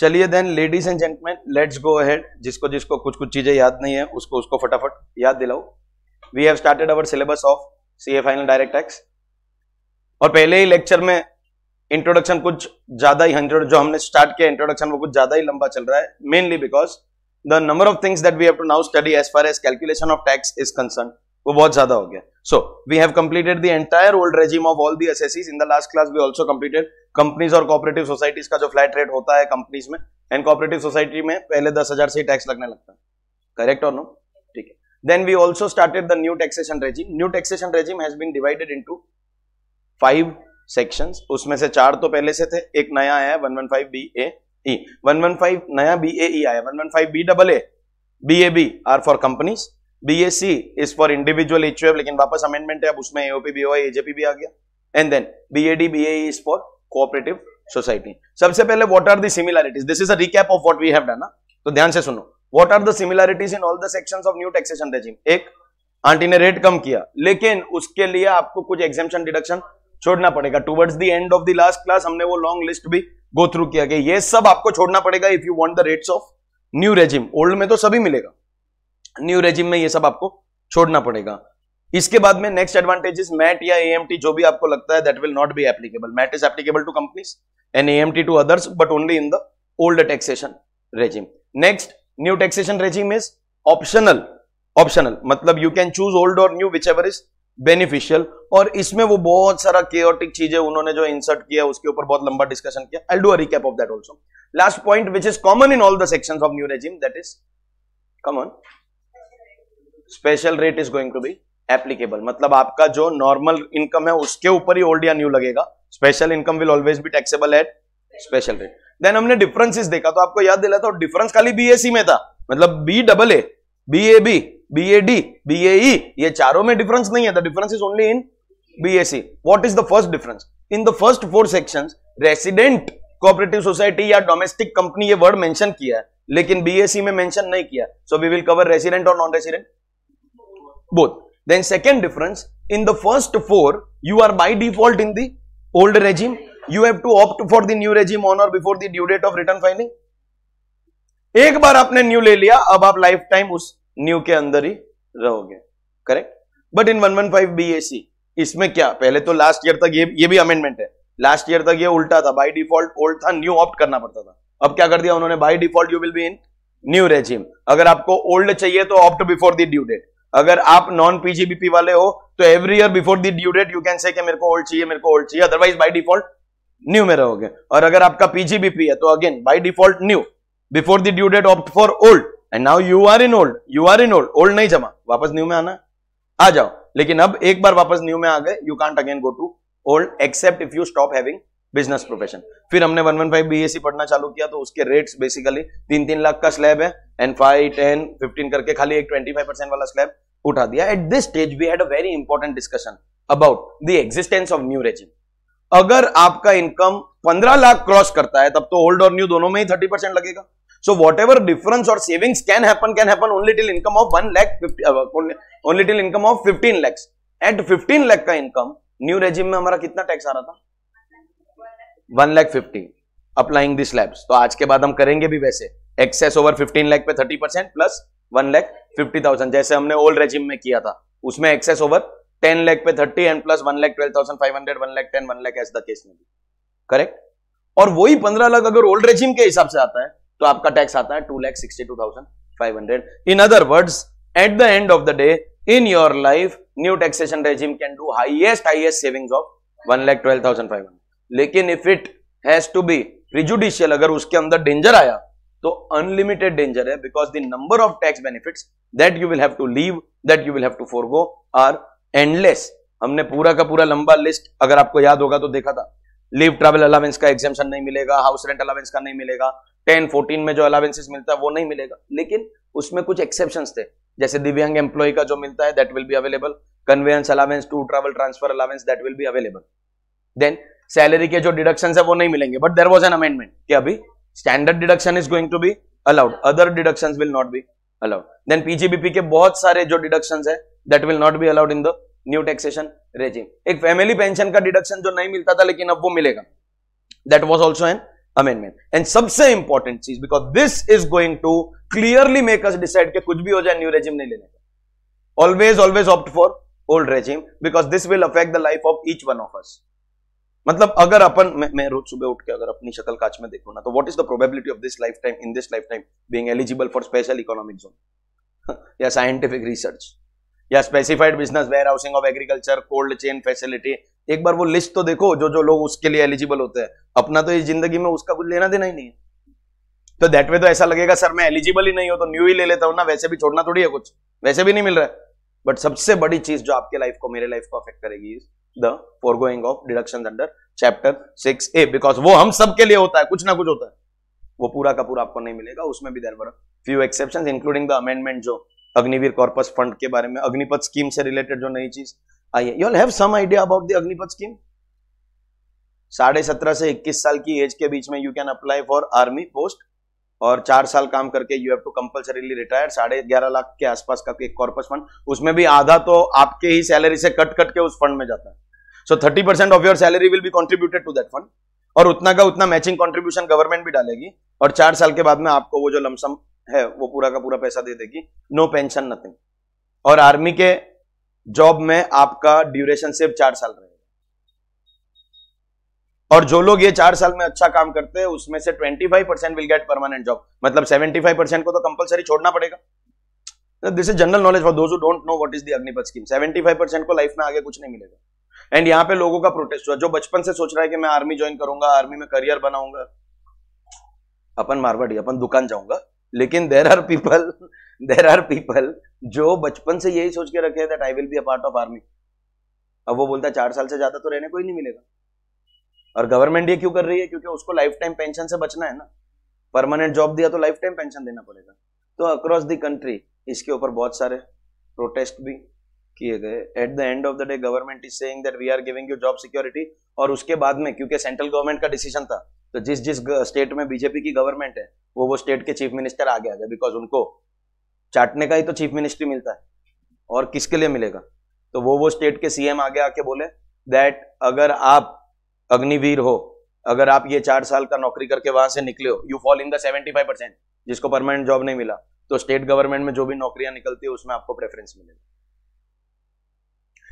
चलिए then ladies and gentleman let's go ahead जिसको जिसको कुछ कुछ चीजें याद नहीं है उसको उसको फटाफट याद दिलाओ we have started our syllabus of C A final direct tax और पहले ही लेक्चर में इंट्रोडक्शन कुछ ज्यादा ही हंड्रेड जो हमने स्टार्ट किया इंट्रोडक्शन वो कुछ ज्यादा ही लंबा चल रहा है mainly because the number of things that we have to now study as far as calculation of tax is concern वो बहुत ज्यादा हो गया so we have completed the entire old regime of all these in the last class we also completed companies और cooperative societies का जो flat rate होता है कंपनीज में एंड कॉपरेटिव सोसाइटी में पहले दस हजार से ही टैक्स लगने लगता है करेक्ट और नो ठीक है then we also started the new taxation regime new taxation regime has been divided into five sections उसमें से चार तो पहले से थे एक नया आया one one five B A one one five नया बी ए e आया one one five B double A B A B are for companies B A C is for individual H लेकिन वापस अमेंडमेंट है अब उसमें AOP B O AJP भी आ गया and then B A D B as for cooperative society सबसे पहले what are the similarities this is a recap of what we have done तो ध्यान से सुनो what are the similarities in all the sections of new taxation regime एक आंटी ने rate कम किया लेकिन उसके लिए आपको कुछ एग्जामेशन डिडक्शन छोड़ना पड़ेगा towards the end of the last class हमने वो लॉन्ग लिस्ट भी गो थ्रू किया गया ये सब आपको छोड़ना पड़ेगा if you want the rates of new regime old में तो सभी मिलेगा न्यू रेजिम में ये सब आपको छोड़ना पड़ेगा इसके बाद में नेक्स्ट एडवांटेजेस मैट या एएमटी जो भी आपको लगता है that will not be applicable MAT is applicable to companies and AMT to others but only in the old taxation regime next new taxation regime is optional optional मतलब you can choose old और new which ever is beneficial और इसमें वो बहुत सारा chaotic चीजें उन्होंने जो इंसर्ट किया उसके ऊपर बहुत लंबा डिस्कशन किया I do a recap of that also last point which is common in all the section of new regime that is common special rate is going to be applicable मतलब आपका जो normal income है उसके ऊपर ही old या new लगेगा special income will always be taxable at special rate then हमने डिफरेंसेस देखा तो आपको याद दिला था डिफरेंस खाली बीएसी में था मतलब B double A B A B B A D B A ये चारों में डिफरेंस नहीं है difference is only in BAC what is the first difference in the first four section resident cooperative society या domestic company ये word mention किया है लेकिन बीएसी में मेंशन नहीं किया so we will cover resident और non resident both Then second difference, in the first four, you are by default in the old regime. You have to opt for the new regime on or before the due date of return filing. एक बार आपने new ले लिया अब आप life time उस new के अंदर ही रहोगे करेक्ट बट इन 115 बीएसी इसमें क्या पहले तो लास्ट ईयर तक ये ये भी अमेंडमेंट है लास्ट ईयर तक ये उल्टा था बाय डिफॉल्ट ओल्ड था न्यू ऑप्ट करना पड़ता था अब क्या कर दिया उन्होंने by default you will be in new regime अगर आपको ओल्ड चाहिए तो opt before the due date अगर आप नॉन पीजीबीपी वाले हो तो every year before the due date you can say मेरे को ओल्ड चाहिए मेरे को ओल्ड चाहिए अदरवाइज बाई डिफॉल्ट न्यू में रहोगे और अगर आपका पीजीबीपी है तो again by default new before the due date opt for old and now you are in old you are in old old नहीं जमा वापस न्यू में आना आ जाओ लेकिन अब एक बार वापस न्यू में आ गए you can't again go to old except if you stop having business profession फिर हमने वन वन फाइव बीएससी पढ़ना चालू किया तो उसके रेट्स बेसिकली तीन तीन लाख का स्लैब है एंड फाइव टेन फिफ्टीन करके खाली एक ट्वेंटी फाइव परसेंट वाला स्लैब उठा दिया at this stage we had a very important discussion about the existence of new regime अगर आपका इनकम पंद्रह लाख क्रॉस करता है तब तो ओल्ड और न्यू दोनों में ही थर्टी परसेंट लगेगा सो वॉट एवर डिफरेंस और can can happen can happen only till income of one lakh uh, only, only till 15 lakhs at 15 का इनकम न्यू रेजिम में हमारा कितना टैक्स आ रहा था one lakh fifty applying this slabs तो आज के बाद हम करेंगे भी वैसे एक्सेस ओवर फिफ्टीन लैख पे thirty percent plus one lakh fifty thousand जैसे हमने ओल्ड रेजिम में किया था उसमें एक्सेस ओवर टेन लैख पे thirty and plus one lakh twelve thousand five hundred one lakh ten one lakh as the case में भी करेक्ट और वही पंद्रह लाख अगर ओल्ड रेजिम के हिसाब से आता है तो आपका टैक्स आता है two lakh sixty two thousand five hundred in other words at the end of the day in your life new taxation regime can do highest highest savings of one lakh twelve thousand five hundred लेकिन if it has to be prejudicial अगर उसके अंदर danger आया तो unlimited danger है because the number of tax benefits that you will have to leave that you will have to forgo are endless हमने पूरा का पूरा लंबा लिस्ट अगर आपको याद होगा तो देखा था लीव ट्रैवल अलावेंस का एग्जामेशन नहीं मिलेगा हाउस रेंट अलावेंस का नहीं मिलेगा 10, 14 में जो अलावेंसेस मिलता है वो नहीं मिलेगा लेकिन उसमें कुछ एक्सेप्शन थे जैसे दिव्यांग एम्प्लॉय का जो मिलता है that will be available conveyance allowance to travel transfer allowance that will be available then salary के जो डिडक्शन है वो नहीं मिलेंगे but there was an amendment कि अभी standard deduction is going to be allowed other deduction will not be allowed then PGBP के बहुत सारे जो डिडक्शन है that will not be allowed in the new taxation regime एक family pension का deduction जो नहीं मिलता था लेकिन अब वो मिलेगा that was also an amendment and सबसे इंपॉर्टेंट चीज because this is going to clearly make us decide के कुछ भी हो जाए न्यू रेजिम नहीं लेने का always always opt for old regime because this will affect the life of each one of us मतलब अगर अपन मैं, मैं रोज सुबह उठ के अगर अपनी शक्ल काच में देखूं ना तो what is the probability of this life time in this life time being eligible for special economic zone या साइंटिफिक रिसर्च या specified business warehousing of agriculture cold chain facility एक बार वो लिस्ट तो देखो जो जो लोग उसके लिए एलिजिबल होते हैं अपना तो इस जिंदगी में उसका कुछ लेना देना ही नहीं है तो दैट वे तो ऐसा लगेगा सर मैं एलिजिबल ही नहीं हो तो न्यू ही ले लेता हूं ना वैसे भी छोड़ना थोड़ी है कुछ वैसे भी नहीं मिल रहा है बट सबसे बड़ी चीज जो आपके लाइफ को मेरे लाइफ को अफेक्ट करेगी इस the going of deduction under chapter six A because वो हम सबके लिए होता है कुछ ना कुछ होता है वो पूरा का पूरा आपको नहीं मिलेगा उसमें भी there few exception including the amendment जो अग्निवीर कॉर्पस फंड के बारे में अग्निपथ स्कीम से रिलेटेड जो नई चीज आई है you have some idea about the Agnipath scheme साढ़े सत्रह से इक्कीस साल की एज के बीच में you can apply for army post और चार साल काम करके you have to compulsorily retire साढ़े ग्यारह लाख के आसपास का एक कॉर्पस फंड उसमें भी आधा तो आपके ही सैलरी से कट कट के उस फंड में जाता है so thirty percent of your salary will be contributed to that fund और उतना का उतना मैचिंग कॉन्ट्रीब्यूशन गवर्नमेंट भी डालेगी और चार साल के बाद में आपको वो जो लमसम है वो पूरा का पूरा पैसा दे देगी नो पेंशन नथिंग और आर्मी के जॉब में आपका ड्यूरेशन सिर्फ चार साल रहेगा और जो लोग ये चार साल में अच्छा काम करते हैं उसमें से 25 percent will get permanent job मतलब 75 परसेंट को तो कंपलसरी छोड़ना पड़ेगा this is general knowledge for those don't know what is the Agnipath scheme 75 percent को लाइफ में आगे कुछ नहीं मिलेगा एंड यहाँ पे लोगों का प्रोटेस्ट हुआ जो बचपन से सोच रहा है कि मैं आर्मी ज्वाइन करूंगा आर्मी में करियर बनाऊंगा अपन मारवाड़ी अपन दुकान जाऊंगा लेकिन there are people there are people जो बचपन से यही सोच के रखे that I will be a part of army अब वो बोलता है चार साल से ज्यादा तो रहने को ही नहीं मिलेगा और गवर्नमेंट ये क्यों कर रही है क्योंकि उसको लाइफ टाइम पेंशन से बचना है ना परमानेंट जॉब दिया तो लाइफ टाइम पेंशन देना पड़ेगा तो अक्रॉस द कंट्री इसके ऊपर बहुत सारे प्रोटेस्ट भी किए गए at the end of the day government is saying that we are giving you job security और उसके बाद में क्योंकि सेंट्रल गवर्नमेंट का डिसीजन था तो जिस जिस स्टेट में बीजेपी की गवर्नमेंट है वो वो स्टेट के चीफ मिनिस्टर आगे आ गए बिकॉज उनको चाटने का ही तो चीफ मिनिस्ट्री मिलता है और किसके लिए मिलेगा तो वो वो स्टेट के सीएम आगे आके बोले दैट अगर आप अग्निवीर हो अगर आप ये चार साल का नौकरी करके वहां से निकले हो you fall in the seventy five percent जिसको परमानेंट जॉब नहीं मिला तो स्टेट गवर्नमेंट में जो भी नौकरियां निकलती है उसमें आपको प्रेफरेंस मिलेगा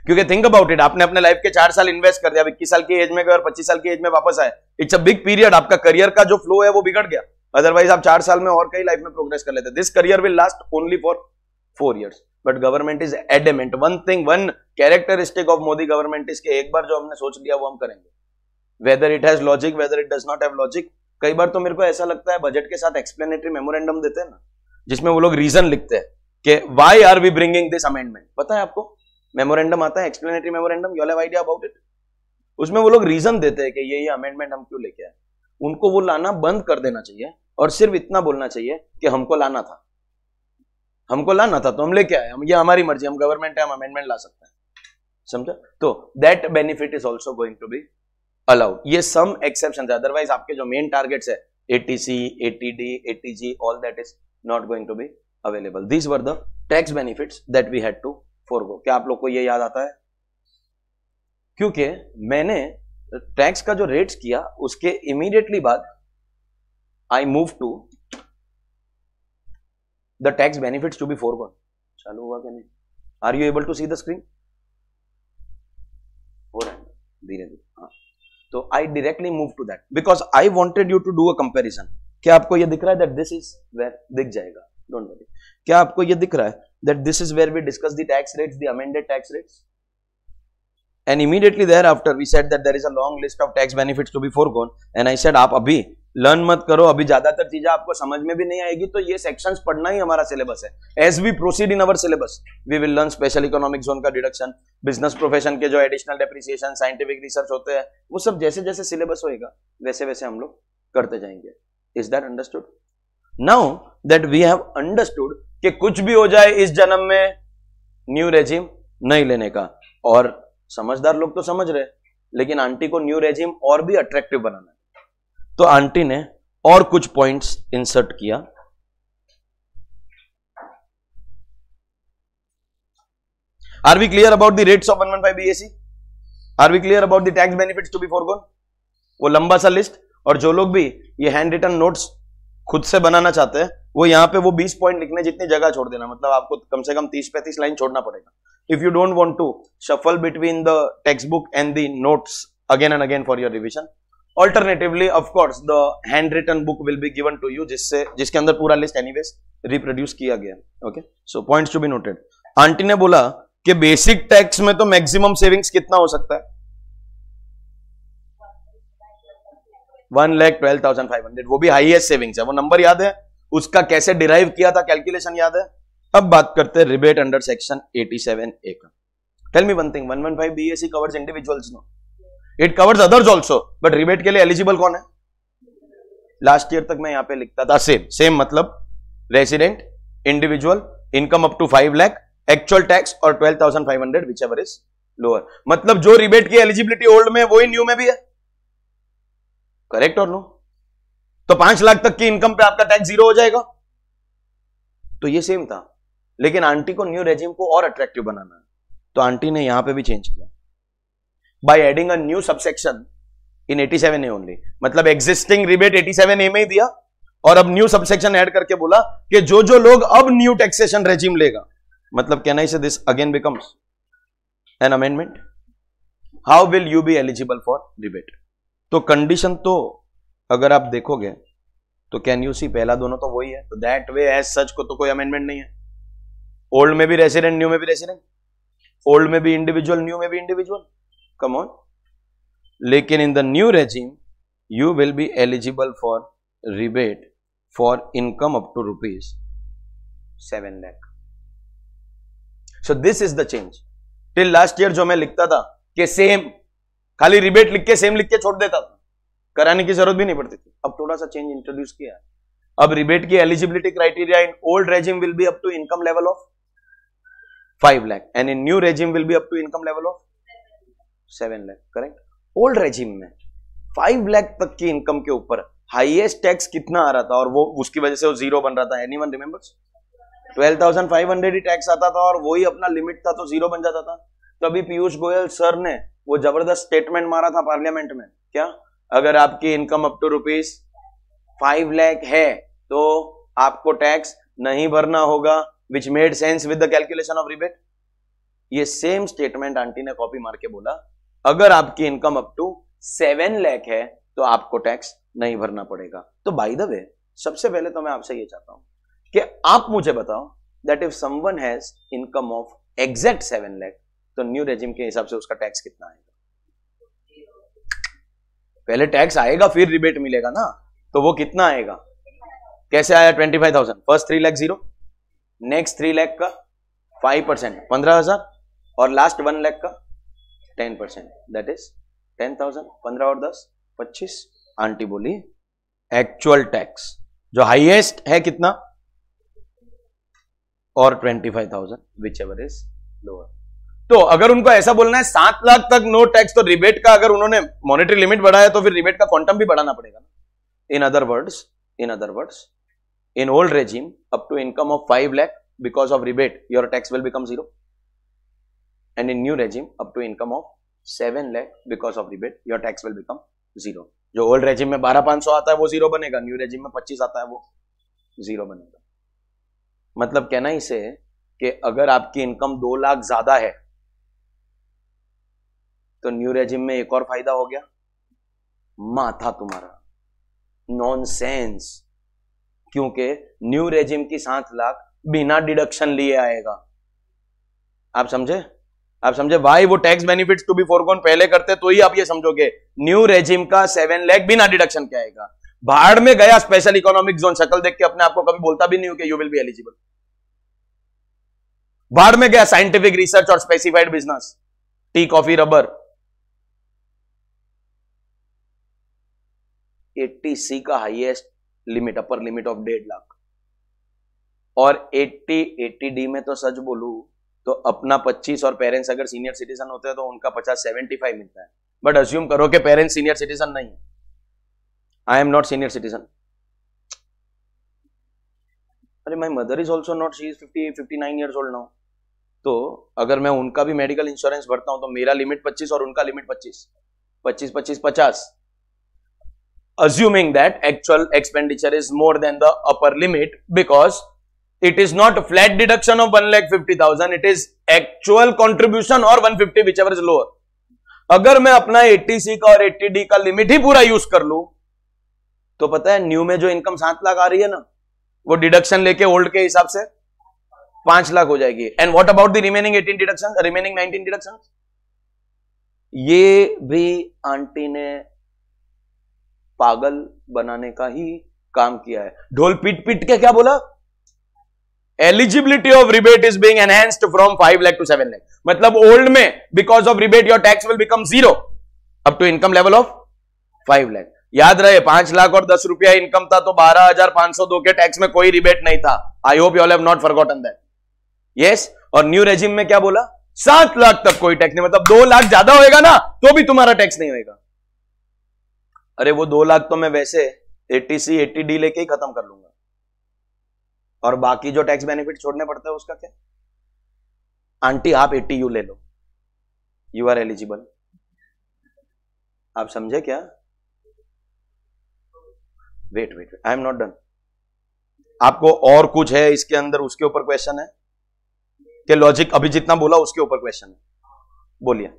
क्योंकि थिंक अबाउट इट आपने अपने लाइफ के चार साल इन्वेस्ट कर दिया अब इक्कीस साल की एज में गए और पच्चीस साल की एज में वापस आए इट्स अ बिग पीरियड आपका करियर का जो फ्लो है वो बिगड़ गया अदरवाइज आप चार साल में और कई लाइफ में प्रोग्रेस कर लेते this career will last only for four years but government is adamant one thing one characteristic of Modi government इसके एक बार जो हमने सोच लिया वो हम करेंगे whether it has logic whether it does not have logic कई बार तो मेरे को ऐसा लगता है बजट के साथ एक्सप्लेनेटरी मेमोरेंडम देते हैं ना जिसमें वो लोग रीजन लिखते हैं कि why are we bringing this amendment पता है आपको मेमोरेंडम आता है explanatory memorandum you have idea about it उसमें वो लोग रीजन देते हैं कि ये ये अमेंडमेंट हम क्यों लेके आए उनको वो लाना बंद कर देना चाहिए और सिर्फ इतना बोलना चाहिए कि हमको लाना था हमको लाना था तो हम लेके आए हम ये हमारी मर्जी हम गवर्नमेंट है हम अमेंडमेंट ला सकते हैं समझा तो that benefit is also going to be allowed ये सम एक्सेप्शन है अदरवाइज आपके जो मेन टारगेट्स है eighty C eighty D eighty G all that is not going to be available these were the tax benefits that we had to forgo क्या आप लोग को ये याद आता है क्योंकि मैंने टैक्स का जो रेट्स किया उसके इमीडिएटली बाद I move to the tax benefits to be foregone चालू हुआ क्या नहीं are you able to see the screen हो रहा है धीरे धीरे हाँ तो I directly move to that because I wanted you to do a comparison क्या आपको यह दिख रहा है दैट दिस इज वेर दिख जाएगा डोंट वरी क्या आपको यह दिख रहा है that this is where we discuss the tax rates the amended tax rates and immediately thereafter we said that there is a long list of tax benefits to be foregone and i said aap abhi learn मत करो अभी ज्यादातर चीजें आपको समझ में भी नहीं आएगी तो ये सेक्शन पढ़ना ही हमारा सिलेबस है as we proceed in our syllabus we will learn special economic zone का डिडक्शन बिजनेस प्रोफेशन के जो एडिशनल डेप्रिसिएशन साइंटिफिक रिसर्च होते हैं वो सब जैसे जैसे सिलेबस होएगा वैसे वैसे हम लोग करते जाएंगे is that understood now that we have understood कि कुछ भी हो जाए इस जन्म में न्यू रेजिम नहीं लेने का और समझदार लोग तो समझ रहे लेकिन आंटी को न्यू रेजिम और भी अट्रैक्टिव बनाना है तो आंटी ने और कुछ पॉइंट्स इंसर्ट किया are we clear about the rates of five BSC are we clear about the tax benefits to be foregone वो लंबा सा लिस्ट और जो लोग भी ये हैंड रिटर्न नोट्स खुद से बनाना चाहते हैं वो यहां पे वो 20 पॉइंट लिखने जितनी जगह छोड़ देना मतलब आपको कम से कम 30 पैंतीस लाइन छोड़ना पड़ेगा if you don't want to shuffle between the text book and the notes again and again for your revision alternatively of course the hand written book will be given to you जिससे जिसके अंदर पूरा list anyways reproduce किया गया okay so points to be noted aunty ने बोला कि basic tax में तो मैक्सिमम सेविंग्स कितना हो सकता है one lakh twelve thousand five hundred वो भी हाईएस्ट सेविंग्स है वो नंबर याद है उसका कैसे डिराइव किया था कैलकुलेशन याद है अब बात करते हैं rebate under section eighty seven A का tell me one thing one one five B S C covers individuals no it covers others also but rebate के लिए एलिजिबल कौन है लास्ट ईयर तक मैं यहां पे लिखता था सेम सेम मतलब resident individual income up to five lakh actual tax और twelve thousand five hundred which ever is lower मतलब जो रिबेट की एलिजिबिलिटी ओल्ड में वो ही न्यू में भी है करेक्ट और नो तो पांच लाख तक की इनकम पे आपका टैक्स जीरो हो जाएगा तो ये सेम था लेकिन आंटी को न्यू रेजिम को और अट्रैक्टिव बनाना है तो आंटी ने यहां पे भी चेंज किया बाय एडिंग न्यू सबसे इन 87 सेवन ए ओनली मतलब एग्जिस्टिंग रिबेट 87 सेवन ए में ही दिया और अब न्यू सबसेक्शन एड करके बोला कि जो जो लोग अब न्यू टैक्सेशन रेजिम लेगा मतलब कहना से this again becomes an amendment how will you be eligible for rebate तो कंडीशन तो अगर आप देखोगे तो कैन यू सी पहला दोनों तो वही है तो दैट वे एज सच को तो कोई अमेंडमेंट नहीं है ओल्ड में भी रेसिडेंट न्यू में भी रेसिडेंट ओल्ड में भी इंडिविजुअल न्यू में भी individual come on lekin in the new regime you will be eligible for rebate for income up to rupees 7 lakh so this is the change till last year jo main लिखता था कि same खाली rebate लिख के same लिख के छोड़ देता था कराने की जरूरत भी नहीं पड़ती थी अब थोड़ा सा चेंज इंट्रोड्यूस किया अब रिबेट की eligibility criteria in old regime will be up to income level of 5 lakh and in new regime will be up to income level of seven lakh correct old regime में फाइव लैख तक की income के ऊपर highest tax कितना आ रहा था और वो उसकी वजह से वो जीरो बन रहा था एनी वन रिमेम्बर्स ही टैक्स आता था और वही अपना लिमिट था तो जीरो बन जाता था तो अभी पीयूष गोयल सर ने वो जबरदस्त स्टेटमेंट मारा था पार्लियामेंट में क्या अगर आपकी income up to rupees five lakh है तो आपको टैक्स नहीं भरना होगा which made sense with the calculation of rebate ये सेम स्टेटमेंट आंटी ने कॉपी मार के बोला अगर आपकी income up to seven lakh है तो आपको टैक्स नहीं भरना पड़ेगा तो बाय द वे सबसे पहले तो मैं आपसे ये चाहता हूं कि आप मुझे बताओ that if someone has income of exact seven lakh तो न्यू रेजिम के हिसाब से उसका टैक्स कितना आएगा पहले टैक्स आएगा फिर रिबेट मिलेगा ना तो वो कितना आएगा कैसे आया twenty five thousand first three lakh zero next three lakh का फाइव परसेंट पंद्रह हजार और लास्ट वन लैख का ten percent that is ten thousand पंद्रह और दस पच्चीस आंटी बोली एक्चुअल टैक्स जो हाईएस्ट है कितना और twenty five thousand which ever is lower तो अगर उनको ऐसा बोलना है सात लाख तक नो टैक्स तो रिबेट का अगर उन्होंने मॉनेटरी लिमिट बढ़ाया तो फिर रिबेट का क्वांटम भी बढ़ाना पड़ेगा ना in other words in other words in old regime up to income of five lakh because of rebate your tax will become zero and in new regime up to income of 7 lakh because of rebate your tax will become zero जो old regime में बारह पांच सौ आता है वो zero बनेगा new regime में पच्चीस आता है वो जीरो बनेगा मतलब कहना इसे कि अगर आपकी इनकम दो लाख ज्यादा है तो न्यू रेजिम में एक और फायदा हो गया माथा तुम्हारा नॉनसेंस क्योंकि न्यू रेजिम की सात लाख बिना डिडक्शन लिए आएगा आप समझे आप समझे भाई वो tax benefits to be foregone पहले करते तो ही आप ये समझोगे न्यू रेजिम का सेवन लैख बिना डिडक्शन क्या आएगा भाड़ में गया स्पेशल इकोनॉमिक जोन शक्ल देख के अपने आपको कभी बोलता भी नहीं हो कि यू विल बी एलिजिबल भाड़ में गया साइंटिफिक रिसर्च और specified business tea coffee rubber eighty C का highest limit upper limit of डेढ़ लाख और एट्टी एटी डी में तो सच बोलू तो अपना पच्चीस और पेरेंट्स अगर सीनियर सिटीजन होते हैं तो उनका पचास सेवेंटी फाइव मिलता है बट अज्यूम करो कि पेरेंट्स सीनियर सिटीजन नहीं है I am not senior citizen अरे my mother is also not she is fifty fifty nine years old now तो अगर मैं उनका भी मेडिकल इंश्योरेंस भरता हूं तो मेरा लिमिट पच्चीस और उनका लिमिट पच्चीस पच्चीस पच्चीस पचास assuming that actual expenditure is more than the upper limit because it is not flat deduction of 1 lakh 50,000 it is actual contribution or 150 whichever is lower अगर मैं अपना 80C का और 80D का लिमिट ही पूरा यूज कर लू तो पता है न्यू में जो इनकम सात लाख आ रही है ना वो डिडक्शन लेके ओल्ड के हिसाब से पांच लाख हो जाएगी and what about the remaining 18 deduction remaining 19 deduction ये भी आंटी ने पागल बनाने का ही काम किया है ढोल पीट पीट के क्या बोला eligibility of rebate is being enhanced from five lakh to seven lakh मतलब ओल्ड में because of rebate your tax will become zero up to income level of five lakh याद रहे पांच लाख और दस रुपया इनकम था तो बारह हजार पांच सौ दो के टैक्स में कोई रिबेट नहीं था I hope you have not forgotten that yes और न्यू रेजिम में क्या बोला सात लाख तक कोई टैक्स नहीं मतलब दो लाख ज्यादा होएगा ना तो भी तुम्हारा टैक्स नहीं होएगा अरे वो दो लाख तो मैं वैसे एटीसी एटी डी लेके ही खत्म कर लूंगा और बाकी जो टैक्स बेनिफिट छोड़ने पड़ते हैं उसका क्या आंटी आप एट्टी यू ले लो यू आर एलिजिबल आप समझे क्या wait wait I am not done आपको और कुछ है इसके अंदर उसके ऊपर क्वेश्चन है कि लॉजिक अभी जितना बोला उसके ऊपर क्वेश्चन है बोलिए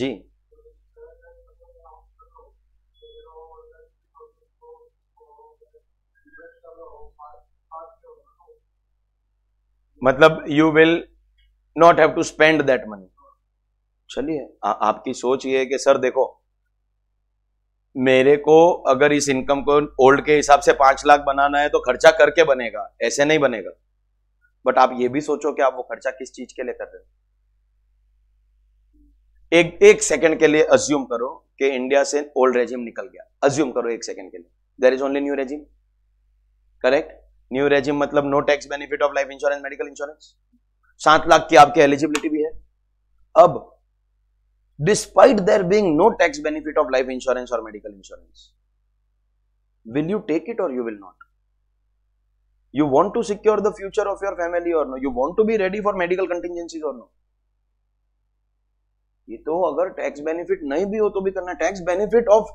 जी मतलब you will not have to spend that money चलिए आपकी सोच ये है कि सर देखो मेरे को अगर इस इनकम को ओल्ड के हिसाब से पांच लाख बनाना है तो खर्चा करके बनेगा ऐसे नहीं बनेगा बट आप ये भी सोचो कि आप वो खर्चा किस चीज के लिए कर रहे हो एक एक सेकंड के लिए अज्यूम करो कि इंडिया से ओल्ड रेजिम निकल गया अज्यूम करो एक सेकंड के लिए there is only new regime correct new regime मतलब no tax benefit of life insurance medical insurance सात लाख की आपकी एलिजिबिलिटी भी है अब despite there being no tax benefit of life insurance और medical insurance will you take it और you will not you want to secure the future of your family और no you want to be ready for medical contingencies और no ये तो अगर tax benefit नहीं भी हो तो भी करना tax benefit of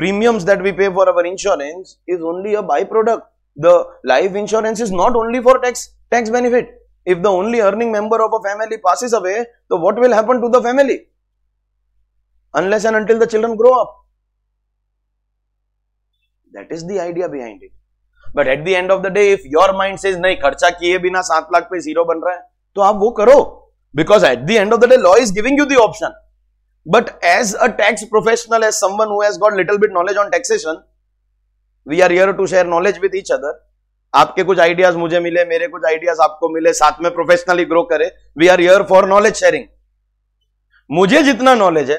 premiums that we pay for our insurance is only a by product the life insurance is not only for tax tax benefit if the only earning member of a family passes away so what will happen to the family unless and until the children grow up that is the idea behind it but at the end of the day if your mind says nahi kharcha kiye bina 7 lakh pe zero ban raha hai to aap wo karo because at the end of the day law is giving you the option but as a tax professional as someone who has got little bit knowledge on taxation we are here to share knowledge with each other आपके कुछ ideas मुझे मिले मेरे कुछ ideas आपको मिले साथ में प्रोफेशनली ग्रो करे we are here for knowledge sharing मुझे जितना नॉलेज है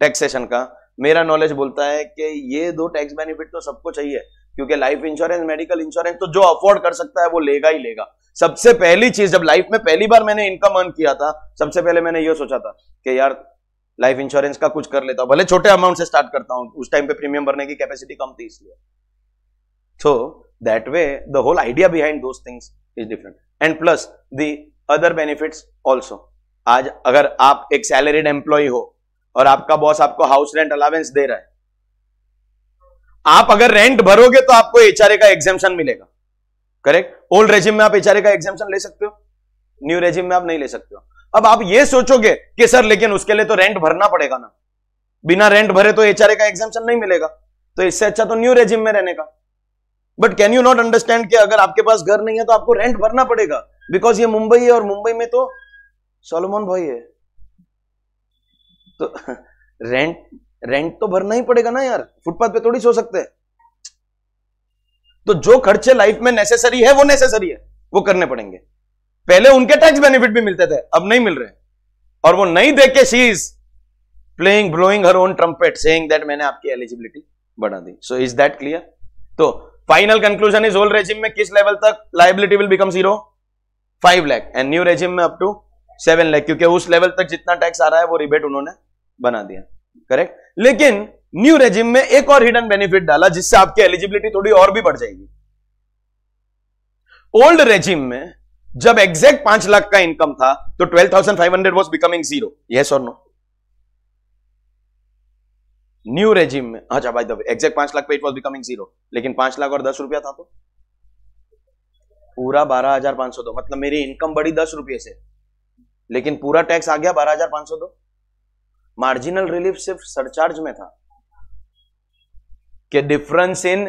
टैक्सेशन का मेरा नॉलेज बोलता है कि ये दो टैक्स बेनिफिट तो सबको चाहिए क्योंकि लाइफ इंश्योरेंस मेडिकल इंश्योरेंस तो जो अफोर्ड कर सकता है वो लेगा ही लेगा सबसे पहली चीज जब लाइफ में पहली बार मैंने इनकम अर्न किया था सबसे पहले मैंने ये सोचा था कि यार लाइफ इंश्योरेंस का कुछ कर लेता हूँ भले छोटे अमाउंट से स्टार्ट करता हूँ उस टाइम पे प्रीमियम भरने की कैपेसिटी कम थी इसलिए So that way the whole idea behind those things is different and plus the other benefits also. आज अगर आप एक salaried employee हो और आपका boss आपको house rent allowance दे रहा है आप अगर rent भरोगे तो आपको hra का exemption मिलेगा correct old regime में आप hra का exemption ले सकते हो न्यू रेजिम में आप नहीं ले सकते हो अब आप ये सोचोगे कि सर लेकिन उसके लिए तो रेंट भरना पड़ेगा ना बिना रेंट भरे तो एचआरए का एग्जामेशन नहीं मिलेगा तो इससे अच्छा तो न्यू रेजिम में रहने का but can you not understand कि अगर आपके पास घर नहीं है तो आपको रेंट भरना पड़ेगा बिकॉज ये मुंबई है और मुंबई में तो सोलोमोन भाई है तो रेंट रेंट तो भरना ही पड़ेगा ना यार फुटपाथ पे थोड़ी सो सकते हैं तो जो खर्चे लाइफ में नेसेसरी है वो नेसेसरी है वो करने पड़ेंगे पहले उनके टैक्स बेनिफिट भी मिलते थे अब नहीं मिल रहे और वो नहीं देख के sees playing blowing her own trumpet saying that मैंने आपकी एलिजिबिलिटी बढ़ा दी सो इज दैट क्लियर तो final conclusion is old regime में किस लेवल तक liability will become zero five lakh and new regime में अप टू सेवन लैख क्योंकि उस लेवल तक जितना टैक्स आ रहा है वो रिबेट उन्होंने बना दिया करेक्ट लेकिन न्यू रेजिम में एक और हिडन बेनिफिट डाला जिससे आपकी एलिजिबिलिटी थोड़ी और भी बढ़ जाएगी ओल्ड रेजिम में जब एग्जैक्ट पांच लाख का इनकम था तो twelve thousand five hundred was becoming zero yes और नो न्यू रेजिम में अच्छा भाई दब एग्जैक्ट पांच लाख पे इट वॉज बिकमिंग जीरो लेकिन पांच लाख और दस रुपया था तो पूरा बारह हजार पांच सौ दो मतलब मेरी इनकम बढ़ी दस रुपये से लेकिन पूरा टैक्स आ गया बारह हजार पांच सौ दो मार्जिनल रिलीफ सिर्फ सरचार्ज में था कि difference in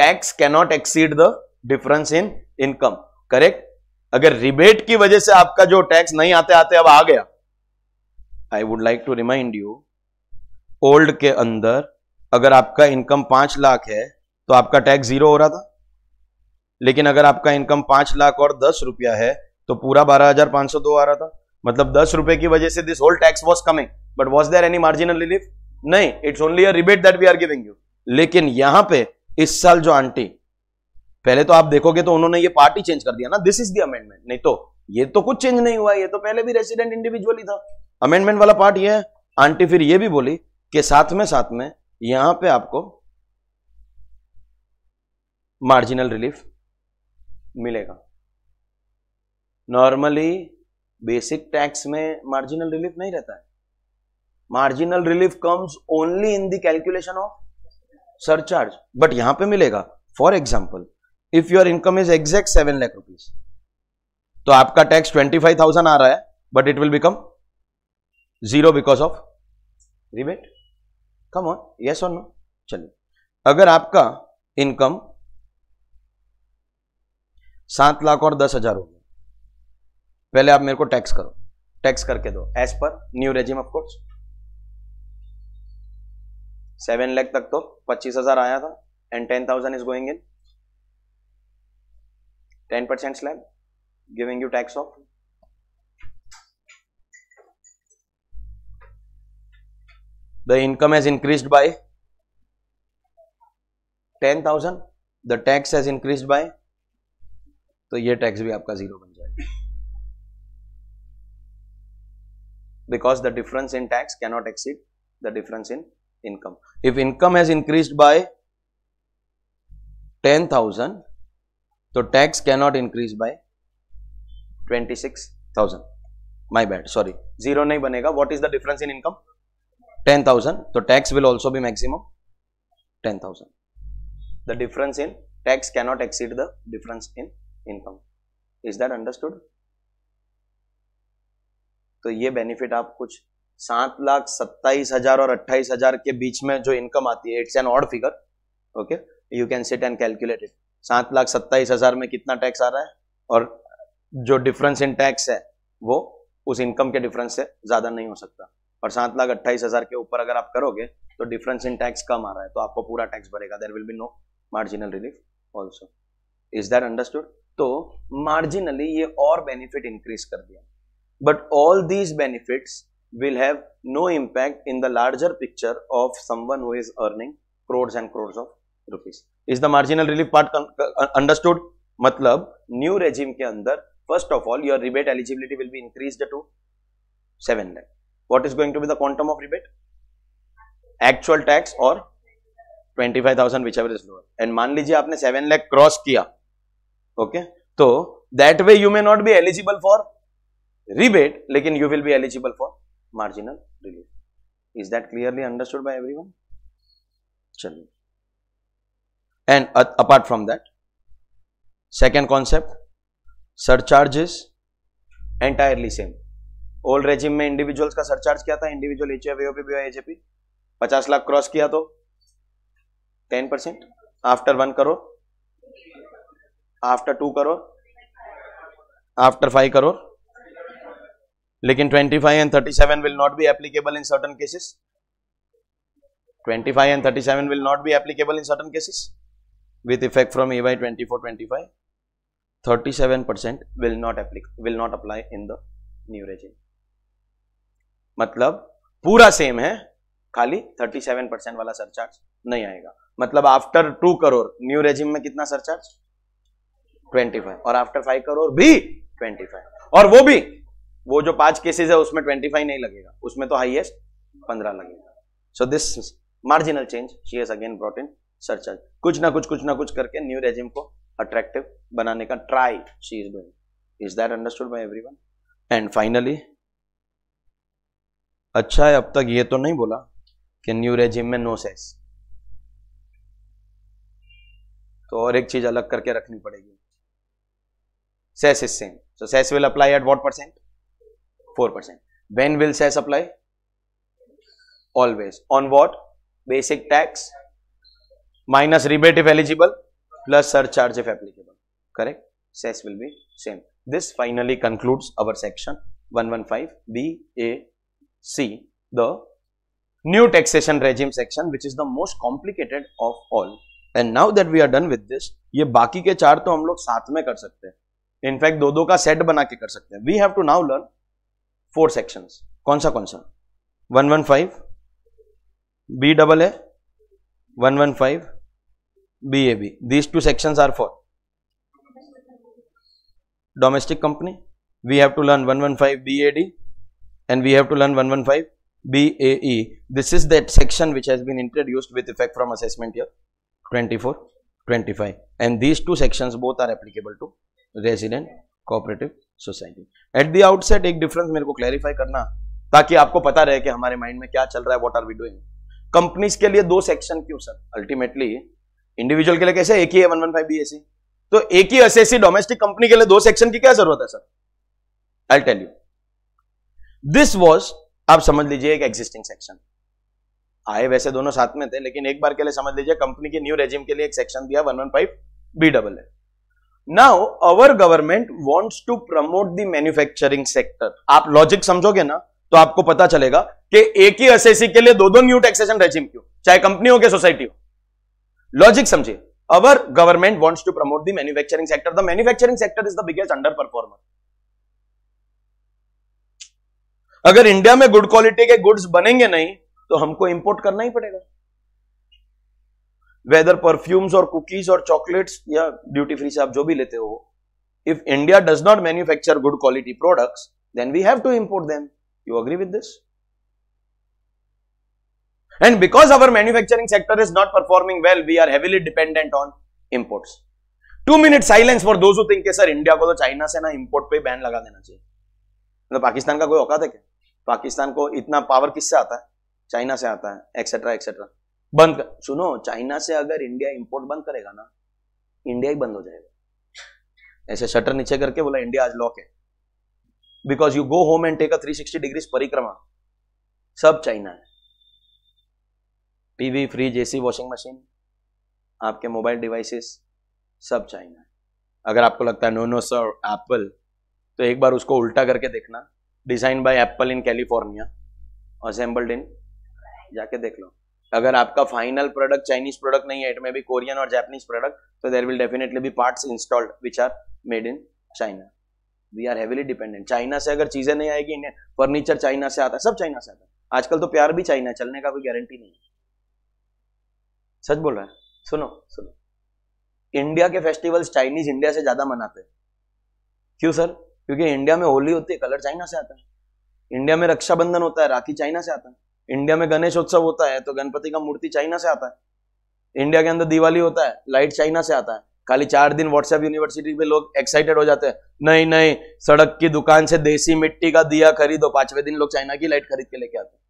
tax cannot exceed the difference in income correct अगर रिबेट की वजह से आपका जो टैक्स नहीं आते आते अब आ गया I would like to remind you old के अंदर अगर आपका इनकम पांच लाख है तो आपका टैक्स जीरो हो रहा था लेकिन अगर आपका इनकम पांच लाख और दस रुपया है तो पूरा बारह हजार पांच सौ दो आ रहा था मतलब दस रुपए की वजह से this whole tax was coming but was there any marginal relief नहीं it's only a rebate that we are giving you लेकिन यहां पे इस साल जो आंटी पहले तो आप देखोगे तो उन्होंने ये पार्ट ही चेंज कर दिया ना दिस इज द अमेंडमेंट नहीं तो ये तो कुछ चेंज नहीं हुआ ये तो पहले भी रेसिडेंट इंडिविजुअली था अमेंडमेंट वाला पार्ट ये है आंटी फिर ये भी बोली के साथ में साथ में यहां पे आपको मार्जिनल रिलीफ मिलेगा नॉर्मली बेसिक टैक्स में मार्जिनल रिलीफ नहीं रहता है marginal relief comes only in the calculation of surcharge but यहां पे मिलेगा for example if your income is exact seven lakh rupees तो आपका टैक्स ट्वेंटी फाइव थाउजेंड आ रहा है but it will become zero because of rebate come on yes और no चलिए अगर आपका इनकम सात लाख और दस हजार हो गया पहले आप मेरे को टैक्स करो टैक्स करके दो as per new regime of course seven lakh तक तो पच्चीस हजार आया था and ten thousand is going in ten percent slab giving you tax of income income increase by ten thousand the tax has increased by तो ये tax भी आपका जीरो बन जाएगा because the difference in tax cannot exceed the difference in income if income has increase by ten thousand तो tax cannot increase by twenty six thousand my bad sorry zero नहीं बनेगा what is the difference in income ten thousand तो tax will also भी maximum ten thousand the difference in tax not exceed the difference in income is that understood तो ये benefit आप कुछ सात लाख सत्ताईस हजार और अट्ठाईस हजार के बीच में जो इनकम आती है it's an odd figure okay you can sit and calculate it सात लाख सत्ताईस हजार में कितना टैक्स आ रहा है और जो डिफरेंस इन टैक्स है वो उस इनकम के डिफरेंस से ज्यादा नहीं हो सकता और सात लाख अट्ठाईस हजार के ऊपर अगर आप करोगे तो डिफरेंस इन टैक्स कम आ रहा है तो आपको पूरा टैक्स भरेगा there will be no marginal relief also is that understood तो मार्जिनली ये और बेनिफिट इंक्रीज कर दिया but all these benefit will have no impact in the larger picture of someone who is earning crores and crores of rupees is the marginal relief part understood मतलब new regime के अंदर first of all your rebate eligibility will be increase to seven lakh what is going to be the quantum of rebate? Actual tax और 25,000 whichever is lower. And मान लीजिए आपने 7 lakh cross किया, okay? तो that way you may not be eligible for rebate, लेकिन you will be eligible for marginal relief. Is that clearly understood by everyone? चलिए. And uh, apart from that, second concept, surcharges entirely same. Old regime में individuals का surcharge क्या था individual H AP AJP पचास lakh cross किया तो ten percent after one crore after two crore after five crore लेकिन twenty five and thirty seven will not be applicable in certain cases twenty five and thirty seven will not be applicable in certain cases with effect with effect from EY 24-25, 37% will not apply will not apply in the new regime. मतलब पूरा same है खाली 37 percent वाला surcharge नहीं आएगा मतलब after two crore new regime में कितना सरचार्ज 25 और आफ्टर फाइव करोड़ भी 25 और वो भी वो जो पांच केसेस है उसमें 25 नहीं लगेगा उसमें तो हाईएस्ट 15 लगेगा so this marginal change she's again brought in surcharge कुछ ना कुछ कुछ ना कुछ करके न्यू रेजिम को अट्रैक्टिव बनाने का try she is doing is that understood by everyone and finally अच्छा है अब तक ये तो नहीं बोला कि न्यू रेजिम में नो सेस तो और एक चीज अलग करके रखनी पड़ेगी cess is same so cess will apply at what percent four percent when will cess apply always on what basic tax minus rebate if eligible plus surcharge if applicable correct cess will be same this finally concludes our section one one five B A see the new taxation regime section which is the most complicated of all and now that we are done with this ye baki ke char to hum log sath mein kar sakte hain in fact do do ka set bana ke kar sakte hain we have to now learn four sections kaun sa kaun sa 115 b double a 115 one one five B A B these two domestic company we have to learn 115 bad and we have to learn 115 BAE. This is that section which has been introduced with effect from assessment year 24, 25 and these two sections both are applicable to resident cooperative society. At the outset एक difference मेरे को clarify करना ताकि आपको पता रहे कि हमारे mind में क्या चल रहा है what are we doing. Companies के लिए दो सेक्शन क्यों सर अल्टीमेटली इंडिविजुअल के लिए कैसे एक ही है 115 BAE. तो एक ही एसएससी डोमेस्टिक कंपनी के लिए दो सेक्शन की क्या जरूरत है sir I tell you this was आप समझ लीजिए एक एग्जिस्टिंग सेक्शन आए वैसे दोनों साथ में थे लेकिन एक बार के लिए समझ लीजिए कंपनी के न्यू रेजिम के लिए एक सेक्शन दिया five B double L now our government wants to promote the manufacturing sector आप लॉजिक समझोगे ना तो आपको पता चलेगा कि एक ही एसएससी के लिए दो दो न्यू टैक्सेशन रेजिम क्यों चाहे कंपनी हो के सोसाइटी हो लॉजिक समझिए our government wants to promote the manufacturing sector the manufacturing sector is the biggest under performer अगर इंडिया में गुड क्वालिटी के गुड्स बनेंगे नहीं तो हमको इंपोर्ट करना ही पड़ेगा वेदर परफ्यूम्स और कुकीज और चॉकलेट्स या ड्यूटी फ्री से आप जो भी लेते हो if India does not manufacture good quality products then we have to import them you agree with this and because our manufacturing sector is not performing well we are heavily dependent on imports two minute silence for दो sir India को तो China से ना import पे ban लगा देना चाहिए मतलब तो पाकिस्तान का कोई औकात है क्या पाकिस्तान को इतना पावर किससे आता है चाइना से आता है एक्सेट्रा एक्सेट्रा बंद कर सुनो चाइना से अगर इंडिया इंपोर्ट बंद करेगा ना इंडिया ही बंद हो जाएगा ऐसे शटर नीचे करके बोला इंडिया आज लॉक है because you go home and take a 360 degrees परिक्रमा सब चाइना है TV fridge AC washing machine आपके मोबाइल डिवाइसेस सब चाइना है अगर आपको लगता है नो नो सर एप्पल तो एक बार उसको उल्टा करके देखना design by Apple in California assembled in जाके देख लो अगर आपका फाइनल प्रोडक्ट चाइनीज प्रोडक्ट नहीं है इट में भी कोरियन और जैपनीज प्रोडक्ट तो there will definitely be parts installed which are made in China we are heavily dependent China से अगर चीजें नहीं आएगी इंडिया फर्नीचर चाइना से आता है सब चाइना से आता है आजकल तो प्यार भी चाइना चलने का कोई गारंटी नहीं है सच बोल रहा है सुनो सुनो इंडिया के फेस्टिवल्स चाइनीज इंडिया से ज्यादा मनाते हैं क्यों सर क्योंकि इंडिया में होली होती है कलर चाइना से आता है इंडिया में रक्षाबंधन होता है राखी चाइना से आता है इंडिया में गणेश उत्सव होता है तो गणपति का मूर्ति चाइना से आता है इंडिया के अंदर दिवाली होता है लाइट चाइना से आता है खाली चार दिन व्हाट्सएप यूनिवर्सिटी पे लोग एक्साइटेड हो जाते हैं नहीं नहीं सड़क की दुकान से देसी मिट्टी का दिया खरीदो पांचवें दिन लोग चाइना की लाइट खरीद के लेके आते हैं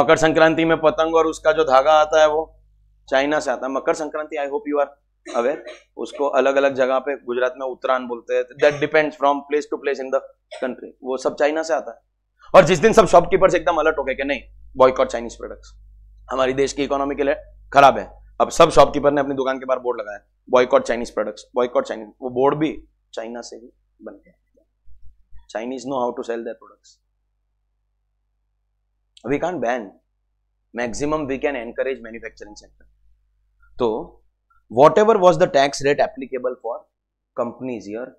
मकर संक्रांति में पतंग और उसका जो धागा आता है वो चाइना से आता है Makar Sankranti I hope you are aware उसको अलग अलग जगह पे गुजरात में उत्तरायण बोलते हैं that depends from place to place in the country वो सब चाइना से आता है और जिस दिन सब शॉपकीपर्स एकदम अलर्ट हो गए कि नहीं बॉयकॉट चाइनीज प्रोडक्ट्स हमारी देश की इकोनॉमी के लिए खराब है अब सब शॉपकीपर ने अपनी दुकान के बाहर बोर्ड लगाया boycott Chinese products boycott Chinese वो बोर्ड भी चाइना से ही बन गया Chinese know how to sell their products we can't ban maximum we can encourage manufacturing sector तो what was the tax rate applicable for companies year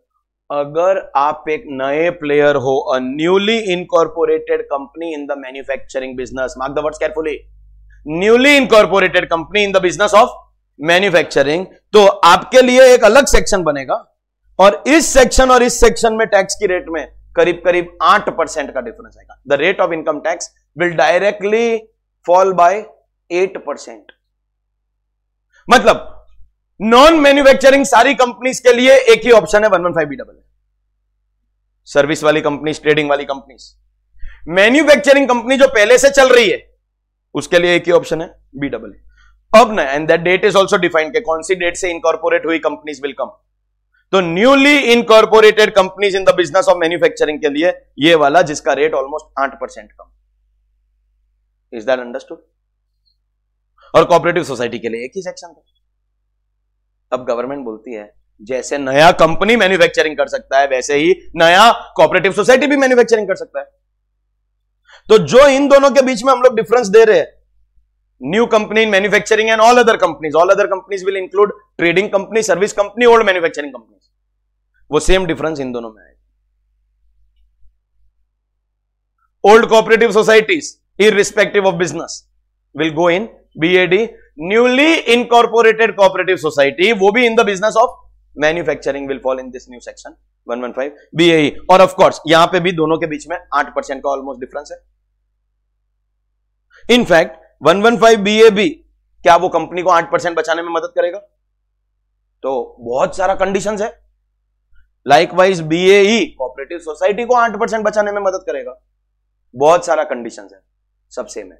अगर आप एक नए प्लेयर हो a newly incorporated company in the manufacturing business mark the words carefully newly incorporated company in the business of manufacturing तो आपके लिए एक अलग सेक्शन बनेगा और इस सेक्शन और इस सेक्शन में टैक्स की रेट में करीब करीब आठ परसेंट का डिफरेंस आएगा the rate of income tax will directly fall by eight percent मतलब नॉन मैन्युफैक्चरिंग सारी कंपनीज के लिए एक ही ऑप्शन है one one five B double service वाली कंपनीज ट्रेडिंग वाली कंपनीज मैन्युफैक्चरिंग कंपनी जो पहले से चल रही है उसके लिए एक ही ऑप्शन है बी डबल अब ना and that date is also defined के कौन सी डेट से इनकॉर्पोरेट हुई कंपनीज विल कम तो newly incorporated companies in the business of manufacturing के लिए ये वाला जिसका रेट ऑलमोस्ट आठ परसेंट कम इज दैट अंडरस्टूड और कॉपरेटिव सोसाइटी के लिए एक ही सेक्शन था अब गवर्नमेंट बोलती है जैसे नया कंपनी मैन्युफैक्चरिंग कर सकता है वैसे ही नया कोऑपरेटिव सोसाइटी भी मैन्युफैक्चरिंग कर सकता है तो जो इन दोनों के बीच में हम लोग डिफरेंस दे रहे हैं new company in manufacturing and all other companies all other companies will include trading company service company old manufacturing company वो सेम डिफरेंस इन दोनों में आएगा old cooperative societies irrespective of business will go in एडी newly incorporated cooperative society वो भी in the business of manufacturing will fall in this new section 115 B A E और of course यहां पे भी दोनों के बीच में 8 परसेंट का ऑलमोस्ट डिफरेंस है इनफैक्ट 115 बीए भी क्या वो कंपनी को 8 परसेंट बचाने में मदद करेगा तो बहुत सारा कंडीशंस है लाइकवाइज बीएई कोऑपरेटिव सोसाइटी को 8 परसेंट बचाने में मदद करेगा बहुत सारा कंडीशंस है सब सेम है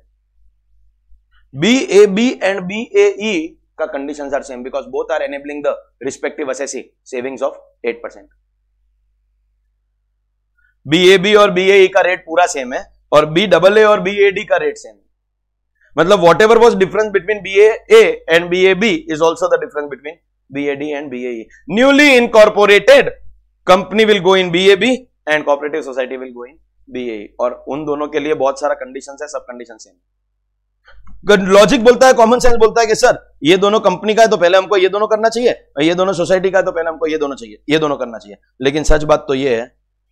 B A B and B A का condition are same because both are enabling the respective assessee savings of eight percent B A B और बी ए का रेट पूरा सेम है और बी डबल ए और B A D का rate same है मतलब whatever was difference between B A and B A B is also the difference between B A D and B A newly incorporated company will go in B A B and cooperative society will go in B A और उन दोनों के लिए बहुत सारा condition है सब condition same है लॉजिक बोलता है कॉमन सेंस बोलता है कि सर ये दोनों कंपनी का है तो पहले हमको ये दोनों करना चाहिए और ये दोनों सोसाइटी का है तो पहले हमको ये दोनों चाहिए ये दोनों करना चाहिए लेकिन सच बात तो ये है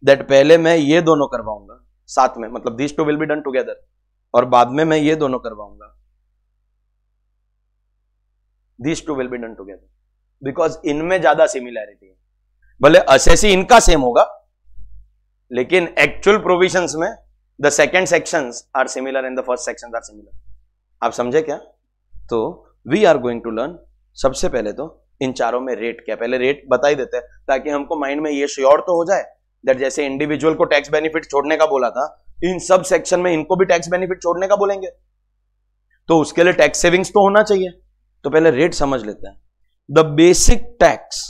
दैट पहले मैं ये दोनों करवाऊंगा साथ में मतलब this two will be done together और बाद में मैं ये दोनों करवाऊंगा this two will be done together because इनमें ज्यादा सिमिलैरिटी है भले असेसी इनका सेम होगा लेकिन एक्चुअल प्रोविजंस में the second sections are similar and the first sections are similar आप समझे क्या तो we are going to learn सबसे पहले तो इन चारों में रेट क्या पहले रेट बताई देते हैं ताकि हमको माइंड में ये श्योर तो हो जाए दैट जैसे इंडिविजुअल को टैक्स बेनिफिट छोड़ने का बोला था इन सब सेक्शन में इनको भी टैक्स बेनिफिट छोड़ने का बोलेंगे तो उसके लिए टैक्स सेविंग्स तो होना चाहिए तो पहले रेट समझ लेते हैं the basic tax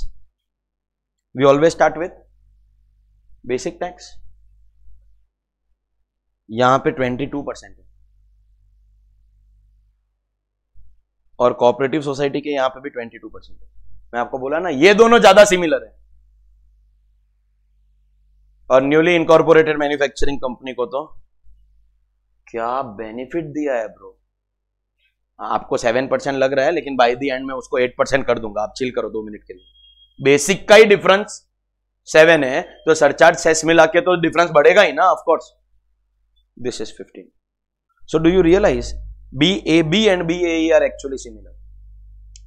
we always start with basic tax यहां पे 22 परसेंट है और कोऑपरेटिव सोसाइटी के यहां पे भी 22 परसेंट है मैं आपको बोला ना ये दोनों ज्यादा सिमिलर है और न्यूली इनकॉर्पोरेटेड मैन्युफैक्चरिंग कंपनी को तो क्या बेनिफिट दिया है ब्रो आपको सेवन परसेंट लग रहा है लेकिन बाई दी एंड में उसको एट परसेंट कर दूंगा आप चिल करो दो मिनट के लिए बेसिक का ही डिफरेंस सेवन है तो सरचार्ज सेस मिला के तो डिफरेंस बढ़ेगा ही ना of course this is fifteen so do you realise BAB and BAE are actually similar.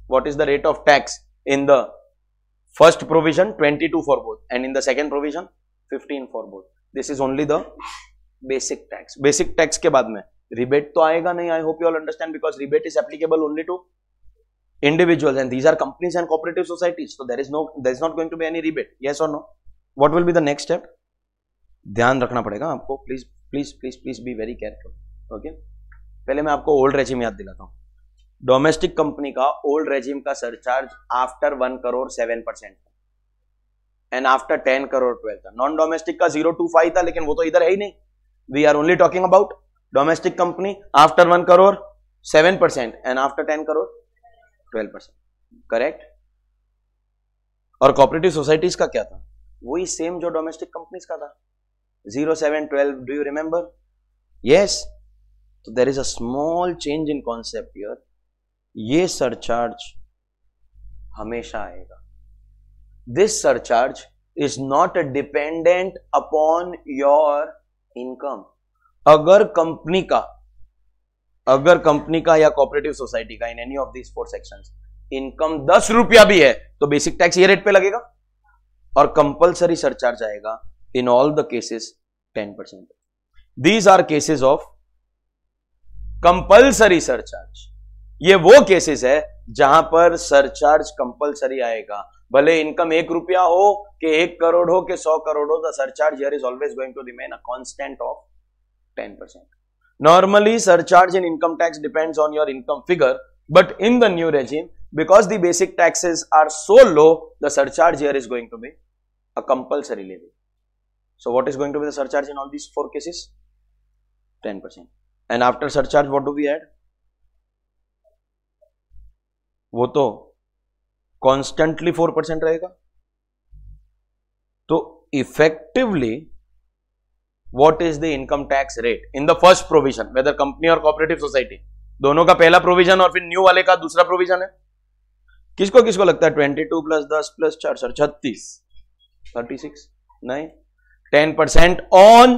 What is the rate of tax in the first provision? 22 for both and in the second provision 15 for both. This is only the basic tax. Basic tax के बाद में rebate तो आएगा नहीं I hope you all understand because rebate is applicable only to individuals and these are companies and cooperative societies so there is no there is not going to be any rebate yes or no what will be the next step ध्यान रखना पड़ेगा आपको Please please please please be very careful okay पहले मैं आपको old regime याद दिलाता हूँ डोमेस्टिक कंपनी का ओल्ड रेजिम का surcharge after one crore seven percent and after ten crore twelve था नॉन डोमेस्टिक का जीरो टू फाइव था लेकिन वो तो इधर है ही नहीं we are only talking about domestic company after one crore seven percent and after ten crore twelve percent correct और कॉपरेटिव सोसाइटीज का क्या था वही सेम जो डोमेस्टिक कंपनीज का था zero seven twelve do you remember yes तो there is a small change in concept your ये सरचार्ज हमेशा आएगा this surcharge is not dependent upon your income अगर कंपनी का अगर कंपनी का या कोऑपरेटिव सोसाइटी का in any of these four section income दस रुपया भी है तो बेसिक टैक्स ये रेट पे लगेगा और कंपल्सरी सरचार्ज आएगा in all the cases ten percent these are cases of compulsory surcharge ये वो केसेस है जहां पर सरचार्ज कंपलसरी आएगा भले इनकम एक रुपया हो कि एक करोड़ हो कि सौ करोड़ हो the surcharge is always going to remain a constant of ten percent normally surcharge in income tax depends on your income figure but in the new regime because the basic taxes are so low the surcharge is going to be a compulsory level so what is going to be the in all these four cases ten percent and after surcharge what do we add वो तो constantly four percent रहेगा तो effectively what is the income tax rate in the first provision whether company और cooperative society दोनों का पहला provision और फिर न्यू वाले का दूसरा प्रोविजन है किसको किसको लगता है ट्वेंटी टू प्लस दस प्लस चार सर छत्तीस थर्टी सिक्स नहीं ten percent on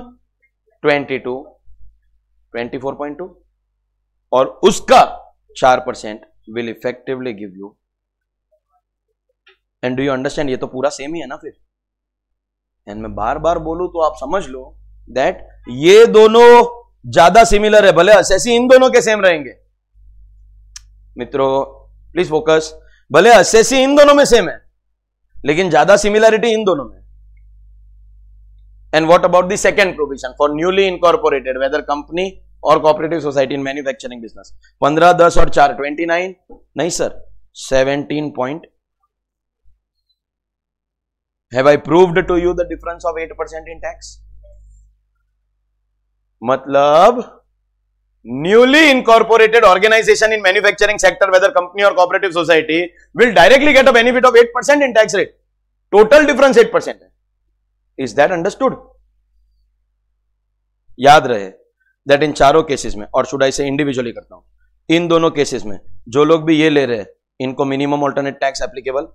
twenty two twenty four point two और उसका चार percent will effectively give you and do you understand ये तो पूरा सेम ही है ना फिर एंड मैं बार बार बोलू तो आप समझ लो दैट ये दोनों ज्यादा सिमिलर है भले असेसी इन दोनों के सेम रहेंगे मित्रों प्लीज फोकस भले असेसी इन दोनों में सेम है लेकिन ज्यादा सिमिलरिटी इन दोनों में And what about the second provision for newly incorporated, whether company or cooperative society in manufacturing business? 15, 10 or 4, 29? No, sir. 17 point. Have I proved to you the difference of 8% in tax? Matlab, newly incorporated organization in manufacturing sector whether company or cooperative society will directly get a benefit of 8% in tax rate total difference 8% percent is that understood याद रहे that in चारों cases में और should I से individually करता हूं इन दोनों cases में जो लोग भी ये ले रहे हैं इनको मिनिमम ऑल्टरनेट टैक्स एप्लीकेबल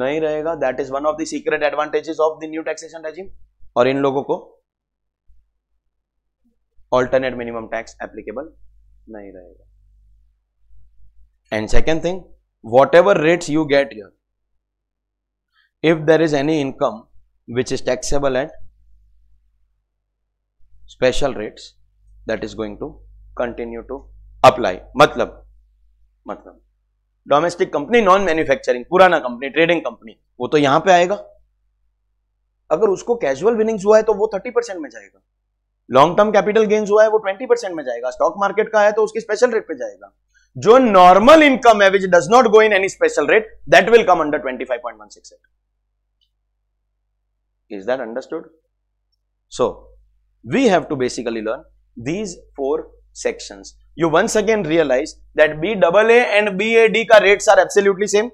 नहीं रहेगा that is one of the secret advantages of the new taxation regime और इन लोगों को ऑल्टरनेट मिनिमम टैक्स एप्लीकेबल नहीं रहेगा and second thing whatever rates you get your if there is any income which is taxable at special rates that is going to continue to apply मतलब मतलब domestic company non manufacturing पुराना company trading company वो तो यहां पे आएगा अगर उसको कैजुअल विनिंग्स हुआ है तो वो 30 परसेंट में जाएगा लॉन्ग टर्म कैपिटल गेन्स हुआ है वो 20 परसेंट में जाएगा स्टॉक मार्केट का है तो उसकी स्पेशल रेट पे जाएगा जो नॉर्मल इनकम है which does not go in any special rate that will come under twenty five point one six eight Is that understood? So, we have to basically learn these four sections. You once again realize that B double A and b a d ka rates are absolutely same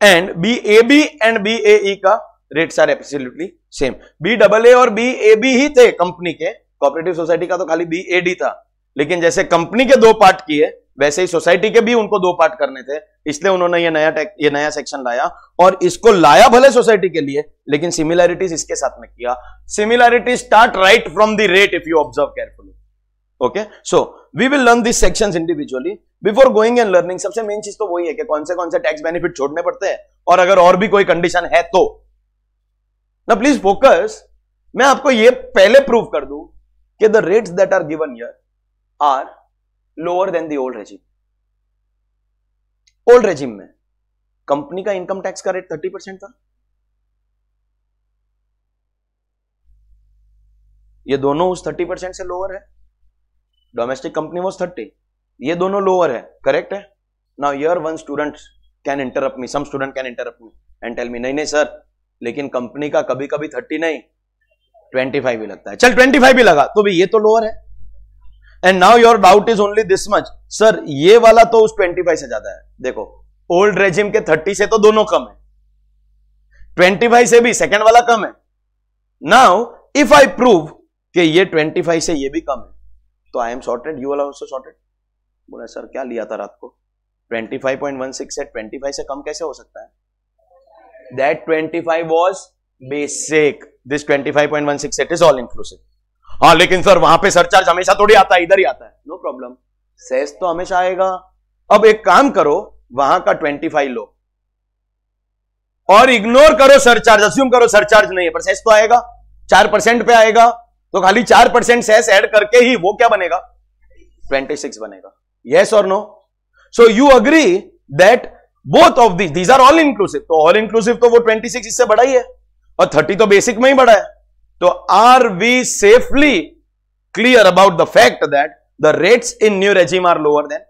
and b a b and b a e ka rates are absolutely same. B double A b b a hi the company ke cooperative society ka to khali b a d tha लेकिन जैसे company के दो part किए वैसे ही society के भी उनको दो पार्ट करने थे इसलिए उन्होंने ये नया टेक, ये नया सेक्शन लाया और इसको लाया भले सोसाइटी के लिए लेकिन सिमिलैरिटीज इसके साथ में किया similarities start right from the rate if you observe carefully okay so we will learn this sections individually before going and learning सबसे मेन चीज तो वही है कि कौन से कौन से टैक्स बेनिफिट छोड़ने पड़ते हैं और अगर और भी कोई कंडीशन है तो ना प्लीज फोकस मैं आपको ये पहले प्रूव कर दूं कि the rates that are given here are lower than the old regime old regime में कंपनी का इनकम टैक्स का रेट थर्टी परसेंट था ये दोनों उस थर्टी परसेंट से लोअर है डोमेस्टिक कंपनी वॉज थर्टी ये दोनों लोअर है करेक्ट है now your one student can interrupt me some student can interrupt me and tell me नहीं नहीं सर लेकिन कंपनी का कभी कभी थर्टी नहीं ट्वेंटी फाइव भी लगता है चल ट्वेंटी फाइव भी लगा तो भी ये तो लोअर है and now your doubt is only this much sir ये वाला तो उस ट्वेंटी फाइव से ज्यादा है देखो ओल्ड रेजिम के थर्टी से तो दोनों कम है ट्वेंटी फाइव से भी सेकेंड वाला कम है नाउ इफ आई प्रूव कि ये ट्वेंटी फाइव से ये भी कम है तो आई एम सॉर्टेड यू वाला ऑल्सो सॉर्टेड बोला सर क्या लिया था रात को twenty five point one six है ट्वेंटी फाइव से कम कैसे हो सकता है that 25 five was basic this twenty five point one is all inclusive हाँ लेकिन सर वहां पे सरचार्ज हमेशा थोड़ी आता है इधर ही आता है नो प्रॉब्लम सेस तो हमेशा आएगा अब एक काम करो वहां का ट्वेंटी फाइव लो और इग्नोर करो सरचार्ज अस्यूम करो सरचार्ज नहीं है पर सेस तो आएगा चार परसेंट पे आएगा तो खाली चार परसेंट सेस एड करके ही वो क्या बनेगा ट्वेंटी सिक्स बनेगा येस और no so you agree that both of these these are all inclusive तो ऑल इंक्लूसिव तो वो ट्वेंटी सिक्स इससे बड़ा ही है और थर्टी तो बेसिक में ही बड़ा है तो are we safely clear about the fact that the rates in new regime are lower than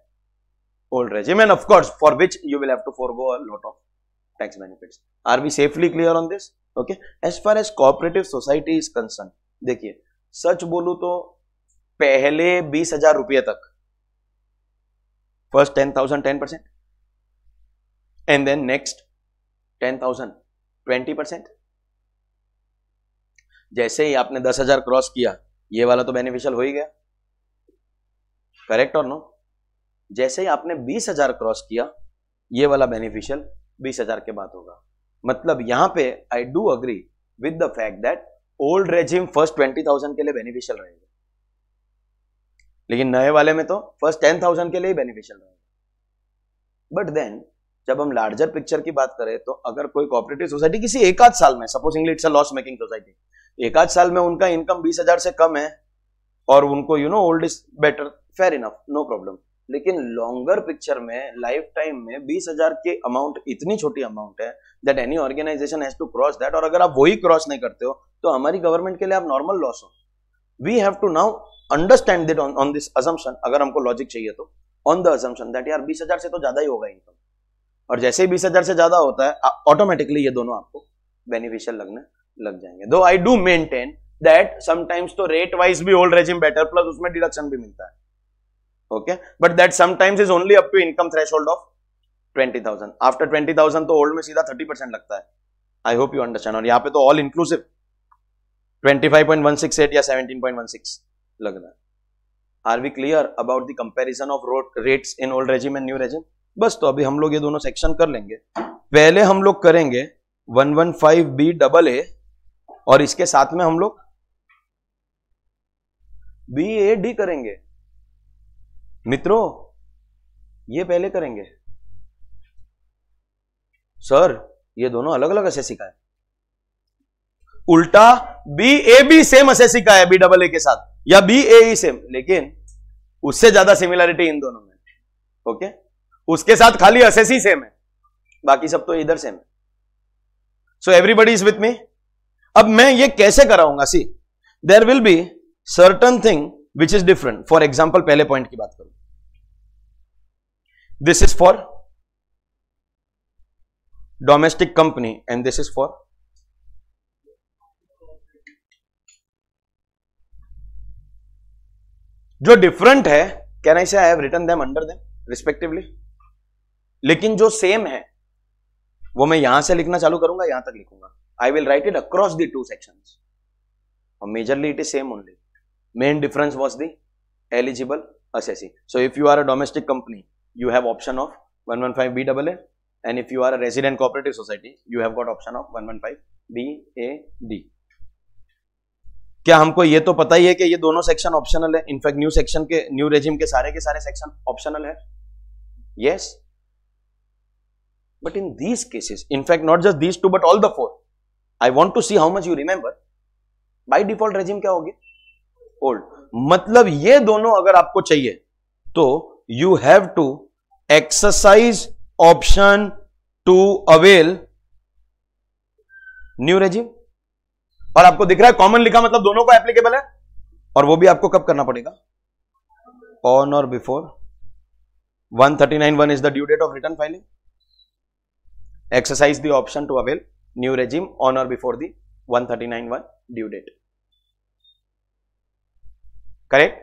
old regime and of course for which you will have of tax are we safely clear on this okay as far as cooperative society is concern देखिए सच बोलू तो पहले बीस हजार रुपये तक first ten thousand ten percent and then next ten thousand twenty percent जैसे ही आपने दस हजार क्रॉस किया ये वाला तो बेनिफिशियल हो ही गया करेक्ट और नो जैसे ही आपने बीस हजार क्रॉस किया ये वाला बेनिफिशियल बीस हजार के बाद होगा मतलब यहां पे I do agree with the fact that old regime first twenty thousand के लिए बेनिफिशियल रहेगा लेकिन नए वाले में तो फर्स्ट टेन थाउजेंड के लिए ही बेनिफिशियल रहेगा बट देन जब हम लार्जर पिक्चर की बात करें तो अगर कोई कॉपरेटिव सोसाइटी किसी एक आध साल में suppose English it's a loss making society एक आध साल में उनका इनकम बीस हजार से कम है और उनको you know old is better fair enough no problem लेकिन लॉन्गर पिक्चर में लाइफ टाइम में बीस हजार के अमाउंट इतनी छोटी अमाउंट है that any organisation has to cross that और अगर आप वही क्रॉस नहीं करते हो तो हमारी गवर्नमेंट के लिए आप नॉर्मल लॉस हो we have to now understand it on this assumption अगर हमको लॉजिक चाहिए तो ऑन द अजम्पन दैट यार बीस हजार से तो ज्यादा ही होगा इनकम और जैसे ही बीस हजार से ज्यादा होता है ऑटोमेटिकली ये दोनों आपको बेनिफिशियल लगना है लग जाएंगे दो I do maintain that sometimes तो रेट वाइज भी ओल्ड रेजिम बेटर प्लस उसमें डिडक्शन भी मिलता है okay but that sometimes is only up to income threshold of twenty thousand after twenty thousand तो ओल्ड में सीधा थर्टी परसेंट लगता है आई होप यू अंडरस्टैंड और यहाँ पे तो all inclusive twenty five point one six eight या सेवनटीन पॉइंट वन सिक्स लग रहा है are we clear about the comparison of road rates in old regime and new regime बस तो अभी हम लोग ये दोनों सेक्शन कर लेंगे पहले हम लोग करेंगे one one five B double A और इसके साथ में हम लोग बी ए डी करेंगे मित्रों ये पहले करेंगे सर ये दोनों अलग अलग ऐसे है उल्टा बी ए बी सेम ऐसे है बी डबल ए के साथ या बी ए ही सेम लेकिन उससे ज्यादा सिमिलरिटी इन दोनों में ओके उसके साथ खाली असेसी सेम है बाकी सब तो इधर सेम है so everybody is with me अब मैं ये कैसे कराऊंगा see there will be certain thing which is different for example पहले पॉइंट की बात करूं this is for domestic company and this is for जो डिफरेंट है can I say I have written them under them respectively लेकिन जो same है वो मैं यहां से लिखना चालू करूंगा यहां तक लिखूंगा I will write it across the two sections. Or Majorly it is same only. Main difference was the eligible assessee. So if you are a domestic company, you have option of 115 BAA and if you are a resident cooperative society, you have got option of 115 BAD. क्या हमको ये तो पता ही है कि ये दोनों section optional है इनफैक्ट न्यू सेक्शन के न्यू रेजिम के सारे के सारे सेक्शन ऑप्शनल है yes but in these cases in fact not just these two but all the four I want to see how much you remember by default regime क्या होगी old मतलब ये दोनों अगर आपको चाहिए तो you have to exercise option to avail new regime और आपको दिख रहा है कॉमन लिखा मतलब दोनों को एप्लीकेबल है और वो भी आपको कब करना पड़ेगा ऑन और before thirty nine one is the due date of return filing exercise the option to avail new regime on or before the 139.1 due date. Correct?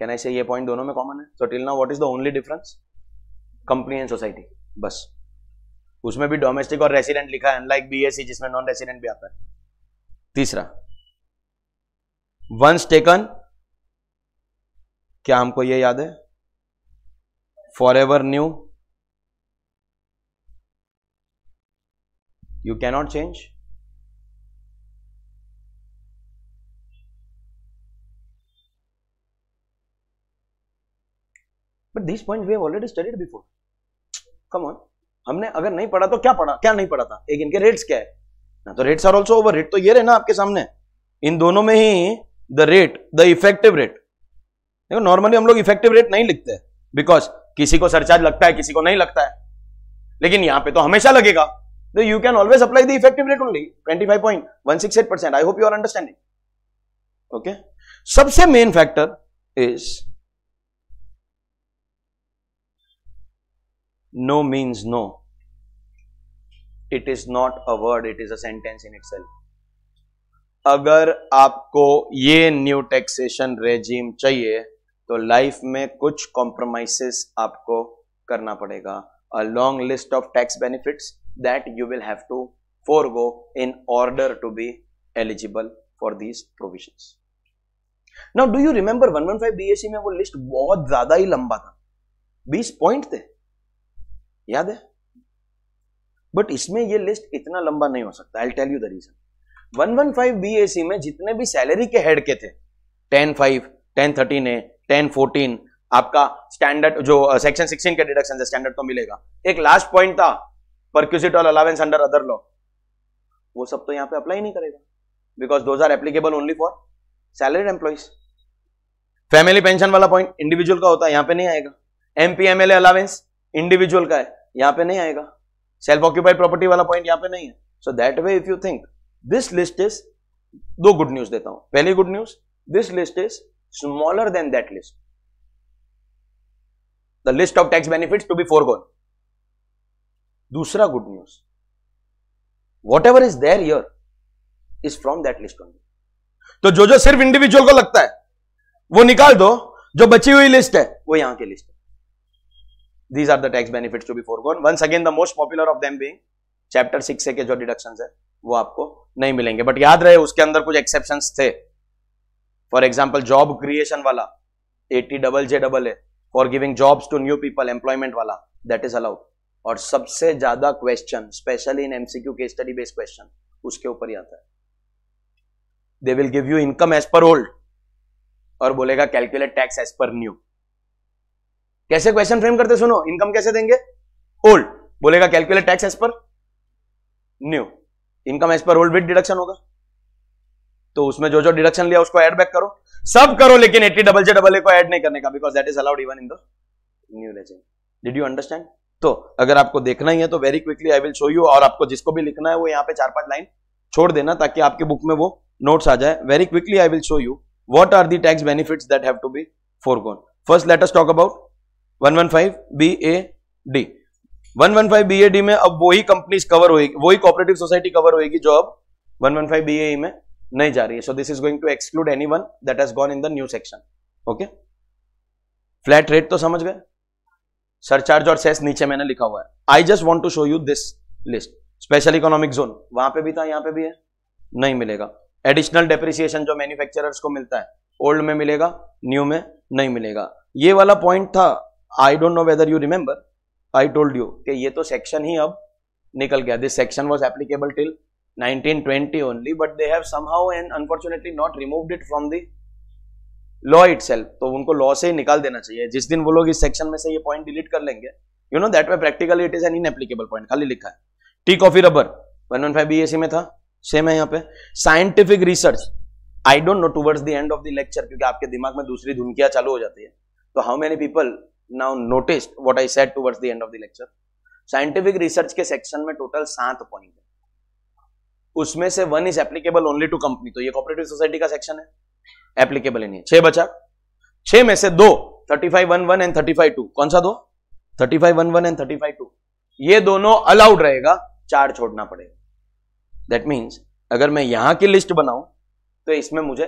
Can I say ये point दोनों में common है? So till now what is the only difference? Company and society. बस उसमें भी domestic और resident लिखा है अनलाइक बीएससी जिसमें नॉन रेसिडेंट भी आता है तीसरा वंस टेकन क्या हमको ये याद है forever new you cannot change but this point we have already studied before come on हमने अगर नहीं पढ़ा तो क्या पढ़ा क्या नहीं पढ़ा था एक इनके रेट्स क्या है ना तो rates are also over rate तो ये रहे ना आपके सामने इन दोनों में ही the rate the effective rate देखो नॉर्मली हम लोग इफेक्टिव रेट नहीं लिखते बिकॉज किसी को सरचार्ज लगता है किसी को नहीं लगता है लेकिन यहां पे तो हमेशा लगेगा So you can always apply the effective rate only 25.168%. I hope you are understanding. Okay. सबसे main factor is no means no. It is not a word, it is a sentence in itself. अगर आपको ये new taxation regime चाहिए तो life में कुछ compromises आपको करना पड़ेगा a long list of tax benefits that you will have to forego in order to be eligible for these provisions. Now, do you remember 115 BAC में वो list बहुत ज्यादा ही लंबा था 20 point थे याद है But इसमें ये list इतना लंबा नहीं हो सकता I'll tell you the reason. 115 BAC में जितने भी salary के head के थे 10 5 10 13 ए 10 14 आपका standard जो section 16 के डिडक्शन से standard तो मिलेगा एक last point था परक्यूजिट और अलावेंस अंडर अदर लॉ वो सब तो यहां पे अप्लाई नहीं करेगा because those are applicable only for salaried employees family pension वाला पॉइंट इंडिविजुअल का होता है यहां पे नहीं आएगा एमपीएमएलए अलावेंस इंडिविजुअल का है यहां पे नहीं आएगा सेल्फ ऑक्यूपाइड प्रॉपर्टी वाला पॉइंट यहां पे नहीं है so that way if you think this list is दो गुड न्यूज देता हूं पहली good news this list is smaller than that list the list of tax benefit to be forgone दूसरा good news whatever is there your is from that list on तो जो जो सिर्फ individual को लगता है वो निकाल दो जो बची हुई लिस्ट है वो यहां की लिस्ट है these are the tax benefit to be gone once again the most popular of them being chapter six के जो डिडक्शन है वो आपको नहीं मिलेंगे बट याद रहे उसके अंदर कुछ एक्सेप्शन थे फॉर एग्जाम्पल जॉब क्रिएशन वाला एटी डबल जे डबल है for giving jobs to new people employment वाला दैट इज अलाउड और सबसे ज्यादा क्वेश्चन स्पेशली इन एमसीक्यू के स्टडी बेस्ड क्वेश्चन उसके ऊपर ही आता है they will give you income as per old और बोलेगा calculate tax as per new कैसे क्वेश्चन फ्रेम करते सुनो इनकम कैसे देंगे ओल्ड बोलेगा calculate tax as per new income as per old with deduction होगा तो उसमें जो जो डिडक्शन लिया उसको एड बैक करो सब करो लेकिन eighty double J double A को एड नहीं करने का because that is allowed even in the new legend did you understand तो अगर आपको देखना ही है तो very quickly I will show you और आपको जिसको भी लिखना है वो यहाँ पे चार पांच लाइन छोड़ देना ताकि आपके बुक में वो नोट्स आ जाए very quickly I will show you what are the tax benefit that have to be foregone first let us talk about five B A D five B A D में अब वही companies cover होगी वही cooperative society cover होगी जो अब five B ए में नहीं जा रही है so this is going to exclude any one that has gone in the new section okay flat rate तो समझ गए सरचार्ज और सेस नीचे मैंने लिखा हुआ है I just want to show you this list special economic zone वहां पे भी था यहाँ पे भी है नहीं मिलेगा एडिशनल डेप्रिसिएशन जो मैन्युफैक्चरर्स को मिलता है ओल्ड में मिलेगा न्यू में नहीं मिलेगा ये वाला पॉइंट था I don't know whether you remember I told you कि ये तो सेक्शन ही अब निकल गया this section was applicable till 1920 only but they have somehow and unfortunately not removed it from the law it तो उनको लॉ से ही निकाल देना चाहिए जिस दिन वो लोग इस सेक्शन में से ये पॉइंट डिलीट कर लेंगे you know that way practically it is an inapplicable point खाली लिखा है tea coffee rubber one one five B में था सेम है यहाँ पे scientific research I don't know towards the end of the lecture क्योंकि आपके दिमाग में दूसरी धुमकियां चालू हो जाती है तो how many people now notice what I set towards the end of the lecture scientific research के सेक्शन में टोटल सात पॉइंट है उसमें से one is applicable only to company तो ये कॉपरेटिव सोसाइटी का सेक्शन है एप्लीकेबल ही नहीं छह बचा छह में से दो thirty five one one and thirty five two कौन सा दो thirty five one one and thirty five to ये दोनों अलाउड रहेगा चार छोड़ना पड़ेगा दैट मीन्स अगर मैं यहां की लिस्ट बनाऊं तो इसमें मुझे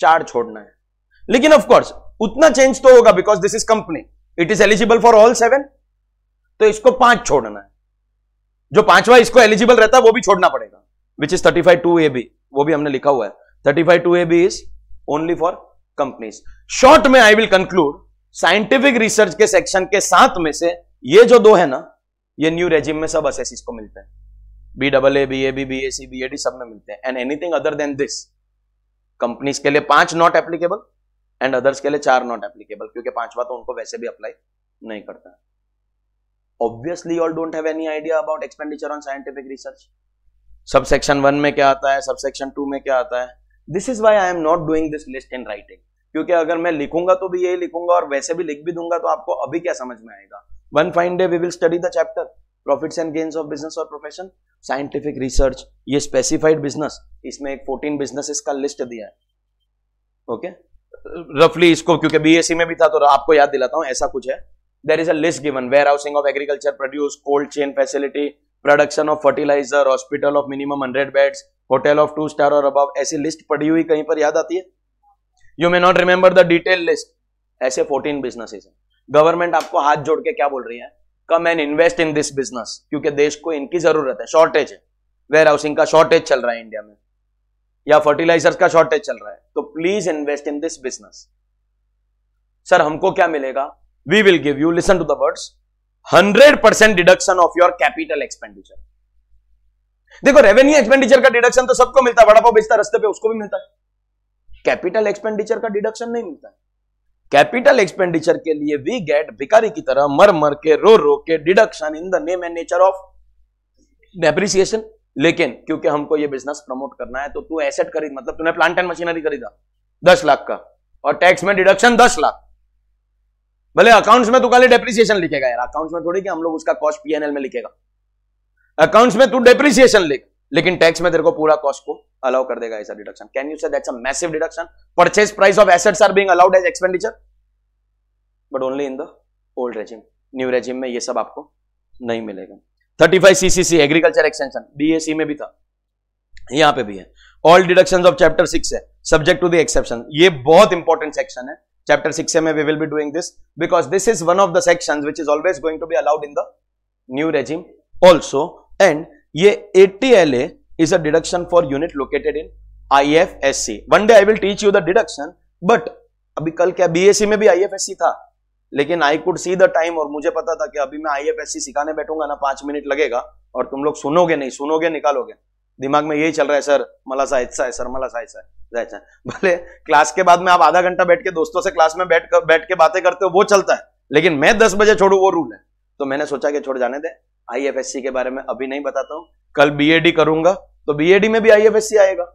चार छोड़ना है लेकिन ऑफकोर्स उतना चेंज तो होगा because this is company it is eligible for all seven तो इसको पांच छोड़ना है जो पांचवा इसको एलिजिबल रहता है वो भी छोड़ना पड़ेगा which is thirty five two A B वो भी हमने लिखा हुआ है thirty five two A B is only for companies short में I will conclude scientific research के सेक्शन के साथ में से ये जो दो है ना ये न्यू रेजिम में सब एस को मिलते हैं B double A B A B B A C B A D सब में मिलते हैं and anything other than this companies के लिए पांच नॉट एप्लीकेबल एंड अदर्स के लिए चार नॉट एप्लीकेबल क्योंकि पांचवा तो उनको वैसे भी अप्लाई नहीं करता obviously all don't have any idea about expenditure on scientific research sub section one में क्या आता है सब सेक्शन टू में क्या आता है this is why I am not doing this list in writing क्योंकि अगर मैं लिखूंगा तो भी यही लिखूंगा और वैसे भी लिख भी दूंगा तो आपको अभी क्या समझ में आएगा one fine day we will study the chapter profits and gains of business और प्रोफेशन साइंटिफिक रिसर्च ये स्पेसिफाइड बिजनेस इसमें एक फोर्टीन बिजनेसेस का लिस्ट दिया है ओके रफली इसको क्योंकि बीएससी में भी था तो आपको याद दिलाता हूं ऐसा कुछ है there is a list given warehousing of agriculture produce cold chain facility production of fertilizer hospital of minimum hundred beds hotel of two star और अबाव ऐसी लिस्ट पड़ी हुई कहीं पर याद आती है you may not remember the detail list ऐसे फोर्टीन बिजनेसेस हैं गवर्नमेंट आपको हाथ जोड़ के क्या बोल रही है come and invest in this business क्योंकि देश को इनकी जरूरत है शॉर्टेज है वेयर हाउसिंग का शॉर्टेज चल रहा है इंडिया में या फर्टिलाइजर्स का शॉर्टेज चल रहा है तो please invest in this business sir हमको क्या मिलेगा we will give you listen to the words hundred percent deduction of your capital expenditure देखो रेवेन्यू एक्सपेंडिचर का डिडक्शन तो सबको मिलता है बड़ा पाव बेचता रस्ते पे उसको भी मिलता है कैपिटल एक्सपेंडिचर का डिडक्शन नहीं मिलता कैपिटल एक्सपेंडिचर के लिए वी गेट भिकारी की तरह मर मर के रो रो के deduction in the name and nature of depreciation लेकिन क्योंकि हमको ये बिजनेस प्रमोट करना है तो तू एसेट खरीद मतलब तूने प्लांट एंड मशीनरी खरीदा दस लाख का और टैक्स में डिडक्शन दस लाख भले अकाउंट्स में तू खाली डेप्रिसिएशन लिखेगा यार अकाउंट्स में थोड़ी कि हम लोग उसका कॉस्ट पीएनएल में लिखेगा अकाउंट्स में तू डेप्रिसिएशन लिख लेकिन टैक्स में तेरे को पूरा कॉस्ट को अलाउ कर देगा ऐसा deduction can you say that's a massive deduction purchase price of assets are being allowed as expenditure but only in the old regime new regime में ये सब आपको नहीं मिलेगा thirty five CCC agriculture extension BSC में भी था यहां पे भी है all deduction of chapter six है सब्जेक्ट टू द एक्सेप्शन ये बहुत इंपॉर्टेंट सेक्शन है Chapter 6MA we will be doing this because this is one of the sections which is always going to be allowed in the new regime also and ye ATLA is a deduction for unit located in IFSC. One day I will teach you the deduction but abhi kal kya BSC mein bhi ifsc tha लेकिन I could see the time और मुझे पता था कि अभी मैं IFSC सिखाने बैठूंगा ना पांच मिनट लगेगा और तुम लोग सुनोगे नहीं सुनोगे निकालोगे दिमाग में यही चल रहा है सर मला जायचं है सर मला जायचं आहे है भले क्लास के बाद में आप आधा घंटा बैठ के दोस्तों से क्लास में बैठ बैठ के बातें करते हो वो चलता है लेकिन मैं दस बजे छोड़ू वो रूल है तो मैंने सोचा कि छोड़ जाने दे आईएफएससी के बारे में अभी नहीं बताता हूं कल बीएडी करूंगा तो बीएडी में भी आईएफएससी आएगा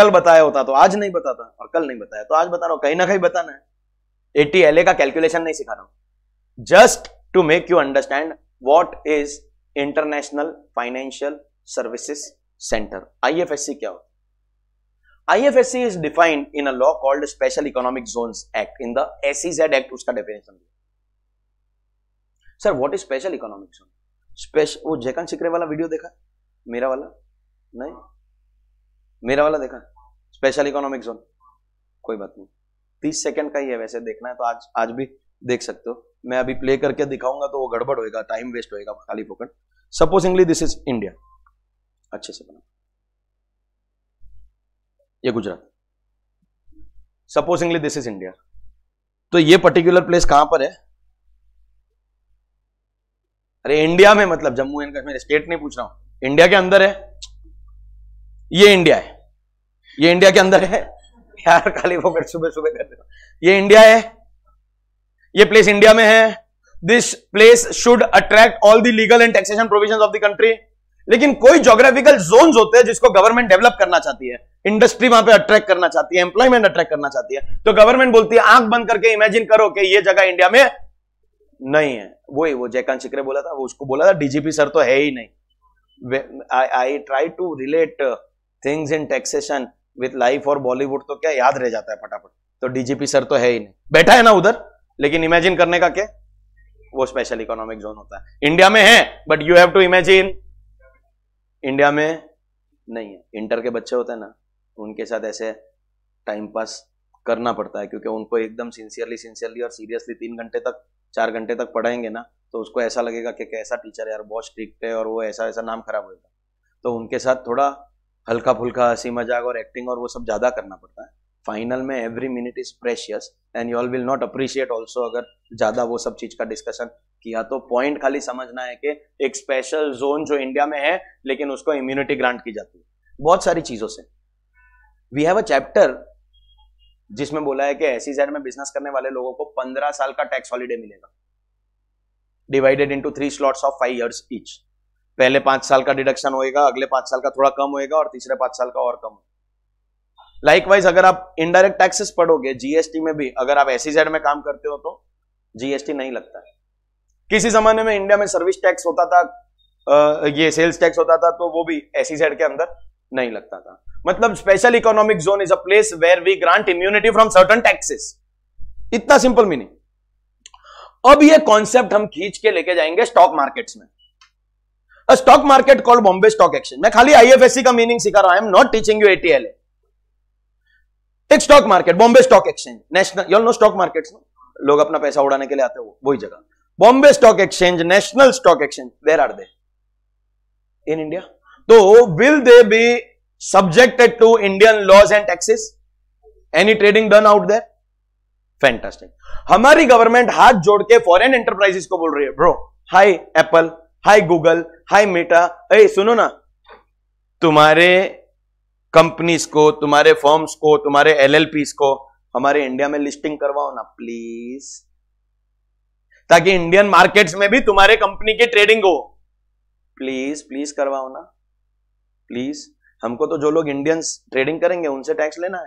कल बताया होता तो आज नहीं बताता और कल नहीं बताया तो आज बता रहा हूं कहीं ना कहीं बताना है एटी एल का कैलकुलेशन नहीं सिखा रहा हूं just to make you understand what is international financial services centre IFSC क्या होता है IFSC is defined in a law called Special Economic Zones Act. In the SEZ Act उसका डेफिनेशन दिया sir what is special economic zone special वो जैकन सिकरे वाला video देखा मेरा वाला नहीं मेरा वाला देखा स्पेशल इकोनॉमिक जोन कोई बात नहीं तीस सेकंड का ही है वैसे देखना है तो आज आज भी देख सकते हो मैं अभी प्ले करके दिखाऊंगा तो वो गड़बड़ होएगा टाइम वेस्ट होएगा खाली pocket supposingly this is India अच्छे से बनाओ ये Gujarat supposingly this is India तो ये पर्टिकुलर प्लेस कहां पर है अरे इंडिया में मतलब जम्मू एंड कश्मीर स्टेट नहीं पूछ रहा हूं इंडिया के अंदर है ये इंडिया है ये इंडिया के अंदर है यार काली वो फिर सुबह सुबह कर देगा ये इंडिया है ये प्लेस इंडिया में है this place should attract all the legal and taxation provision of the country लेकिन कोई जोग्राफिकल जोन होते हैं जिसको गवर्नमेंट डेवलप करना चाहती है इंडस्ट्री वहां पे अट्रैक्ट करना चाहती है एम्प्लॉयमेंट अट्रैक्ट करना चाहती है तो गवर्नमेंट बोलती है आंख बंद करके इमेजिन करो कि ये जगह इंडिया में नहीं है वही वो, वो जयकांत शिकरे बोला था वो उसको बोला था डीजीपी सर तो है ही नहीं I try to relate things in taxation with life और बॉलीवुड तो क्या याद रह जाता है फटाफट तो डीजीपी सर तो है ही नहीं बैठा है ना उधर लेकिन इमेजिन करने का क्या वो स्पेशल इकोनॉमिक जोन होता है इंडिया में है but you have to imagine India में नहीं है इंटर के बच्चे होते हैं ना उनके साथ ऐसे टाइम पास करना पड़ता है क्योंकि उनको एकदम सिंसियरली सिंसियरली और सीरियसली तीन घंटे तक चार घंटे तक पढ़ाएंगे ना तो उसको ऐसा लगेगा कि कैसा टीचर यार बहुत स्ट्रिक्ट है और वो ऐसा ऐसा नाम खराब होगा तो उनके साथ थोड़ा हल्का फुल्का हंसी मजाक और एक्टिंग और वो सब ज़्यादा करना पड़ता है फाइनल में every minute is precious and you all will not appreciate also अगर ज़्यादा वो सब चीज़ का डिस्कशन किया तो पॉइंट खाली समझना है कि एक स्पेशल जोन जो इंडिया में है लेकिन उसको इम्यूनिटी ग्रांट की जाती है बहुत सारी चीजों से वी हैव अ चैप्टर जिसमें बोला है कि ऐसी जेड e में बिजनेस करने वाले लोगों को पंद्रह साल का टैक्स हॉलीडे मिलेगा divided into three slots of five years each पहले पांच साल का डिडक्शन होएगा अगले पांच साल का थोड़ा कम होएगा और तीसरे पांच साल का और कम होगा लाइकवाइज अगर आप इनडायरेक्ट टैक्सेस पढ़ोगे जीएसटी में भी अगर आप एसी e में काम करते हो तो जीएसटी नहीं लगता है किसी जमाने में इंडिया में सर्विस टैक्स होता था ये सेल्स टैक्स होता था तो वो भी एसी सेट e के अंदर नहीं लगता था मतलब special economic zone is a place where we grant immunity from certain taxes इतना सिंपल मीनिंग अब ये कॉन्सेप्ट हम खींच के लेके जाएंगे स्टॉक मार्केट्स में stock market called Bombay stock exchange मैं खाली आईएफएससी का मीनिंग सिखा रहा हूं I am not teaching you at all एक stock market Bombay stock exchange national you know stock markets लोग अपना पैसा उड़ाने के लिए आते हो वही जगह Bombay stock exchange national stock exchange where are they in India तो will they be subjected to Indian laws and taxes any trading done out there fantastic हमारी गवर्नमेंट हाथ जोड़ के फॉरेन एंटरप्राइजेस को बोल रही है bro hi Apple hi Google hi Meta अरे सुनो ना तुम्हारे कंपनीज को तुम्हारे फॉर्म्स को तुम्हारे एलएलपीस को हमारे इंडिया में लिस्टिंग करवाओ ना प्लीज ताकि इंडियन मार्केट्स में भी तुम्हारे कंपनी की ट्रेडिंग हो प्लीज प्लीज करवाओ ना प्लीज हमको तो जो लोग इंडियंस ट्रेडिंग करेंगे उनसे टैक्स लेना है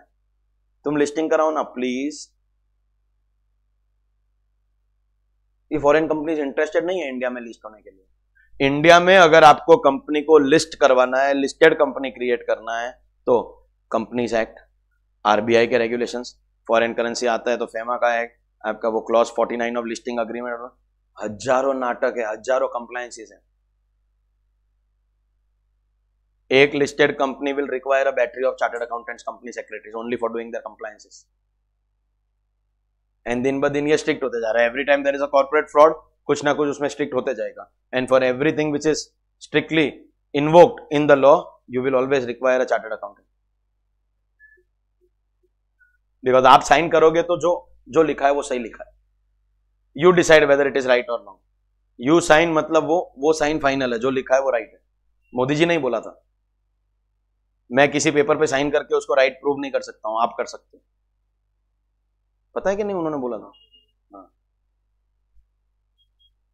तुम लिस्टिंग कराओ ना प्लीज ये फॉरेन कंपनीज इंटरेस्टेड नहीं है इंडिया में लिस्ट होने के लिए इंडिया में अगर आपको कंपनी को लिस्ट करवाना है लिस्टेड कंपनी क्रिएट करना है तो कंपनीज एक्ट आरबीआई के रेगुलेशंस फॉरेन करेंसी आता है तो फेमा का एक्ट आपका वो क्लॉज 49 ऑफ लिस्टिंग अग्रीमेंट हजारों नाटक है हजारों कंप्लायंसेस है एक listed company will require a battery of chartered accountants company secretaries only for doing their compliances and दिन ब दिन ये स्ट्रिक्ट होते जा रहा है every time there is a corporate fraud कुछ ना कुछ उसमें स्ट्रिक्ट होते जाएगा and for everything which is strictly invoked in the law you will always require a chartered accountant because आप साइन करोगे तो जो जो लिखा है वो सही लिखा है you decide whether it is right और नॉट यू साइन मतलब वो वो साइन फाइनल है जो लिखा है वो राइट है मोदी जी नहीं बोला था मैं किसी पेपर पे साइन करके उसको राइट प्रूव नहीं कर सकता हूं आप कर सकते पता है कि नहीं उन्होंने बोला था हाँ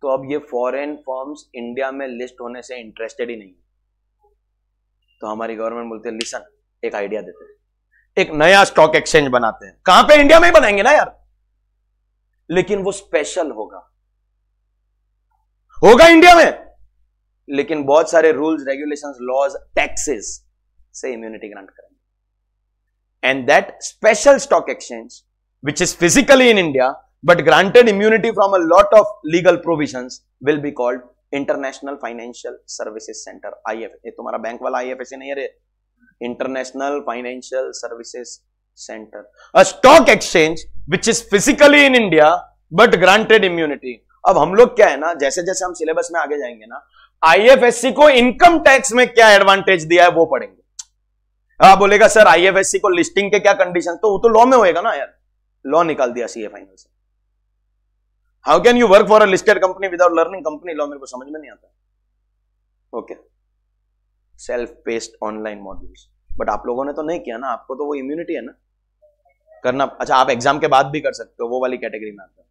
तो अब ये फॉरेन फॉर्म्स इंडिया में लिस्ट होने से इंटरेस्टेड ही नहीं है तो हमारी गवर्नमेंट बोलते हैं लिसन एक आइडिया देते हैं एक नया स्टॉक एक्सचेंज बनाते हैं कहां पे इंडिया में ही बनाएंगे ना यार लेकिन वो स्पेशल होगा होगा इंडिया में लेकिन बहुत सारे रूल्स रेगुलेशंस लॉज टैक्सेस से इम्यूनिटी ग्रांट करेंगे and that special stock exchange which is physically in India but granted immunity from a lot of legal provision will be called international financial services centre I F A तुम्हारा bank वाला I F S नहीं अरे international financial services center. A stock exchange which is physically in India but granted immunity. अब हम लोग क्या है ना जैसे जैसे हम सिलेबस में आगे जाएंगे ना आईएफएससी को इनकम टैक्स में क्या एडवांटेज दिया है वो पढ़ेंगे आप हाँ, बोलेगा सर आईएफएससी को लिस्टिंग के क्या कंडीशन तो वो तो लॉ में होएगा ना यार लॉ निकाल दिया सीए फाइनल से how can you work for a listed company without learning company law मेरे को समझ में नहीं आता okay self paced online modules but आप लोगों ने तो नहीं किया ना आपको तो वो इम्यूनिटी है ना करना अच्छा आप एग्जाम के बाद भी कर सकते हो वो वाली कैटेगरी में आता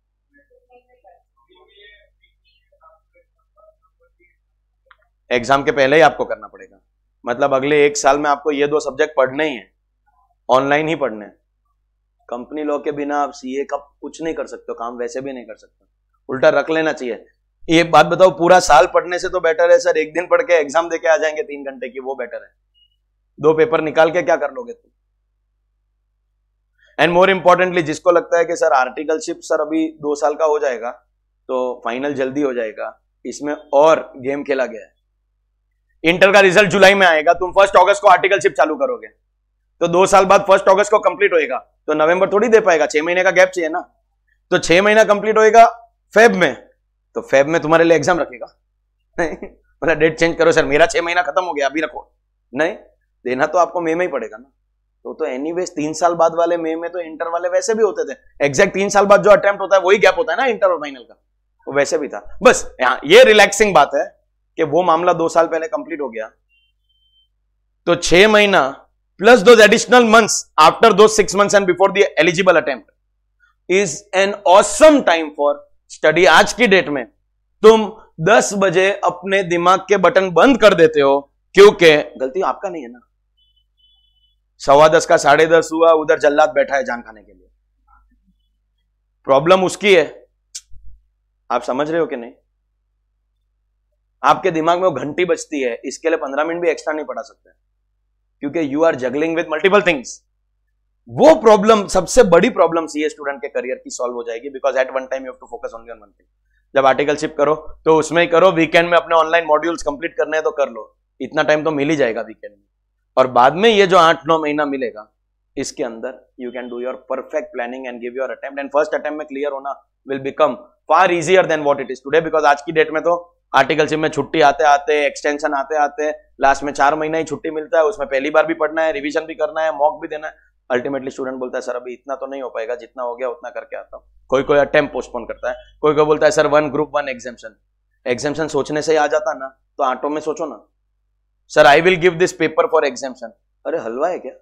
एग्जाम के पहले ही आपको करना पड़ेगा मतलब अगले एक साल में आपको ये दो सब्जेक्ट पढ़ने ही है ऑनलाइन ही पढ़ने हैं कंपनी लॉ के बिना आप सीए का कुछ नहीं कर सकते काम वैसे भी नहीं कर सकते उल्टा रख लेना चाहिए ये बात बताओ पूरा साल पढ़ने से तो बेटर है सर एक दिन पढ़ के एग्जाम देके आ जाएंगे तीन घंटे की वो बेटर है दो पेपर निकाल के क्या कर लोगे तुम एंड मोर इंपॉर्टेंटली जिसको लगता है कि सर आर्टिकलशिप सर अभी दो साल का हो जाएगा तो फाइनल जल्दी हो जाएगा इसमें और गेम खेला गया है इंटर का रिजल्ट जुलाई में आएगा तुम फर्स्ट अगस्त को आर्टिकलशिप चालू करोगे तो दो साल बाद फर्स्ट अगस्त को कंप्लीट होएगा तो नवंबर थोड़ी दे पाएगा छह महीने का गैप चाहिए ना तो छह महीना कंप्लीट होएगा फेब में तो फेब में तुम्हारे लिए एग्जाम रखेगा नहीं डेट चेंज करो सर मेरा छह महीना खत्म हो गया अभी रखो नहीं देना तो आपको मे में ही पड़ेगा ना तो तो एनी तीन साल बाद वाले मे में तो इंटर वाले वैसे भी होते थे एग्जैक्ट तीन साल बाद जो अटेम्प्ट होता है वही गैप होता है ना इंटर और फाइनल का तो वैसे भी था बस यहाँ ये रिलैक्सिंग बात है कि वो मामला दो साल पहले कंप्लीट हो गया तो छह महीना प्लस दो एडिशनल मंथ्स आफ्टर दो six months and before the eligible attempt is an awesome time for study आज की डेट में तुम 10 बजे अपने दिमाग के बटन बंद कर देते हो क्योंकि गलती आपका नहीं है ना सवा दस का साढ़े दस हुआ उधर जल्लाद बैठा है जान खाने के लिए प्रॉब्लम उसकी है आप समझ रहे हो कि नहीं आपके दिमाग में वो घंटी बचती है इसके लिए पंद्रह मिनट भी एक्स्ट्रा नहीं पढ़ा सकते क्योंकि you are juggling with multiple things वो प्रॉब्लम सबसे बड़ी प्रॉब्लम सी स्टूडेंट के करियर की सॉल्व हो जाएगी because at one time you to focus on one thing जब आर्टिकल शिप करो तो उसमें ही करो वीकेंड में अपने ऑनलाइन मॉड्यूल्स कंप्लीट करने हैं तो कर लो इतना टाइम तो मिल ही जाएगा वीकेंड में और बाद में ये जो आठ नौ महीना मिलेगा इसके अंदर you can do your perfect planning and give your attempt and first attempt में क्लियर होना will become far easier than what it is today because आज की डेट में तो आर्टिकलशिप में छुट्टी आते आते एक्सटेंशन आते आते लास्ट में चार महीना ही छुट्टी मिलता है उसमें पहली बार भी पढ़ना है रिविजन भी करना है मॉक भी देना है अल्टीमेटली स्टूडेंट बोलता है सर अभी इतना तो नहीं हो पाएगा जितना हो गया उतना करके आता हूँ कोई कोई अटेम्प पोस्टपोन करता है कोई कोई बोलता है sir one group one examination examination सोचने से ही आ जाता ना तो आटो में सोचो ना sir I will give this paper for examination अरे हलवा है क्या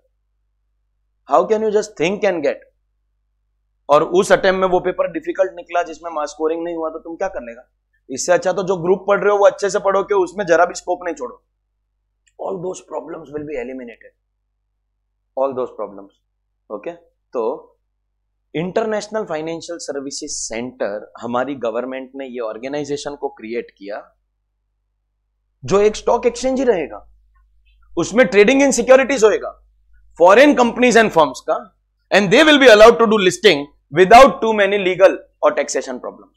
how can you just think can get और उस अटेम्प में वो पेपर डिफिकल्ट निकला जिसमें मार्क्स स्कोरिंग नहीं हुआ तो तुम क्या कर लेगा इससे अच्छा तो जो ग्रुप पढ़ रहे हो वो अच्छे से पढ़ो कि उसमें जरा भी स्कोप नहीं छोड़ो all those problems will be eliminated all those problems okay तो इंटरनेशनल फाइनेंशियल सर्विसेज सेंटर हमारी गवर्नमेंट ने ये ऑर्गेनाइजेशन को क्रिएट किया जो एक स्टॉक एक्सचेंज ही रहेगा उसमें ट्रेडिंग इन सिक्योरिटीज होएगा फॉरेन कंपनीज एंड फर्म्स का and they will be allowed to do listing without too many legal और टैक्सेशन प्रॉब्लम्स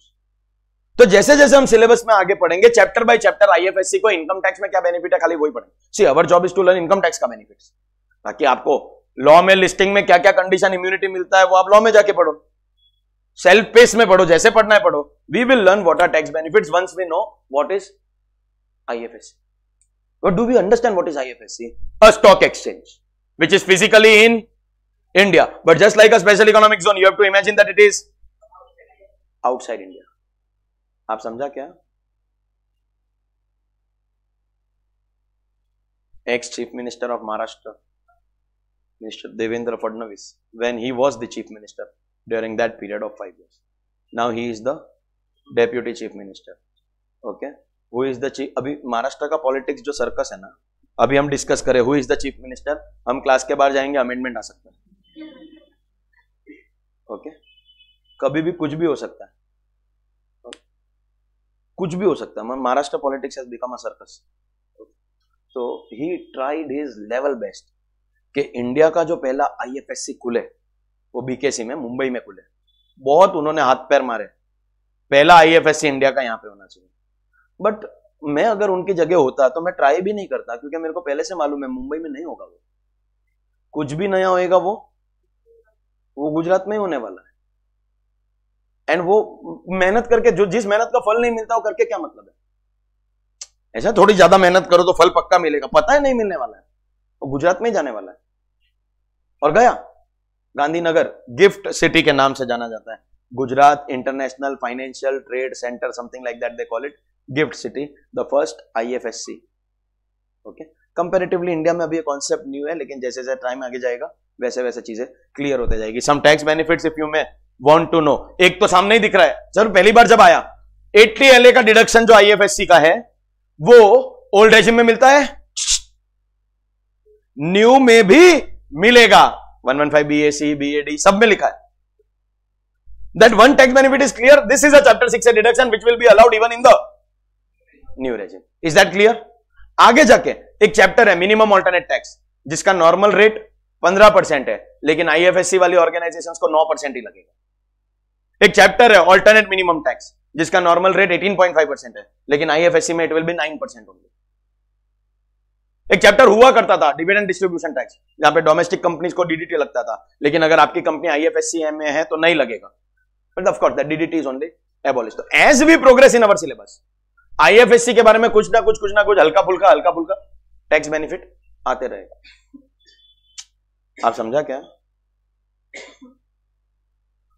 तो जैसे जैसे हम सिलेबस में आगे पढ़ेंगे चैप्टर बाय चैप्टर आईएफएससी को इनकम टैक्स में क्या बेनिफिट है खाली वही पढ़ेंगे see our job is to learn income tax का बेनिफिट ताकि आपको लॉ में लिस्टिंग में क्या क्या कंडीशन इम्यूनिटी मिलता है वो आप लॉ में जाके पढ़ो सेल्फ पेस में पढ़ो जैसे पढ़ना है पढ़ो we will learn what are tax benefit once we know what is IFSC. But do we understand what is IFSC? A stock exchange, which is physically in India. But just like a special economic zone, you have to imagine that it is outside India. आप समझा क्या? Ex-Chief Minister of Maharashtra, Minister Devendra Fadnavis, when he was the Chief Minister during that period of five years. Now he is the Deputy Chief Minister. Okay. Who is the chief अभी महाराष्ट्र का politics जो circus है ना अभी हम discuss करें who is the chief minister हम class के बाहर जाएंगे अमेंडमेंट आ सकता है ओके okay? कभी भी कुछ भी हो सकता है कुछ भी हो सकता है Maharashtra politics has become a circus तो ही ट्राइड हिज लेवल बेस्ट कि इंडिया का जो पहला आईएफएससी खुले वो बीकेसी में मुंबई में खुले बहुत उन्होंने हाथ पैर मारे पहला आईएफएससी इंडिया का यहां पे होना चाहिए बट मैं अगर उनकी जगह होता तो मैं ट्राई भी नहीं करता क्योंकि मेरे को पहले से मालूम है मुंबई में नहीं होगा वो कुछ भी नया होएगा वो वो गुजरात में ही होने वाला है एंड वो मेहनत करके जो जिस मेहनत का फल नहीं मिलता वो करके क्या मतलब है ऐसा थोड़ी ज्यादा मेहनत करो तो फल पक्का मिलेगा पता है नहीं मिलने वाला है वो गुजरात में ही जाने वाला है और गया गांधीनगर गिफ्ट सिटी के नाम से जाना जाता है Gujarat international financial trade centre something like that they call it GIFT city the first IFSC okay comparatively India में अभी ये कॉन्सेप्ट न्यू है लेकिन जैसे जैसे टाइम आगे जाएगा वैसे वैसे चीजें क्लियर होते जाएगी some tax benefits if you may want to know एक तो सामने ही दिख रहा है सर पहली बार जब आया 80 एलए का डिडक्शन जो आईएफएससी का है वो ओल्ड एज में मिलता है न्यू में भी मिलेगा 115 बी एडी सब में लिखा है that one tax benefit is clear this is a chapter six deduction which will be allowed even in the new regime is that clear आगे जाके एक चैप्टर है मिनिमम ऑल्टरनेट टैक्स जिसका नॉर्मल रेट पंद्रह परसेंट है लेकिन IFSC वाली organisation को नौ परसेंट ही लगेगा एक चैप्टर है ऑल्टरनेट मिनिमम टैक्स जिसका नॉर्मल रेट 18.5 परसेंट है लेकिन आईएफएससी में इट विल बी 9 परसेंट होंगे एक चैप्टर हुआ करता था डिविडेंड डिस्ट्रीब्यूशन टैक्स जहां पे डोमेस्टिक कंपनीज को डीडीटी लगता था लेकिन अगर आपकी कंपनी आईएफएससी में है तो नहीं लगेगा but of course that DDT is only abolish तो as we progress in our syllabus IFSC के बारे में कुछ ना कुछ कुछ ना कुछ हल्का फुल्का हल्का फुल्का टैक्स बेनिफिट आते रहेगा आप समझा क्या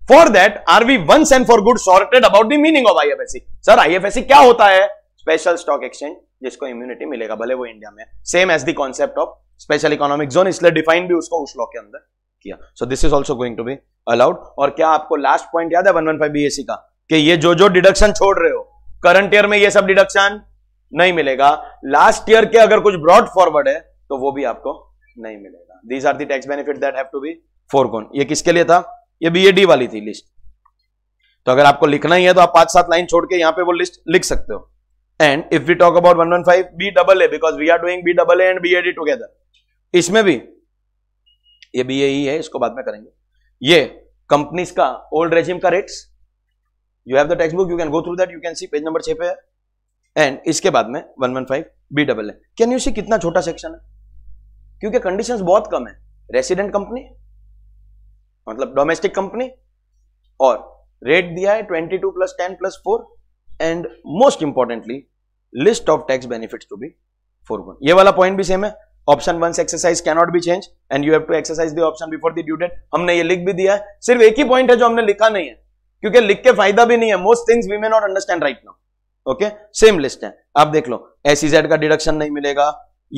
for that are we once and for good sorted about the meaning of IFSC sir IFSC क्या होता है स्पेशल स्टॉक एक्सचेंज जिसको इम्यूनिटी मिलेगा भले वो इंडिया में same as the concept of special economic zone इसलिए डिफाइन भी उसको उस लॉ के अंदर किया so this is also going to be allowed और क्या आपको लास्ट पॉइंट याद है वन वन फाइव बी का कि ये जो जो डिडक्शन छोड़ रहे हो करंट ईयर में ये सब डिडक्शन नहीं मिलेगा लास्ट ईयर के अगर कुछ ब्रॉड फॉरवर्ड है तो वो भी आपको नहीं मिलेगा these are the tax benefit that have to be forgone ये किसके लिए था ये बी ए डी वाली थी लिस्ट तो अगर आपको लिखना ही है तो आप पांच सात लाइन छोड़ के यहां पे वो लिस्ट लिख सकते हो and if we talk about 115 B double A because we are doing B double A and B A D together इसमें भी ये बी ए ही है इसको बाद में करेंगे ये कंपनीज का ओल्ड रेजिम का rates you have the text textbook you can go through that you can see page number छह पे है एंड इसके बाद में one one five B double है कैन यू सी कितना छोटा सेक्शन है क्योंकि कंडीशन बहुत कम है रेसिडेंट कंपनी मतलब डोमेस्टिक कंपनी और रेट दिया है twenty two plus ten plus four and most importantly list of tax benefits to be four one ये वाला पॉइंट भी सेम है option one exercise cannot be change and you have to exercise the option before the due date हमने ये लिख भी दिया है सिर्फ एक ही पॉइंट है जो हमने लिखा नहीं है क्योंकि लिख के फायदा भी नहीं है most things we may not understand right now okay same list है आप देख लो एसीजेड e का डिडक्शन नहीं मिलेगा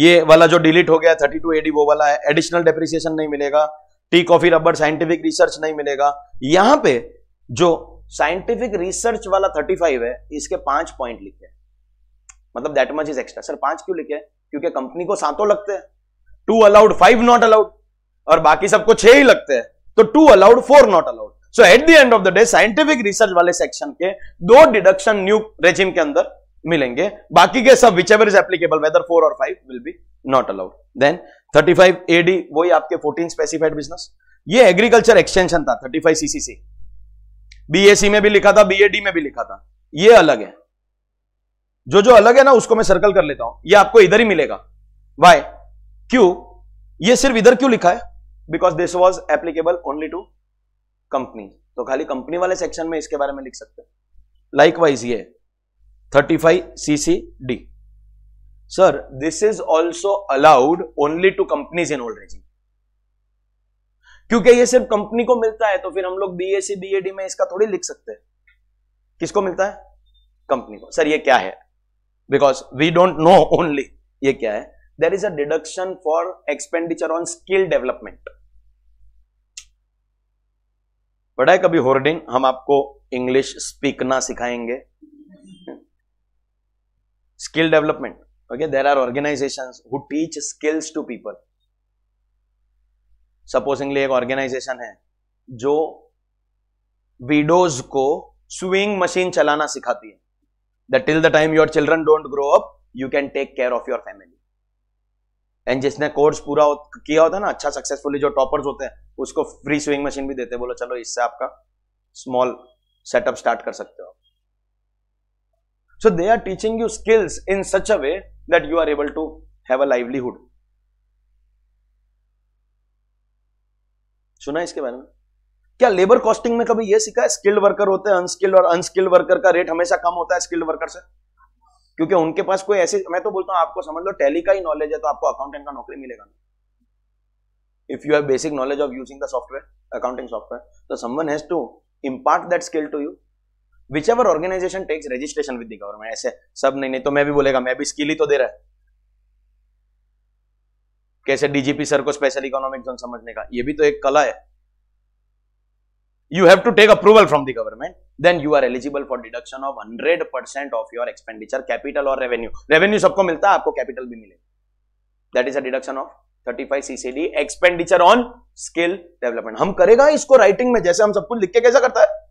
ये वाला जो डिलीट हो गया थर्टी टू एडी वो वाला है एडिशनल डेप्रिसिएशन नहीं मिलेगा tea coffee rubber scientific research नहीं मिलेगा यहां पे जो साइंटिफिक रिसर्च वाला 35 है इसके पांच पॉइंट लिखे मतलब that much is extra sir पांच क्यों लिखे क्योंकि कंपनी को सातों लगते हैं two allowed five not allowed और बाकी सबको छह ही लगते हैं तो two allowed four not allowed so at the end of the day scientific research वाले सेक्शन के दो डिडक्शन न्यू रेजिम के अंदर मिलेंगे बाकी के सब which ever is applicable whether four और five will be not allowed then 35 AD वही आपके 14 स्पेसिफाइड बिजनेस ये एग्रीकल्चर एक्सटेंशन था 35 सीसीसी बीएसी में भी लिखा था एडी में भी लिखा था ये अलग है जो जो अलग है ना उसको मैं सर्कल कर लेता हूं ये आपको इधर ही मिलेगा वाई क्यों ये सिर्फ इधर क्यों लिखा है because this was applicable only to company तो खाली कंपनी वाले सेक्शन में इसके बारे में लिख सकते हैं लाइक वाइज ये thirty five C C D sir this is also allowed only to companies in old regime क्योंकि ये सिर्फ कंपनी को मिलता है तो फिर हम लोग बीएससी बीएडी में इसका थोड़ी लिख सकते हैं किसको मिलता है कंपनी को सर ये क्या है because we don't know only ये क्या है there is a deduction for expenditure on skill development पढ़ा है कभी होर्डिंग हम आपको इंग्लिश स्पीकना सिखाएंगे skill development okay there are organisation who teach skills to people supposingly एक ऑर्गेनाइजेशन है जो विडोज को स्विंग मशीन चलाना सिखाती है the till the time your children don't grow up you can take care of your family and जिसने course पूरा किया होता है ना अच्छा सक्सेसफुली जो टॉपर्स होते हैं उसको फ्री स्विंग मशीन भी देते बोलो चलो इससे आपका स्मॉल सेटअप स्टार्ट कर सकते हो so they are teaching you skills in such a way that you are able to have a livelihood सुना इसके बारे में क्या लेबर कॉस्टिंग में कभी यह सीखा है स्किल्ड वर्कर होते हैं अनस्किल्ड और अनस्किल्ड वर्कर का रेट हमेशा कम होता है स्किल्ड वर्कर से क्योंकि उनके पास कोई ऐसे मैं तो बोलता हूँ आपको समझ लो टेली का ही नॉलेज है तो आपको अकाउंटेंट का नौकरी मिलेगा ना if you have basic knowledge of using the software accounting software तो someone has to impart that skill to you whichever organisation takes registration with the government ऐसे सब नहीं नहीं तो मैं भी बोलेगा मैं भी स्किल ही तो दे रहा है कैसे डीजीपी सर को स्पेशल इकोनॉमिक जोन समझने का ये भी तो एक कला है you have to take approval from the government then you are eligible for deduction of 100% of your expenditure capital or revenue revenue sabko milta aapko capital bhi milega that is a deduction of 35 ccd expenditure on skill development hum karega isko writing mein jaise hum सब कुछ लिख के कैसा करता है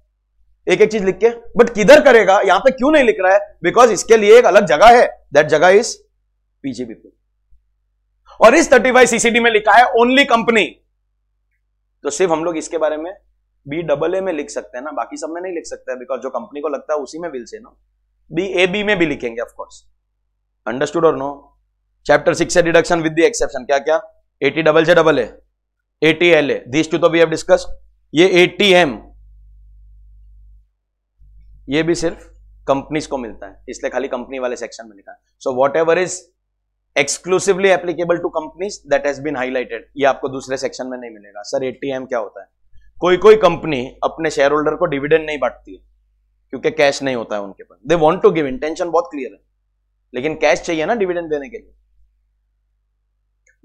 एक एक चीज लिख के बट किधर करेगा यहां पे क्यों नहीं लिख रहा है बिकॉज इसके लिए एक अलग जगह है दैट जगह इज पीजीबीपी और इस 35 सीसीडी में लिखा है ओनली कंपनी तो सिर्फ हम लोग इसके बारे में बी डबल ए में लिख सकते हैं ना बाकी सब में नहीं लिख सकते बिकॉज जो कंपनी को लगता है उसी में विल से ना बी ए बी में भी लिखेंगे ऑफकोर्स अंडरस्टूड और no chapter six deduction with the exception क्या क्या ए टी डबल से double A A T L A this two to be have discuss ये ए टी एम ये भी सिर्फ कंपनीज को मिलता है इसलिए खाली कंपनी वाले सेक्शन में लिखा है so whatever is exclusively applicable to companies that has been highlighted ये आपको दूसरे सेक्शन में नहीं मिलेगा सर ए टी एम क्या होता है कोई कोई कंपनी अपने शेयर होल्डर को डिविडेंड नहीं बांटती है क्योंकि कैश नहीं होता है उनके पास they want to give intention बहुत क्लियर है लेकिन कैश चाहिए ना डिविडेंड देने के लिए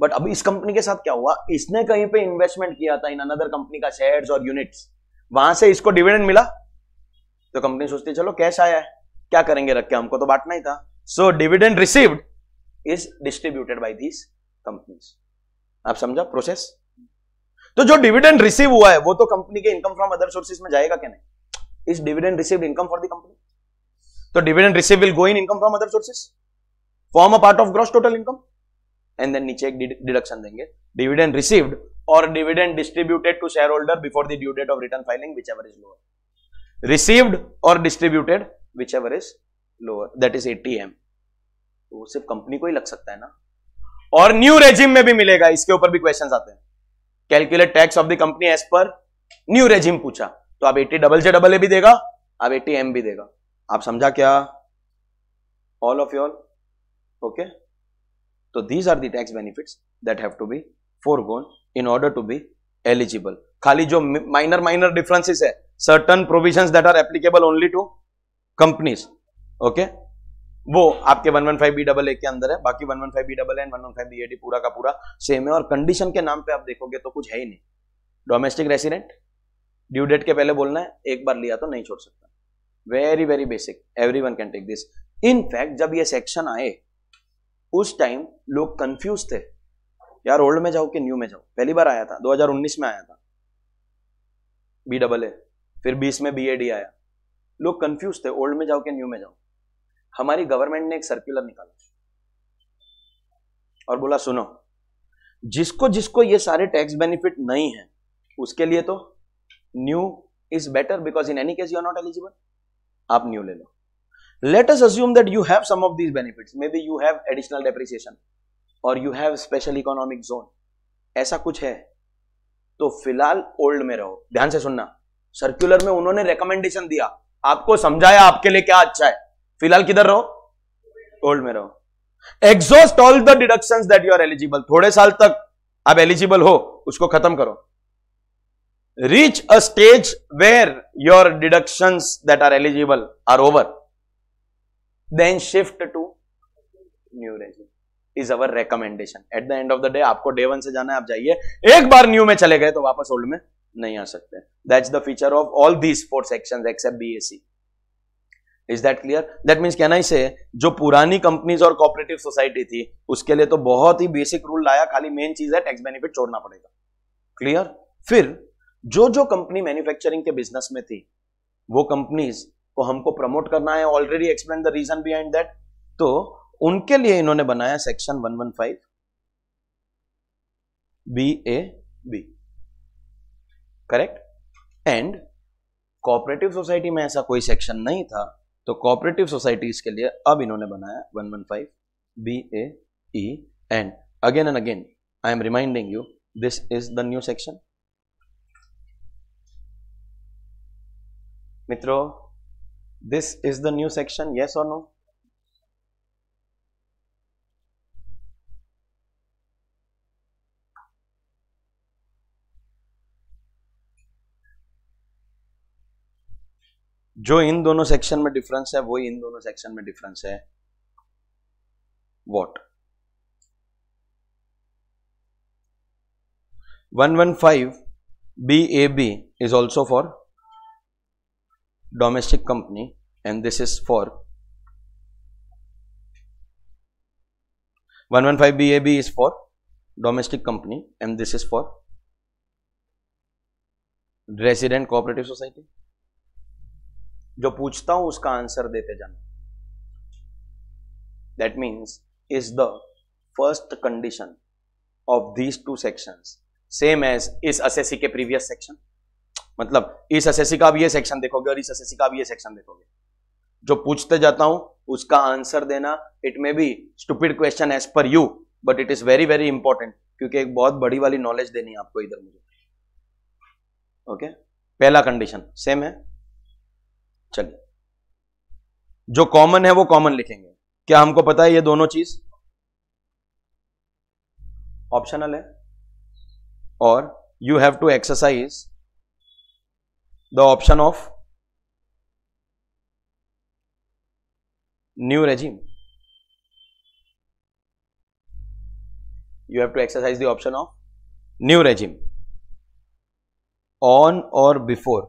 बट अब इस कंपनी के साथ क्या हुआ इसने कहीं पे इन्वेस्टमेंट किया था इन अनदर कंपनी का शेयर्स और यूनिट्स वहां से इसको डिविडेंड मिला तो कंपनी सोचती चलो कैश आया है क्या करेंगे रख के हमको तो बांटना ही था so dividend received is distributed by these companies आप समझा प्रोसेस तो जो डिविडेंड रिसीव हुआ है वो तो कंपनी के इनकम फ्रॉम अदर सोर्सेज में जाएगा क्या नहीं इस dividend receive income for the company तो dividend receive will go in income from other sources form a part of gross total income and then नीचे एक डिडक्शन देंगे डिविडेंड रिसीव्ड और dividend distributed to shareholder before the due date of return filing which ever is lower received और distributed which ever is lower that is ATM तो वो सिर्फ company को ही लग सकता है ना और न्यू रेजिम में भी मिलेगा इसके ऊपर भी क्वेश्चंस आते हैं calculate tax of the company as per new regime पूछा तो आप eighty double J double A भी देगा आप एटी एम भी देगा आप समझा क्या ऑल ऑफ योर ओके तो these are the tax benefit that have to be forgone in order to be eligible खाली जो माइनर माइनर डिफरेंसेस है certain provision that are applicable only to companies okay वो आपके one one five B double A के अंदर है बाकी one one five B double N one one five B AD पूरा का पूरा सेम है और कंडीशन के नाम पे आप देखोगे तो कुछ है ही नहीं डोमेस्टिक रेसिडेंट ड्यू डेट के पहले बोलना है एक बार लिया तो नहीं छोड़ सकता very very basic every one can take this in fact जब ये सेक्शन आए उस टाइम लोग कंफ्यूज थे यार ओल्ड में जाओ कि न्यू में जाओ पहली बार आया था 2019 में आया था बी डबल ए फिर 20 में बी आया लोग कंफ्यूज थे ओल्ड में जाओ कि न्यू में जाओ हमारी गवर्नमेंट ने एक सर्कुलर निकाला और बोला सुनो जिसको जिसको ये सारे टैक्स बेनिफिट नहीं है उसके लिए तो new is better because in any case you are not eligible आप न्यू ले लो let us assume that you have some of these benefits maybe you have additional depreciation और you have special economic zone ऐसा कुछ है तो फिलहाल old में रहो ध्यान से सुनना सर्कुलर में उन्होंने रिकमेंडेशन दिया आपको समझाया आपके लिए क्या अच्छा है फिलहाल किधर रहो ओल्ड में रहो exhaust all the deduction that you are eligible थोड़े साल तक आप एलिजिबल हो उसको खत्म करो reach a stage where your deduction that are eligible are over then shift to new regime is our recommendation at the end of the day आपको डे वन से जाना है आप जाइए एक बार न्यू में चले गए तो वापस ओल्ड में नहीं आ सकते that's the feature of all these four section except B S C is that clear that means कहना ही से जो पुरानी कंपनीज और कॉपरेटिव सोसाइटी थी उसके लिए तो बहुत ही बेसिक रूल लाया खाली मेन चीज है टैक्स बेनिफिट छोड़ना पड़ेगा क्लियर फिर जो जो कंपनी मैन्युफैक्चरिंग के बिजनेस में थी वो कंपनीज को हमको प्रमोट करना है already explain the reason behind that तो उनके लिए इन्होंने बनाया section 115 B A B correct and cooperative society में ऐसा कोई सेक्शन नहीं था तो कोऑपरेटिव सोसाइटीज के लिए अब इन्होंने बनाया 115 B A and again and again I am reminding you this is the new section मित्रों this is the new section yes और नो जो इन दोनों सेक्शन में डिफरेंस है वही इन दोनों सेक्शन में डिफरेंस है what 115 BAB is also for domestic company and this is for 115 BAB is for domestic company and this is for resident cooperative society जो पूछता हूं उसका आंसर देते जाना that means is the first condition of these two section same as इस assessee के previous section मतलब इस असेसी का भी ये सेक्शन देखोगे और इस असेसी का भी ये सेक्शन देखोगे जो पूछते जाता हूं उसका आंसर देना it may be stupid question as per you but it is very very important क्योंकि एक बहुत बड़ी वाली नॉलेज देनी है आपको इधर मुझे ओके okay? पहला कंडीशन सेम है चलिए जो कॉमन है वो कॉमन लिखेंगे क्या हमको पता है ये दोनों चीज ऑप्शनल है और you have to exercise the option of new regime you have to exercise the option of new regime on और before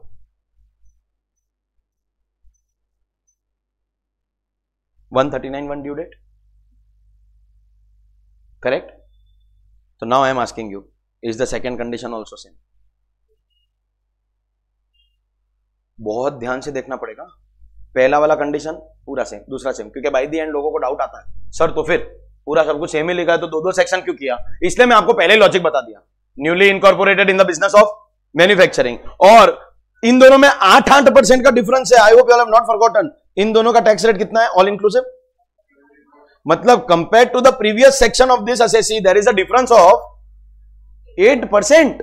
thirty nine one due date correct तो now I am asking you is the second condition also same बहुत ध्यान से देखना पड़ेगा पहला वाला condition पूरा सेम दूसरा सेम क्योंकि बाई दी एंड लोगों को डाउट आता है सर तो फिर पूरा सब कुछ सेम ही लिखा है तो दो दो सेक्शन क्यों किया इसलिए मैं आपको पहले लॉजिक बता दिया newly incorporated in the business of manufacturing और इन दोनों में आठ आठ परसेंट का डिफरेंस है I hope you have not forgotten इन दोनों का टैक्स रेट कितना है ऑल इंक्लूसिव मतलब compare to the previous section of this SSC there is a difference of eight percent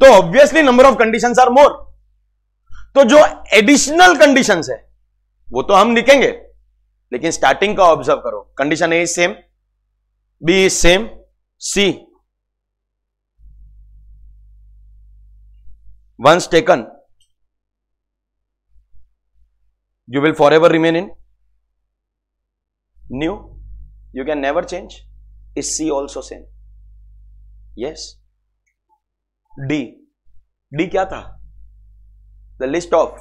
तो obviously number of condition are more तो जो additional condition है वो तो हम लिखेंगे लेकिन स्टार्टिंग का ऑब्जर्व करो condition A is same B is same C once taken you will forever remain in new you can never change is c also same yes d d क्या था the list of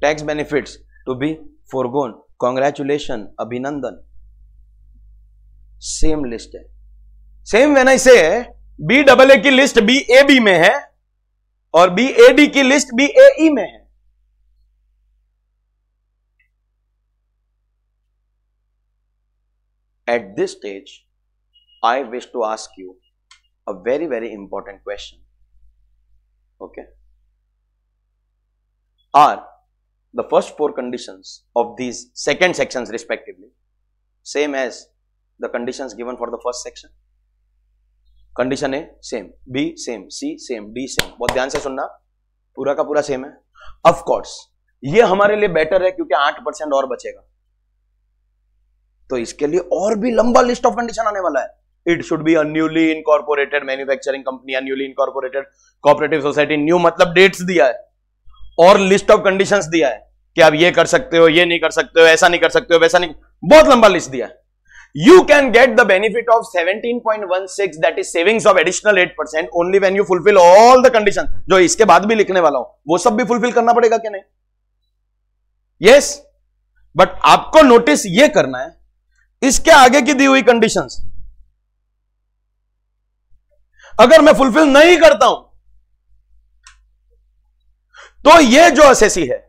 tax benefit to be forgone congratulation अभिनंदन same list है same when I say B double ए की list B A B में है और B A D की list B A E में है At this stage, I wish to ask you a very, very important question. Okay. Are the first four conditions of these second sections respectively same as the conditions given for the first section? Condition A same B same C same D same बहुत ध्यान से सुनना पूरा का पूरा same है of course ये हमारे लिए बेटर है क्योंकि आठ परसेंट और बचेगा तो इसके लिए और भी लंबा लिस्ट ऑफ कंडीशन आने वाला है it should be newly incorporated manufacturing company newly incorporated cooperative society new मतलब डेट्स दिया है और लिस्ट ऑफ कंडीशन दिया है कि आप ये कर सकते हो ये नहीं कर सकते हो ऐसा नहीं कर सकते हो वैसा नहीं बहुत लंबा लिस्ट दिया है you can get the benefit of 17.16 that is savings of additional 8% only when you fulfill all the conditions जो इसके बाद भी लिखने वाला हूं वो सब भी फुलफिल करना पड़ेगा क्या नहीं यस yes, बट आपको नोटिस ये करना है इसके आगे की दी हुई कंडीशंस अगर मैं फुलफिल नहीं करता हूं तो ये जो असेसी है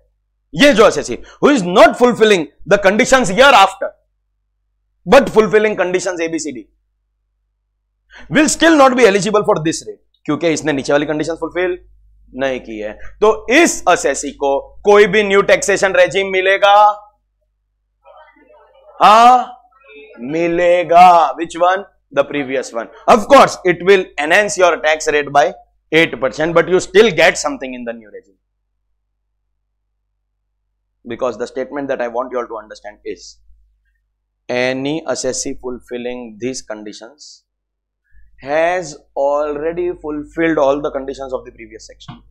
ये जो assessee who is not fulfilling the condition यर after but fulfilling condition A B C D will still not be eligible for this rate क्योंकि इसने नीचे वाली कंडीशन फुलफिल नहीं की है तो इस असेसी को कोई भी न्यू टैक्सेशन रेजिम मिलेगा हा milega. Which one? The previous one. Of course, it will enhance your tax rate by 8%, but you still get something in the new regime. Because the statement that I want you all to understand is any assessee fulfilling these conditions has already fulfilled all the conditions of the previous section.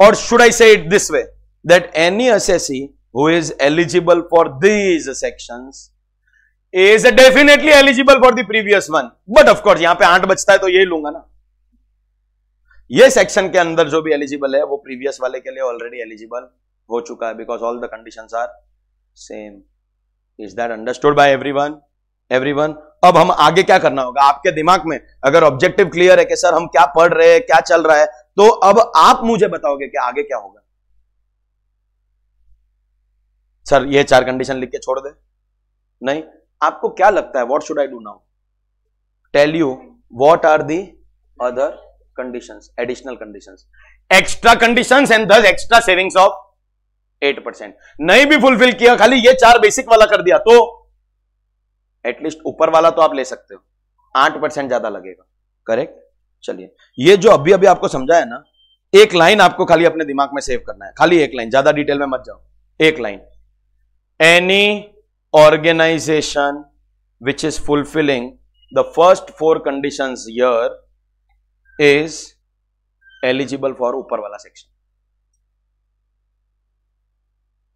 Or should I say it this way that any assessee who is eligible for these sections is definitely eligible for the previous one but of course यहां पे आठ बचता है तो यही लूंगा ना ये सेक्शन के अंदर जो भी एलिजिबल है वो प्रीवियस वाले के लिए ऑलरेडी एलिजिबल हो चुका है because all the condition are same is that understood by everyone everyone अब हम आगे क्या करना होगा आपके दिमाग में अगर ऑब्जेक्टिव क्लियर है कि सर हम क्या पढ़ रहे हैं क्या चल रहा है तो अब आप मुझे बताओगे कि आगे क्या होगा सर ये चार कंडीशन लिख के छोड़ दे नहीं आपको क्या लगता है what should I do now tell you what are the other condition additional condition extra condition and दस extra savings of eight percent नहीं भी फुलफिल किया खाली ये चार बेसिक वाला कर दिया तो एटलीस्ट ऊपर वाला तो आप ले सकते हो आठ परसेंट ज्यादा लगेगा करेक्ट चलिए ये जो अभी अभी आपको समझा है ना एक लाइन आपको खाली अपने दिमाग में सेव करना है खाली एक लाइन ज्यादा डिटेल में मत जाओ एक line any organization which is fulfilling the first four conditions here is eligible for upper wala section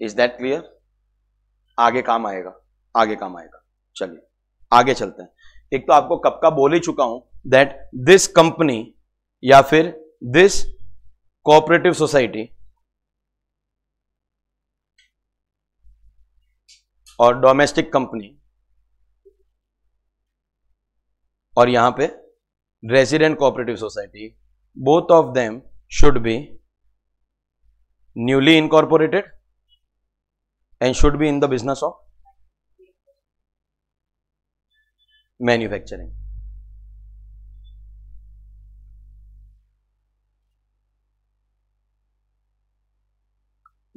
is that clear aage kaam aayega aage kaam aayega chaliye aage chalte hain ek to aapko kab ka bol hi chuka hu that this company ya fir this cooperative society और domestic company और यहां पे resident cooperative society both of them should be newly incorporated and should be in the business of manufacturing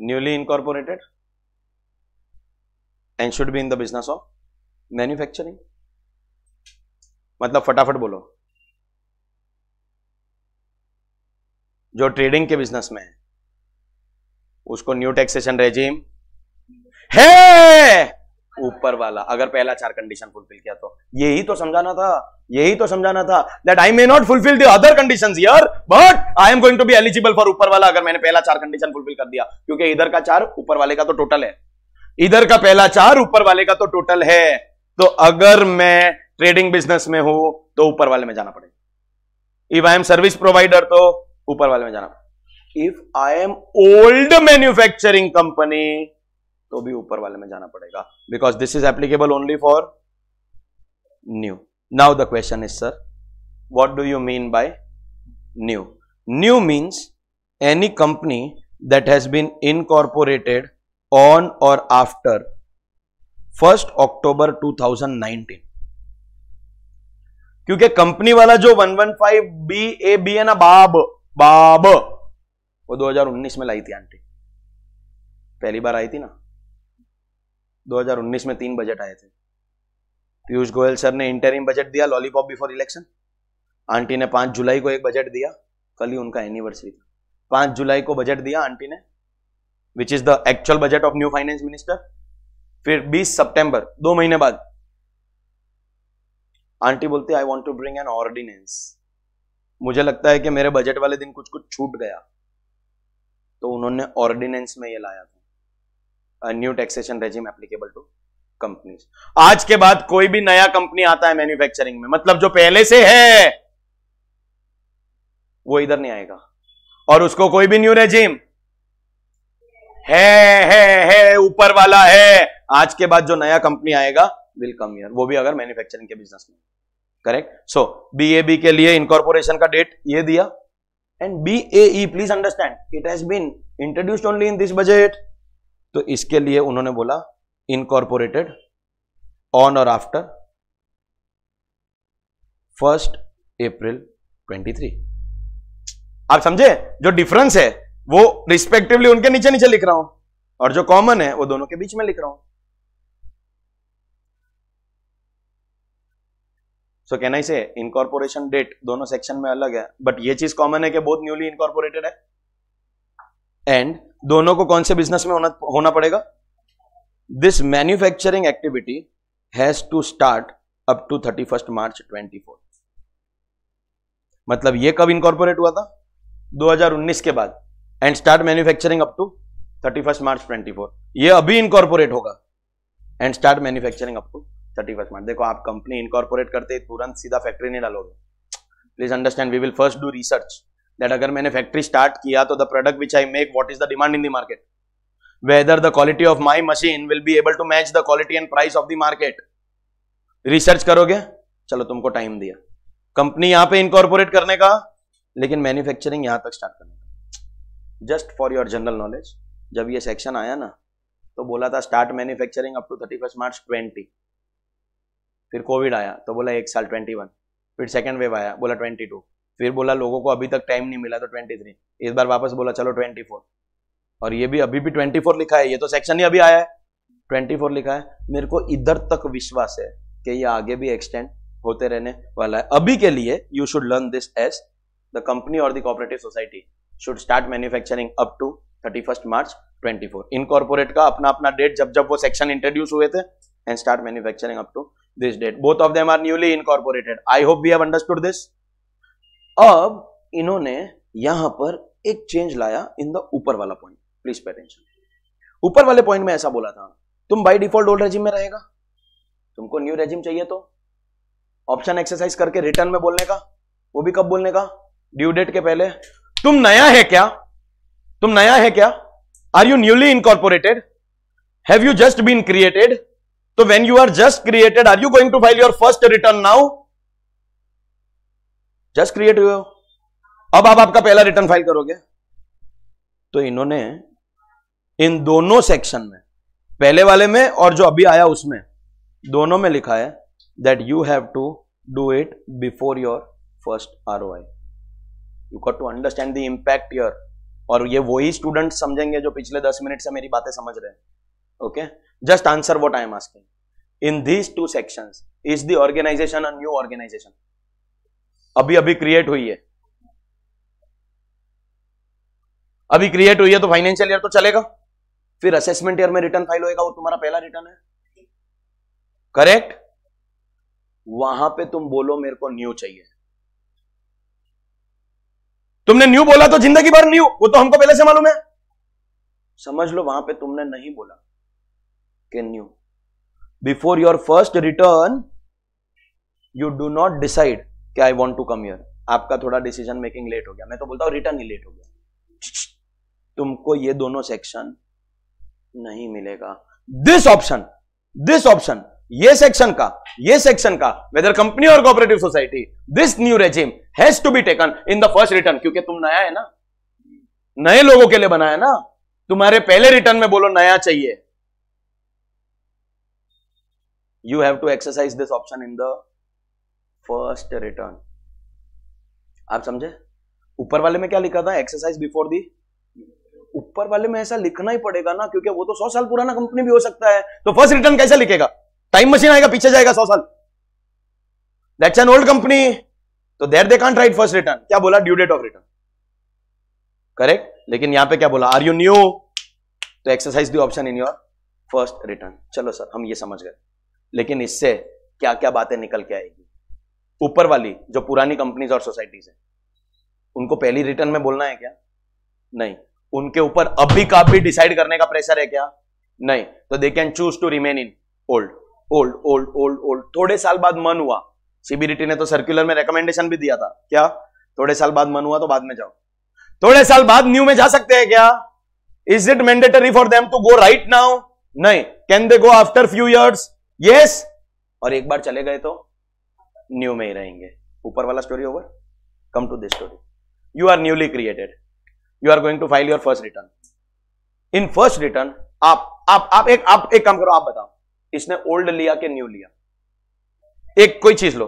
newly incorporated and should be in the business of manufacturing मतलब फटाफट बोलो जो trading के business में है उसको न्यू टैक्सेशन रेजिम है ऊपर वाला अगर पहला चार कंडीशन फुलफिल किया तो यही तो समझाना था यही तो समझाना था that I may not fulfil the other condition यार but I am going to be eligible for ऊपर वाला अगर मैंने पहला चार कंडीशन फुलफिल कर दिया क्योंकि इधर का चार ऊपर वाले का तो टोटल है इधर का पहला चार ऊपर वाले का तो टोटल है तो अगर मैं ट्रेडिंग बिजनेस में हूं तो ऊपर वाले में जाना पड़ेगा if I am service provider तो ऊपर वाले में जाना पड़ेगा if I am old manufacturing company तो भी ऊपर वाले में जाना पड़ेगा because this is applicable only for new now the question is sir what do you mean by new new means any company that has been incorporated on or after first October 2019 क्योंकि company वाला जो 115 B A B है ना बाब बाब वो 2019 में लाई थी आंटी पहली बार आई थी ना 2019 में तीन बजट आए थे पीयूष गोयल सर ने इंटरिम बजट दिया लॉलीपॉप बिफोर इलेक्शन आंटी ने पांच जुलाई को एक बजट दिया कल ही उनका एनिवर्सरी था पांच जुलाई को बजट दिया आंटी ने which is the actual budget of new finance minister फिर 20 सितंबर दो महीने बाद आंटी बोलती I want to bring an ordinance मुझे लगता है कि मेरे बजट वाले दिन कुछ कुछ छूट गया तो उन्होंने ऑर्डिनेंस में ये लाया था new taxation regime applicable to companies आज के बाद कोई भी नया कंपनी आता है मैन्युफैक्चरिंग में मतलब जो पहले से है वो इधर नहीं आएगा और उसको कोई भी न्यू रेजिम है है है ऊपर वाला है आज के बाद जो नया कंपनी आएगा विल कम ईयर वो भी अगर मैन्युफैक्चरिंग के बिजनेस में करेक्ट सो बी के लिए इनकॉर्पोरेशन का डेट ये दिया and B A please understand it has been introduced only in this budget तो इसके लिए उन्होंने बोला incorporated on or after first April 23 आप समझे जो डिफरेंस है वो रिस्पेक्टिवली उनके नीचे नीचे लिख रहा हूं और जो कॉमन है वो दोनों के बीच में लिख रहा हूं सो कैन आई से इनकॉर्पोरेशन डेट दोनों सेक्शन में अलग है बट ये चीज कॉमन है कि बहुत न्यूली इनकॉर्पोरेटेड है एंड दोनों को कौन से बिजनेस में होना होना पड़ेगा this manufacturing activity has to start up to thirty first March twenty four मतलब ये कब इनकॉर्पोरेट हुआ था 2019 के बाद and start manufacturing up to thirty first March twenty four ये अभी इनकॉर्पोरेट होगा and start manufacturing up to thirty first March देखो आप कंपनी इनकॉर्पोरेट करते तुरंत सीधा फैक्ट्री नहीं डालोगे please understand we will first do research that अगर मैंने फैक्ट्री स्टार्ट किया तो the product which I make what is the demand in the market whether the quality of my machine will be able to match the quality and price of the market research करोगे चलो तुमको time दिया company यहां पे incorporate करने का लेकिन manufacturing यहां तक स्टार्ट करने just for your general knowledge जब ये सेक्शन आया ना तो बोला था start manufacturing up to thirty first March twenty फिर कोविड आया तो बोला एक साल ट्वेंटी वन फिर सेकेंड वेव आया बोला ट्वेंटी टू फिर बोला लोगों को अभी तक टाइम नहीं मिला तो ट्वेंटी थ्री इस बार वापस बोला चलो ट्वेंटी फोर और ये भी अभी भी ट्वेंटी फोर लिखा है ये तो सेक्शन ही अभी आया है ट्वेंटी फोर लिखा है मेरे को इधर तक विश्वास है कि ये आगे भी एक्सटेंड होते रहने वाला है अभी के लिए you should learn this as the company और the cooperative society should start manufacturing up to 31 March 24 incorporate का अपना अपना डेट जब जब वो सेक्शन इंट्रोड्यूस हुए थे and start manufacturing up to this date both of them are newly incorporated I hope we have understood this अब इन्होंने यहां पर एक चेंज लाया इन द ऊपर वाला पॉइंट प्लीज पे अटेंशन ऊपर वाले पॉइंट में ऐसा बोला था तुम बाय डिफॉल्ट ओल्ड रेजिम में रहेगा तुमको न्यू रेजिम चाहिए तो ऑप्शन एक्सरसाइज करके रिटर्न में बोलने का वो भी कब बोलने का ड्यू डेट के पहले तुम नया है क्या तुम नया है क्या are you newly incorporated have you just been created तो when you are just created are you going to file your first return now just create हुए हो अब आप आपका पहला रिटर्न फाइल करोगे तो इन्होंने इन दोनों सेक्शन में पहले वाले में और जो अभी आया उसमें दोनों में लिखा है that you have to do it before your first R O I you got to understand the impact here और ये वही स्टूडेंट समझेंगे जो पिछले दस मिनट से मेरी बातें समझ रहे हैं okay just answer what I am asking in these two section is the organization a new organization अभी अभी क्रिएट हुई है अभी क्रिएट हुई है तो फाइनेंशियल ईयर तो चलेगा फिर असेसमेंट ईयर में रिटर्न फाइल होएगा वो तुम्हारा पहला रिटर्न है करेक्ट वहां पे तुम बोलो मेरे को न्यू चाहिए तुमने न्यू बोला तो जिंदगी भर न्यू वो तो हमको पहले से मालूम है समझ लो वहां पे तुमने नहीं बोला कि new before your first return you do not decide कि I want to come here आपका थोड़ा डिसीजन मेकिंग लेट हो गया मैं तो बोलता हूं रिटर्न ही लेट हो गया तुमको ये दोनों सेक्शन नहीं मिलेगा दिस ऑप्शन दिस ऑप्शन ये सेक्शन का ये सेक्शन का वेदर कंपनी और cooperative society this new regime has to be taken in the first return क्योंकि तुम नया है ना नए लोगों के लिए बनाया ना तुम्हारे पहले रिटर्न में बोलो नया चाहिए you have to exercise this option in the first return आप समझे ऊपर वाले में क्या लिखा था एक्सरसाइज बिफोर दी ऊपर वाले में ऐसा लिखना ही पड़ेगा ना क्योंकि वो तो सौ साल पुराना कंपनी भी हो सकता है तो फर्स्ट रिटर्न कैसे लिखेगा टाइम मशीन आएगा पीछे जाएगा सौ साल दैट्स एन ओल्ड कंपनी तो there they can't write first return क्या बोला due date of return correct लेकिन यहां पे क्या बोला आर यू न्यू तो exercise the option in your first return चलो सर हम ये समझ गए लेकिन इससे क्या क्या बातें निकल के आएगी ऊपर वाली जो पुरानी कंपनीज और सोसाइटीज है उनको पहली रिटर्न में बोलना है क्या नहीं उनके ऊपर अभी का भी डिसाइड करने का प्रेशर है क्या नहीं तो they can choose to remain in old old old old old थोड़े साल बाद मन हुआ सीबीडीटी ने तो सर्कुलर में रिकमेंडेशन भी दिया था क्या थोड़े साल बाद मन हुआ तो बाद में जाओ थोड़े साल बाद न्यू में जा सकते हैं क्या is it mandatory for them to go right now नहीं can they go after few years yes और एक बार चले गए तो न्यू में ही रहेंगे ऊपर वाला story over come to this story you are newly created you are going to file your first return in first return आप आप आप एक आप एक काम करो आप बताओ इसने ओल्ड लिया कि न्यू लिया एक कोई चीज लो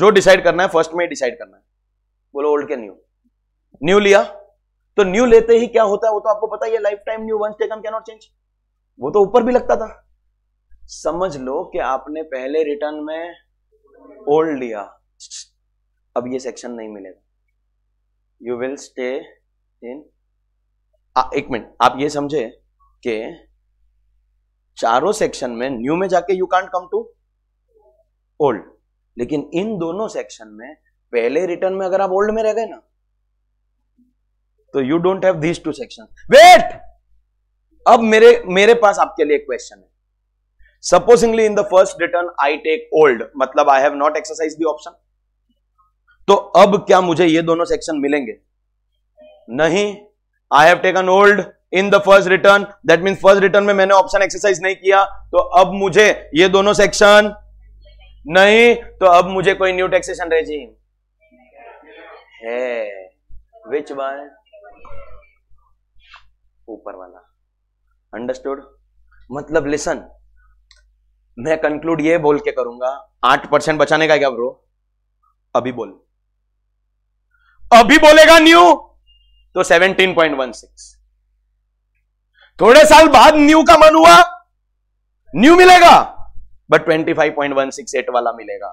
जो डिसाइड करना है फर्स्ट में डिसाइड करना है बोलो ओल्ड के न्यू न्यू लिया तो न्यू लेते ही क्या होता है वो तो आपको पता ही lifetime new once taken cannot change वो तो ऊपर भी लगता था समझ लो कि आपने पहले रिटर्न में ओल्ड लिया अब ये सेक्शन नहीं मिलेगा यू विल स्टे इन एक मिनट आप ये समझे कि चारों सेक्शन में न्यू में जाके you can't come to old लेकिन इन दोनों सेक्शन में पहले रिटर्न में अगर आप ओल्ड में रह गए ना तो you don't have these two section wait अब मेरे मेरे पास आपके लिए क्वेश्चन है supposingly in the first return I take old मतलब I have not exercise the option तो अब क्या मुझे ये दोनों सेक्शन मिलेंगे नहीं I have taken old in the first return that mean first return में मैंने ऑप्शन एक्सरसाइज नहीं किया तो अब मुझे ये दोनों सेक्शन नहीं तो अब मुझे कोई न्यू टैक्सेशन रेजिम है विच वन ऊपर वाला अंडरस्टूड मतलब लिसन मैं कंक्लूड ये बोल के करूंगा आठ परसेंट बचाने का क्या ब्रो अभी बोल अभी बोलेगा न्यू तो सेवनटीन पॉइंट वन सिक्स थोड़े साल बाद न्यू का मन हुआ न्यू मिलेगा but twenty five point one six eight वाला मिलेगा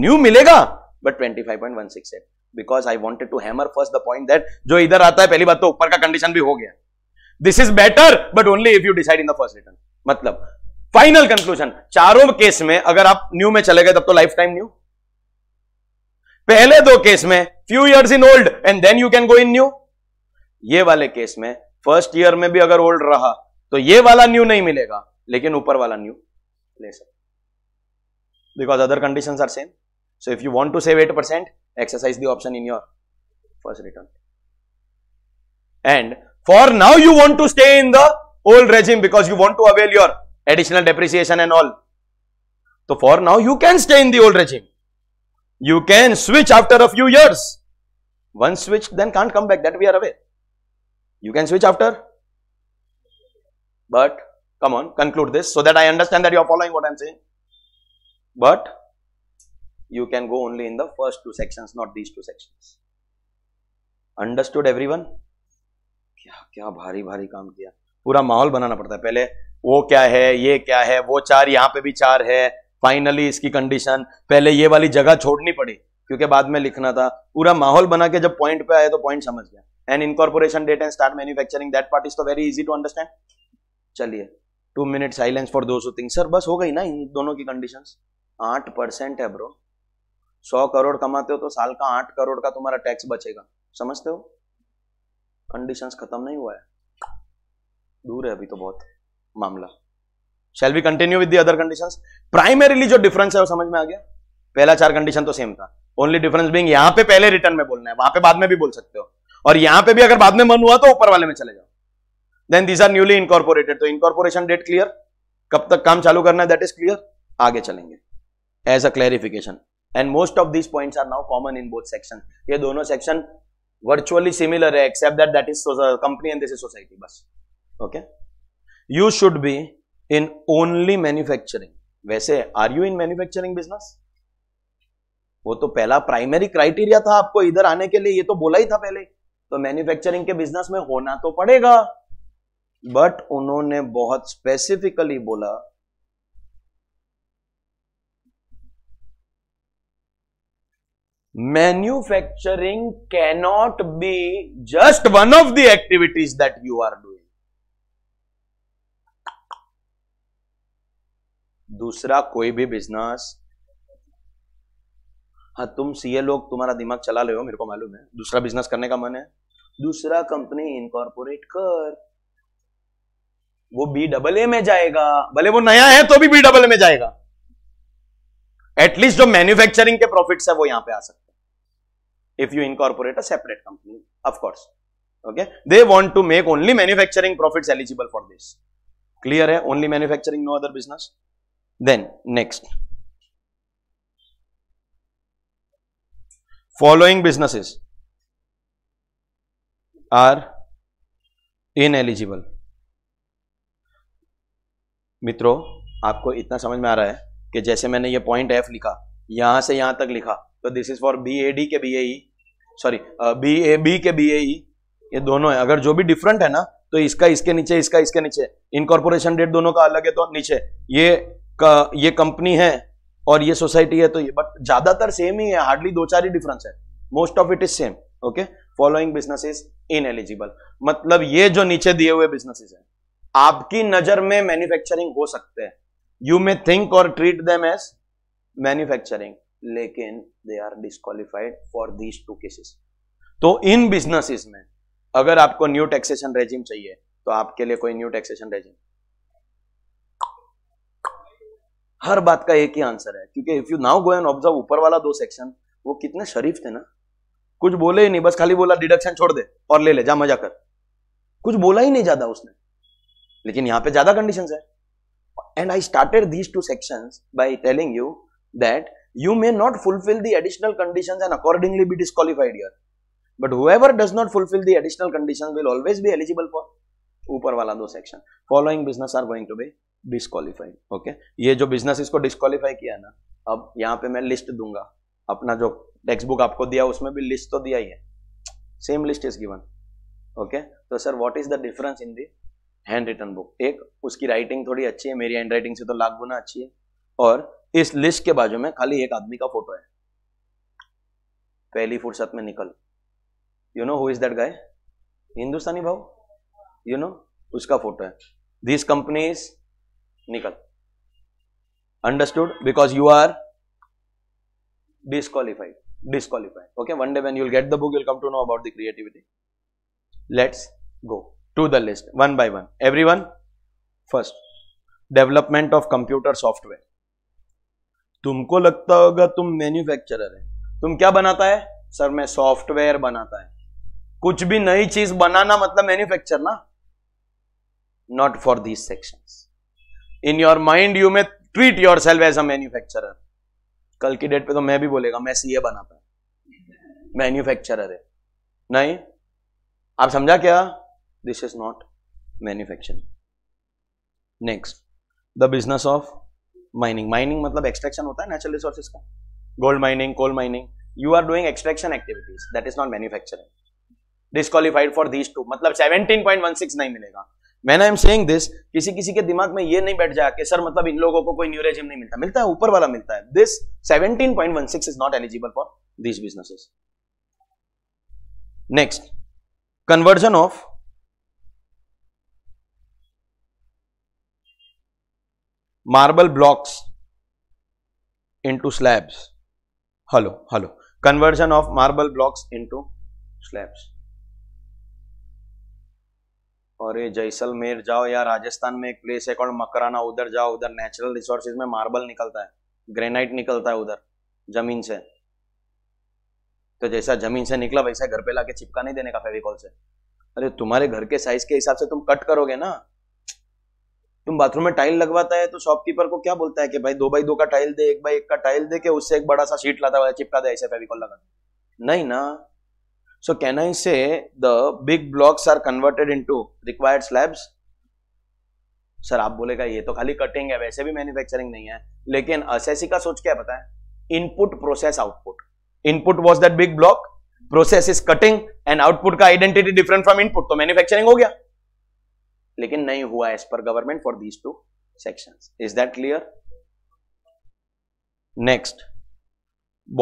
न्यू मिलेगा but twenty five point one six eight because I wanted to hammer first the point that जो इधर आता है पहली बात तो ऊपर का कंडीशन भी हो गया this is better but only if you decide in the first return मतलब फाइनल कंक्लूजन चारों केस में अगर आप न्यू में चले गए तब तो लाइफ टाइम न्यू पहले दो केस में few years in old and then you can go in new ये वाले केस में फर्स्ट ईयर में भी अगर ओल्ड रहा तो ये वाला न्यू नहीं मिलेगा लेकिन ऊपर वाला न्यू ले सकते because other condition are same so if you want to save percent exercise the option in your first return and for now you want to stay in the old regime because you want to avail your additional depreciation and all तो for now you can stay in the old regime you can switch after a few years one switch then can't come back that we are aware You can switch after. But come on, conclude this so that I understand that you are following what I am saying. But you can go only in the first two sections, not these two sections. Understood everyone? kya kya bhari bhari kaam kiya pura mahol banana padta hai pehle wo kya hai ye kya hai wo char yahan pe bhi char hai finally इसकी condition पहले ये वाली जगह छोड़नी पड़ी क्योंकि बाद में लिखना था पूरा माहौल बना के जब पॉइंट पे आए तो पॉइंट समझ गया and incorporation date and start manufacturing that part is तो वेरी इजी टू अंडरस्टैंड चलिए टू मिनट साइलेंस फॉर दो सर बस हो गई ना इन दोनों की कंडीशन आठ परसेंट है ब्रो सौ करोड़ कमाते हो तो साल का आठ करोड़ का तुम्हारा टैक्स बचेगा समझते हो कंडीशन खत्म नहीं हुआ है दूर है अभी तो बहुत मामला shall be continue with the other conditions primarily जो डिफरेंस है वो समझ में आ गया पहला चार कंडीशन तो सेम था ओनली डिफरेंस बिंग यहां पे पहले रिटर्न में बोलना है वहां पे बाद में भी बोल सकते हो और यहां पे भी अगर बाद में मन हुआ तो ऊपर वाले में चले जाओ then these are newly incorporated तो इनकॉर्पोरेशन डेट क्लियर कब तक काम चालू करना है दैट इज क्लियर आगे चलेंगे as a clarification and most of these point are now common in both section ये दोनों सेक्शन वर्चुअली सिमिलर है except that that is company and this is society बस okay you should be in only manufacturing वैसे are you in manufacturing business वो तो पहला primary criteria था आपको इधर आने के लिए ये तो बोला ही था पहले तो मैन्युफैक्चरिंग के बिजनेस में होना तो पड़ेगा बट उन्होंने बहुत स्पेसिफिकली बोला manufacturing cannot be just one of the activities that you are doing दूसरा कोई भी बिजनेस हाँ तुम सीए लोग तुम्हारा दिमाग चला ले हो मेरे को मालूम है दूसरा बिजनेस करने का मन है दूसरा कंपनी इनकॉर्पोरेट कर वो बी डबल ए में जाएगा भले वो नया है तो भी बी डबल ए में जाएगा एटलीस्ट जो मैन्युफैक्चरिंग के प्रॉफिट्स है वो यहां पे आ सकते हैं if you incorporate a separate company of course okay they want to make only manufacturing profits eligible for this clear है only manufacturing no other business then next following businesses in ineligible मित्रों आपको इतना समझ में आ रहा है कि जैसे मैंने ये पॉइंट एफ लिखा यहां से यहां तक लिखा तो this is for B A D K B A sorry B A B K B A e, ये दोनों है अगर जो भी डिफरेंट है ना तो इसका इसके नीचे इसका इसके नीचे इनकॉर्पोरेशन डेट दोनों का अलग है तो नीचे ये का, ये कंपनी है और ये सोसाइटी है तो ये बट ज्यादातर सेम ही है हार्डली दो चार ही डिफरेंस है most of it is same okay following business ineligible मतलब ये जो नीचे दिए हुए बिजनेसेस हैं आपकी नजर में मैन्युफैक्चरिंग हो सकते हैं यू मे थिंक और ट्रीट देम एज मैन्युफैक्चरिंग लेकिन they are disqualified for these two cases तो इन बिजनेसेस में अगर आपको न्यू टैक्सेशन रेजिम चाहिए तो आपके लिए कोई न्यू टैक्सेशन रेजिम हर बात का एक ही आंसर है क्योंकि if you now go and observe ऊपर वाला दो सेक्शन वो कितने शरीफ थे ना कुछ बोले ही नहीं बस खाली बोला डिडक्शन छोड़ दे और ले ले जा मजा कर कुछ बोला ही नहीं ज्यादा उसने लेकिन यहां पे ज्यादा कंडीशन है and I started these two section by telling you that you may not fulfil the additional condition and accordingly be disqualified here but whoever does not fulfil the additional condition will always be eligible for ऊपर वाला दो section following business are going to be disqualified okay ये जो business इसको disqualify किया ना अब यहां पे मैं लिस्ट दूंगा अपना जो टेक्स्ट बुक आपको दिया उसमें भी लिस्ट तो दिया ही है same list is given okay तो sir what is the difference in the hand written book एक उसकी राइटिंग थोड़ी अच्छी है मेरी हैंड राइटिंग से तो लाख गुना अच्छी है और इस लिस्ट के बाजू में खाली एक आदमी का फोटो है पहली फुर्सत में निकल you know who is that guy हिंदुस्तानी भाव यू नो उसका फोटो है दिस कंपनी इज निकल understood because you are disqualified disqualified okay one day when you'll get the book you'll come to know about the creativity let's go to the list one by one everyone first development of computer software तुमको लगता होगा तुम manufacturer है तुम क्या बनाता है sir मैं सॉफ्टवेयर बनाता है कुछ भी नई चीज बनाना मतलब मैन्युफैक्चर ना not for these sections in your mind you may treat yourself as a manufacturer कल की डेट पे तो मैं भी बोलेगा मैं सीए बनाता पाया मैन्युफैक्चरर है नहीं आप समझा क्या this is not manufacture next the business of mining mining मतलब एक्सट्रैक्शन होता है नेचुरल रिसोर्सेज का gold mining coal mining you are doing extraction activities that is not manufacturing disqualified for these two मतलब सेवनटीन पॉइंट वन सिक्स नहीं मिलेगा man I am saying this किसी किसी के दिमाग में ये नहीं बैठ जाए कि सर मतलब इन लोगों को कोई न्यूरेजिम नहीं मिलता मिलता है ऊपर वाला मिलता है this 17.16 is not eligible for this businesses next conversion of marble blocks into slabs hello hello conversion of marble blocks into slabs और ये जैसलमेर जाओ या राजस्थान में एक प्लेस है कॉल्ड मकराना उधर जाओ उधर नेचुरल रिसोर्सेज में मार्बल निकलता है ग्रेनाइट निकलता है उधर जमीन से तो जैसा जमीन से निकला वैसा घर पे लाके चिपका नहीं देने का फेविकॉल से अरे तुम्हारे घर के साइज के हिसाब से तुम कट करोगे ना तुम बाथरूम में टाइल लगवाता है तो शॉपकीपर को क्या बोलता है कि भाई दो बाई दो का टाइल दे एक बाई एक का टाइल दे के उससे एक बड़ा सा शीट लाता है चिपका दे ऐसे फेविकॉल लगा नहीं ना So can I say the big blocks are converted into required slabs? Sir आप बोलेगा ये तो खाली कटिंग है वैसे भी मैन्युफैक्चरिंग नहीं है लेकिन असेसी का सोच क्या पता है input process output input was that big block process is cutting and output का आइडेंटिटी डिफरेंट फ्रॉम इनपुट तो मैन्युफैक्चरिंग हो गया लेकिन नहीं हुआ as per government for these two section is that clear next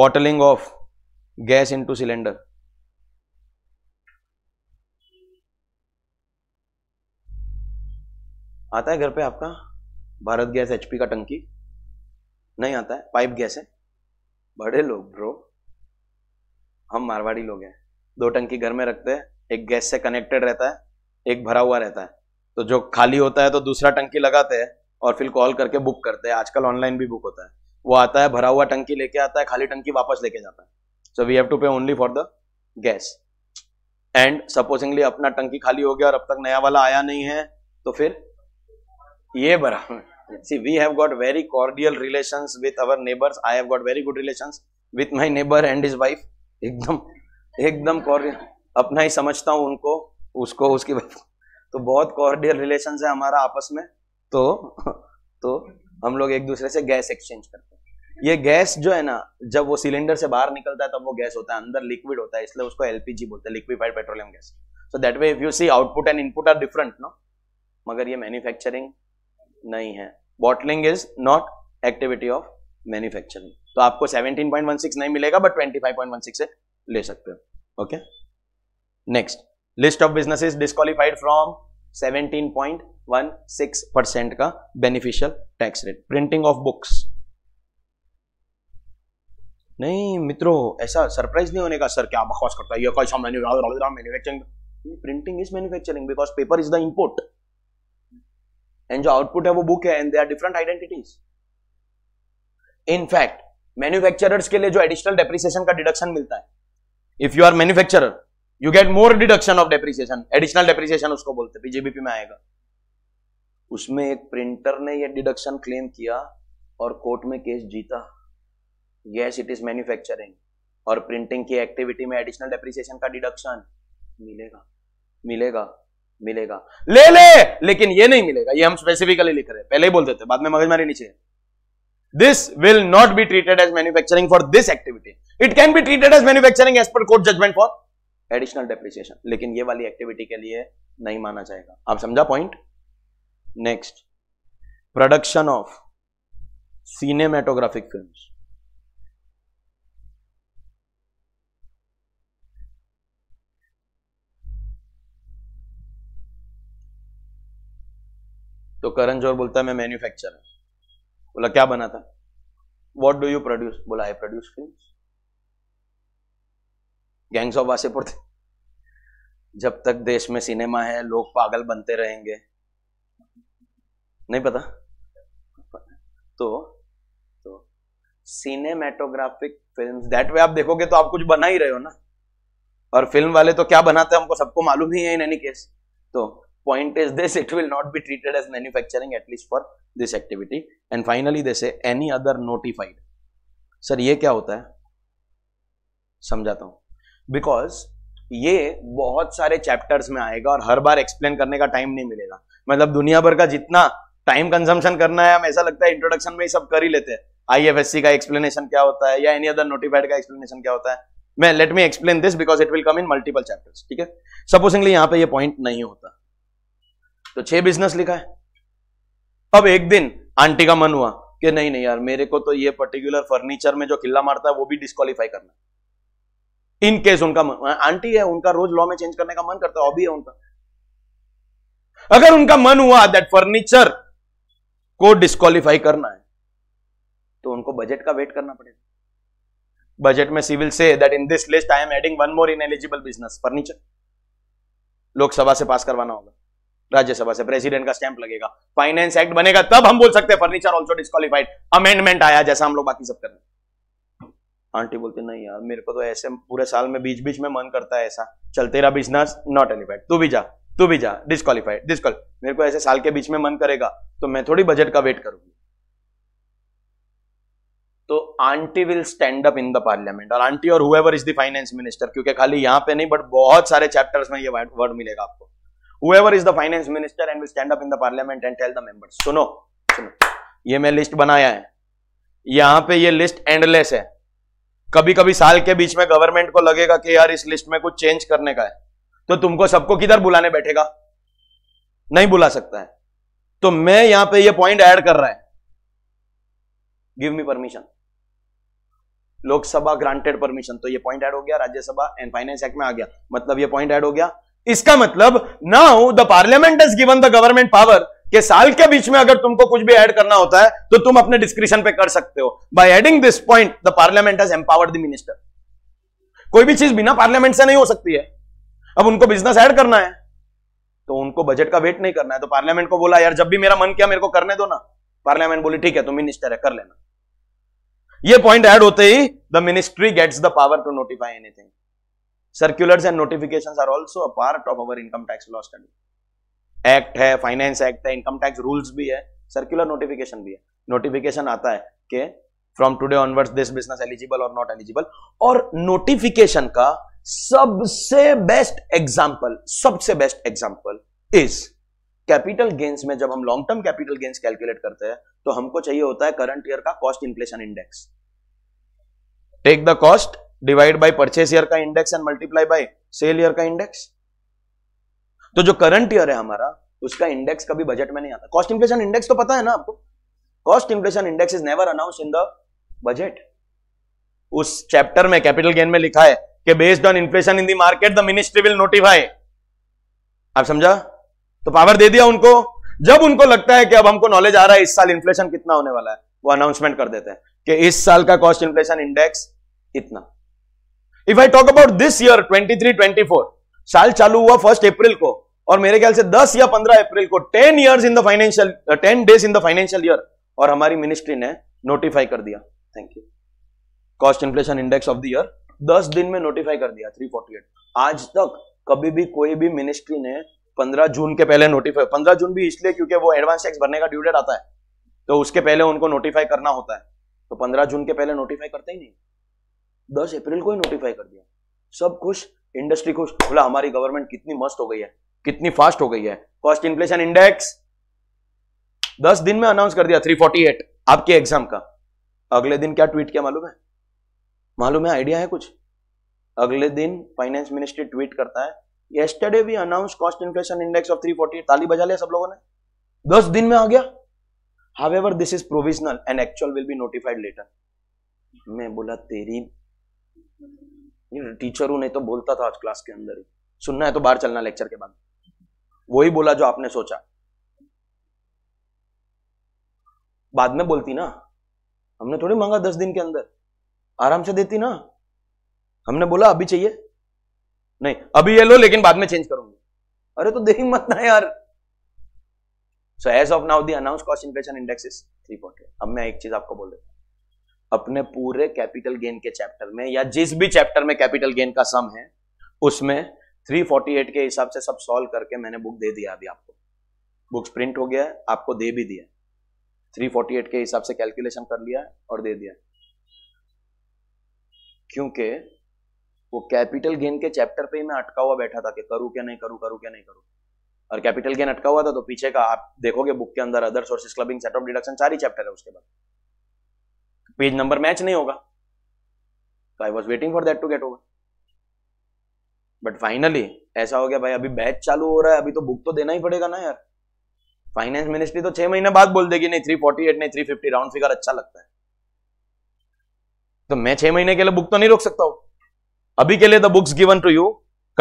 bottling of gas into cylinder आता है घर पे आपका भारत गैस एचपी का टंकी नहीं आता है पाइप गैस है बड़े लोग ब्रो हम मारवाड़ी लोग हैं दो टंकी घर में रखते हैं एक गैस से कनेक्टेड रहता है एक भरा हुआ रहता है तो जो खाली होता है तो दूसरा टंकी लगाते हैं और फिर कॉल करके बुक करते हैं आजकल ऑनलाइन भी बुक होता है वो आता है भरा हुआ टंकी लेके आता है खाली टंकी वापस लेके जाता है so we have to pay only for the gas and supposingly अपना टंकी खाली हो गया और अब तक नया वाला आया नहीं है तो फिर ये बराबर see we have got very cordial relation with our neighbours I have got very good relation with my neighbour and is wife एकदम एकदम कॉर्डियल अपना ही समझता हूँ उनको उसको उसकी वाइफ तो बहुत कॉर्डियल रिलेशन है हमारा आपस में तो तो हम लोग एक दूसरे से गैस एक्सचेंज करते हैं ये गैस जो है ना जब वो सिलेंडर से बाहर निकलता है तब वो गैस होता है अंदर लिक्विड होता है इसलिए उसको एलपीजी बोलते हैं liquefied petroleum gas so that way if you see output and input are different no मगर ये मैन्युफैक्चरिंग नहीं है bottling is not activity of manufacturing तो आपको 17.16 नहीं मिलेगा बट 25.16 से ले सकते हो okay next list of businesses disqualified from 17.16 percent का beneficial tax rate printing of books नहीं मित्रों ऐसा सरप्राइज नहीं होने का सर क्या बकवास करता है ये कैसा manufacturing printing is manufacturing because paper is the import and जो आउटपुट है वो बुक है and they are different identities in fact manufacturers के लिए जो एडिशनल डेप्रिसिएशन का डिडक्शन मिलता है if you are manufacturer you get more deduction of depreciation additional depreciation उसको बोलते हैं पीजीबीपी में आएगा उसमें एक प्रिंटर ने ये डिडक्शन क्लेम किया और कोर्ट में केस जीता यस इट इज मैन्युफैक्चरिंग और प्रिंटिंग की एक्टिविटी में एडिशनल डेप्रिसिएशन का डिडक्शन मिलेगा मिलेगा मिलेगा ले ले लेकिन ये नहीं मिलेगा ये हम स्पेसिफिकली लिख रहे हैं पहले ही बोल देते बाद में मगजमारी नहीं this will not be treated as manufacturing for this activity it can be treated as manufacturing as per court judgement for additional depreciation लेकिन ये वाली एक्टिविटी के लिए नहीं माना जाएगा आप समझा point next production of cinematographic films तो करण जोर बोलता है मैं मैन्युफैक्चर बोला क्या बनाता वॉट डू यू प्रोड्यूस बोला I produce film Gangs of Wasseypur थे जब तक देश में सिनेमा है लोग पागल बनते रहेंगे नहीं पता तो तो सिनेमेटोग्राफिक फिल्म्स दैट वे आप देखोगे तो आप कुछ बना ही रहे हो ना और फिल्म वाले तो क्या बनाते हैं हमको सबको मालूम ही है इन एनी केस तो point is this it will not be treated as manufacturing at least for this activity and finally they say any other notified sir ye kya hota hai samjhata hu because ये बहुत सारे chapters में आएगा और हर बार explain करने का time नहीं मिलेगा मतलब दुनिया भर का जितना टाइम कंजम्पशन करना है हम ऐसा लगता है इंट्रोडक्शन में ही सब कर ही लेते हैं आईएफएससी का एक्सप्लेनेशन क्या होता है या एनी अदर नोटिफाइड का एक्सप्लेनेशन क्या होता है मैं let me explain this because it will come in multiple chapters ठीक है सपोजिंगली यहाँ पे ये पॉइंट नहीं होता तो छह बिजनेस लिखा है अब एक दिन आंटी का मन हुआ कि नहीं नहीं यार मेरे को तो ये पर्टिकुलर फर्नीचर में जो किल्ला मारता है वो भी डिस्कालीफाई करना इन केस उनका मन, आंटी है उनका रोज लॉ में चेंज करने का मन करता है हॉबी है उनका अगर उनका मन हुआ दैट फर्नीचर को डिस्कालीफाई करना है तो उनको बजट का वेट करना पड़ेगा बजट में सिविल से that in this list I am adding one more ineligible business furniture Lok Sabha से पास करवाना होगा राज्यसभा से प्रेसिडेंट का स्टैंप लगेगा फाइनेंस एक्ट बनेगा तब हम बोल सकते हैं फर्नीचर ऑल्सो डिस्कालीफाइड अमेंडमेंट आया जैसा हम लोग बाकी सब कर रहे आंटी बोलते नहीं यार मेरे को तो ऐसे पूरे साल में बीच बीच में मन करता है ऐसा चल तेरा बिजनेस नॉट एलिफाइड तू भी जा तू भी जा डिस्कालीफाइड डिस्काल मेरे को ऐसे साल के बीच में मन करेगा तो मैं थोड़ी बजट का वेट करूंगी तो aunty will stand up in the parliament और आंटी और whoever is the finance minister क्योंकि खाली यहां पे नहीं बट बहुत सारे चैप्टर्स में ये वर्ड मिलेगा आपको whoever is the finance minister and will stand up in the parliament and tell the members suno suno ye main list बनाया है यहां pe ye list endless hai kabhi kabhi saal ke बीच में government को लगेगा कि yaar is list में कुछ change करने का hai तो तुमको सबको किधर बुलाने बैठेगा नहीं बुला सकता है तो मैं yahan पे ye पॉइंट add कर रहा है give me permission Lok Sabha granted permission तो ये पॉइंट ऐड हो गया राज्यसभा एंड फाइनेंस एक्ट में आ गया मतलब ये पॉइंट ऐड हो गया इसका मतलब now the parliament is given the government power के साल के बीच में अगर तुमको कुछ भी ऐड करना होता है तो तुम अपने डिस्क्रिप्शन पे कर सकते हो by adding this point the parliament has empowered the minister कोई भी चीज बिना पार्लियामेंट से नहीं हो सकती है अब उनको बिजनेस ऐड करना है तो उनको बजट का वेट नहीं करना है तो पार्लियामेंट को बोला यार जब भी मेरा मन किया मेरे को करने दो ना पार्लियामेंट बोली ठीक है तुम मिनिस्टर है कर लेना ये पॉइंट ऐड होते ही the ministry gets the power to notify anything circulars and notifications are also a part of our income tax law study act है फाइनेंस एक्ट है इनकम टैक्स रूल्स भी है सर्क्यूलर नोटिफिकेशन भी है notification आता है कि from today onwards this business eligible और नॉट एलिजिबल और नोटिफिकेशन का सबसे बेस्ट एग्जाम्पल सबसे best example is capital gains में जब हम long term capital gains calculate करते हैं तो हमको चाहिए होता है करंट ईयर का cost inflation index take the cost divide by purchase year का index and multiply by sale year का इंडेक्स तो जो करंट ईयर है हमारा उसका इंडेक्स कभी बजट में नहीं आता कॉस्ट इंफ्लेशन इंडेक्स तो पता है ना आपको cost inflation index is never announce in the budget उस चैप्टर में कैपिटल गेन में लिखा है कि based on inflation in the market the ministry will notify आप समझा तो पावर दे दिया उनको जब उनको लगता है कि अब हमको नॉलेज आ रहा है इस साल इन्फ्लेशन कितना होने वाला है वो अनाउंसमेंट कर देते हैं कि इस साल का कॉस्ट इन्फ्लेशन इंडेक्स इतना if I talk about this year 23 24 साल चालू हुआ फर्स्ट अप्रैल को और मेरे ख्याल से 10 या 15 अप्रैल को 10 years in the financial 10 days in the financial year और हमारी मिनिस्ट्री ने नोटिफाई कर दिया thank you cost inflation index of the year 10 दिन में नोटिफाई कर दिया 348 आज तक कभी भी कोई भी मिनिस्ट्री ने 15 जून के पहले नोटिफाई 15 जून भी इसलिए क्योंकि वो एडवांस टैक्स भरने का ड्यू डेट आता है तो उसके पहले उनको नोटिफाई करना होता है तो 15 जून के पहले नोटिफाई करते ही नहीं दस अप्रैल को ही नोटिफाई कर दिया सब खुश इंडस्ट्री खुश बोला हमारी गवर्नमेंट कितनी मस्त हो गई है कितनी फास्ट हो गई है कॉस्ट इन्फ्लेशन इंडेक्स दस दिन में अनाउंस कर दिया थ्री फोर्टी एट आपके एग्जाम का अगले दिन क्या ट्वीट किया मालूम है मालूम है आइडिया है कुछ अगले दिन फाइनेंस मिनिस्ट्री ट्वीट करता है येस्टरडे भी announce cost inflation index of three forty ताली बजा लिया सब लोगों ने दस दिन में आ गया however this is provisional and actual will be notified later मैं बोला तेरी टीचर हूं नहीं तो बोलता था आज क्लास के अंदर ही सुनना है तो बाहर चलना लेक्चर के बाद वही बोला जो आपने सोचा बाद में बोलती ना हमने थोड़ी मांगा दस दिन के अंदर आराम से देती ना हमने बोला अभी चाहिए नहीं अभी ये लो लेकिन बाद में चेंज करूंगी अरे तो देखी मत ना यार so as of now the announce cost inflation index is three point अब मैं एक चीज आपको बोल देता अपने पूरे कैपिटल गेन के चैप्टर में या जिस भी चैप्टर में कैपिटल गेन का सम है उसमें 348 के हिसाब से सब सॉल्व करके मैंने बुक दे दिया अभी आपको बुक प्रिंट हो गया है आपको दे भी दिया 348 के हिसाब से कैलकुलेशन कर लिया और दे दिया क्योंकि वो कैपिटल गेन के चैप्टर पे ही मैं अटका हुआ बैठा था कि करूं क्या नहीं करूं करूं क्या नहीं करूं और कैपिटल गेन अटका हुआ था तो पीछे का आप देखोगे बुक के अंदर other sources clubbing set off deduction सारी चैप्टर है उसके बाद पेज नंबर मैच नहीं होगा तो I was waiting for that to get over but finally ऐसा हो गया भाई अभी बैच चालू हो रहा है अभी तो बुक तो देना ही पड़ेगा ना यार फाइनेंस मिनिस्ट्री तो छह महीने बाद बोल देगी नहीं थ्री फोर्टी एट नहीं थ्री फिफ्टी राउंड फिगर अच्छा लगता है तो मैं छह महीने के लिए बुक तो नहीं रोक सकता हूं अभी के लिए the books given to you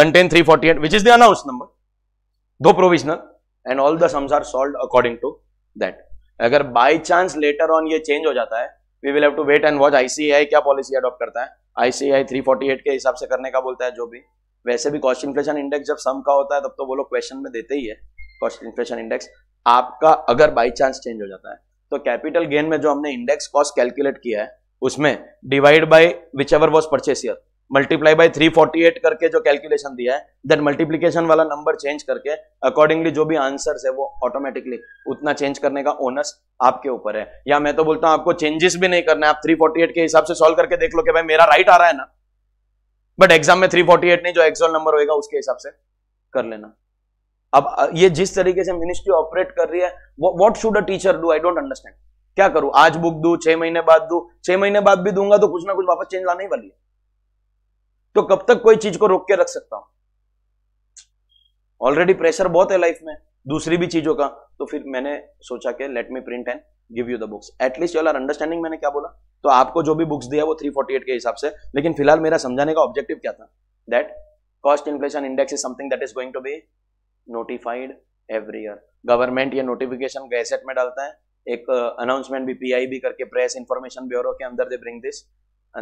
contain three forty eight which is the announce number though provisional and all the sums are solve according to that अगर बाई चांस लेटर ऑन ये चेंज हो जाता है we will have to wait and watch ICI क्या policy adopt करता है ICI 348 के हिसाब से करने का बोलता है जो भी वैसे भी कॉस्ट इन्फ्लेशन इंडेक्स जब सम का होता है तब तो वो लोग क्वेश्चन में देते ही है कॉस्ट इन्फ्लेशन इंडेक्स आपका अगर बाई चांस चेंज हो जाता है तो कैपिटल गेन में जो हमने इंडेक्स कॉस्ट कैलकुलेट किया है उसमें divide by whichever was purchase year multiply by three forty eight करके जो कैलकुलेशन दिया है देन मल्टीप्लीकेशन वाला नंबर चेंज करके अकॉर्डिंगली जो भी आंसर है वो ऑटोमेटिकली उतना चेंज करने का ओनर्स आपके ऊपर है या मैं तो बोलता हूं आपको चेंजेस भी नहीं करना है आप थ्री फोर्टी एट के हिसाब से सॉल्व करके देख लो कि भाई मेरा राइट आ रहा है ना बट एग्जाम में थ्री फोर्टी एट नहीं जो एक्सोल नंबर होगा उसके हिसाब से कर लेना अब ये जिस तरीके से मिनिस्ट्री ऑपरेट कर रही है what should a teacher do I don't understand क्या करूं आज बुक दू छह महीने बाद दू छह महीने बाद भी दूंगा तो कुछ ना कुछ वापस चेंज लाने ही वाली है तो कब तक कोई चीज को रोक के रख सकता हूं ऑलरेडी प्रेशर बहुत है लाइफ में दूसरी भी चीजों का तो फिर मैंने सोचा कि let me print and give you the books at least you are understanding मैंने क्या बोला तो आपको जो भी बुक्स दिया वो 348 के हिसाब से लेकिन फिलहाल मेरा समझाने का ऑब्जेक्टिव क्या था that cost inflation index is something that is going to be notified every year government ये नोटिफिकेशन गैसेट में डालता है एक अनाउंसमेंट uh, भी पीआईबी करके प्रेस इंफॉर्मेशन ब्यूरो के अंदर they bring this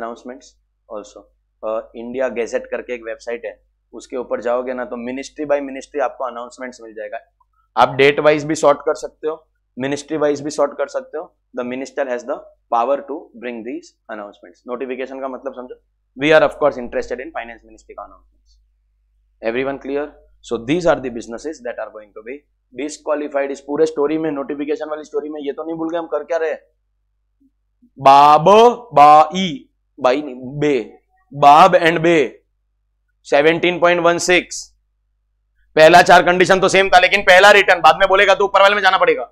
announcements also India gazette करके एक वेबसाइट है उसके ऊपर जाओगे ना तो मिनिस्ट्री बाय मिनिस्ट्री आपको अनाउंसमेंट्स मिल जाएगा आप डेट वाइज भी सॉर्ट कर सकते हो मिनिस्ट्री वाइज भी सॉर्ट कर सकते हो the minister has the power to bring these announcements notification का मतलब समझो we are of course interested in finance ministry का announcements everyone clear so these are the that are going to be disqualified इस पूरे story में notification वाली story में ये तो नहीं भूल गए हम कर क्या रहे बाब बाई बाई नहीं बे बाब एंड बे 17.16 पहला चार कंडीशन तो सेम था लेकिन पहला रिटर्न बाद में बोलेगा तो ऊपर वाले में जाना पड़ेगा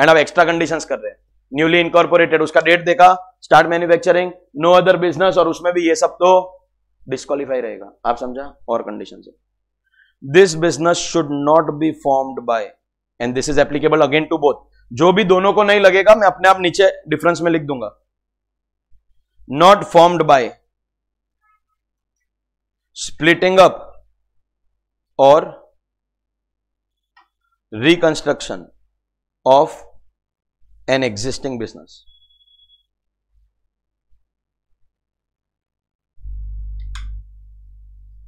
एंड अब एक्स्ट्रा कंडीशंस कर रहे हैं न्यूली इनकॉर्पोरेटेड उसका डेट देखा start manufacturing no other business और उसमें भी ये सब तो डिस्कालीफाई रहेगा आप समझा और condition this business should not be formed by and this is applicable again to both जो भी दोनों को नहीं लगेगा मैं अपने आप नीचे डिफरेंस में लिख दूंगा not formed by splitting up और reconstruction of an existing business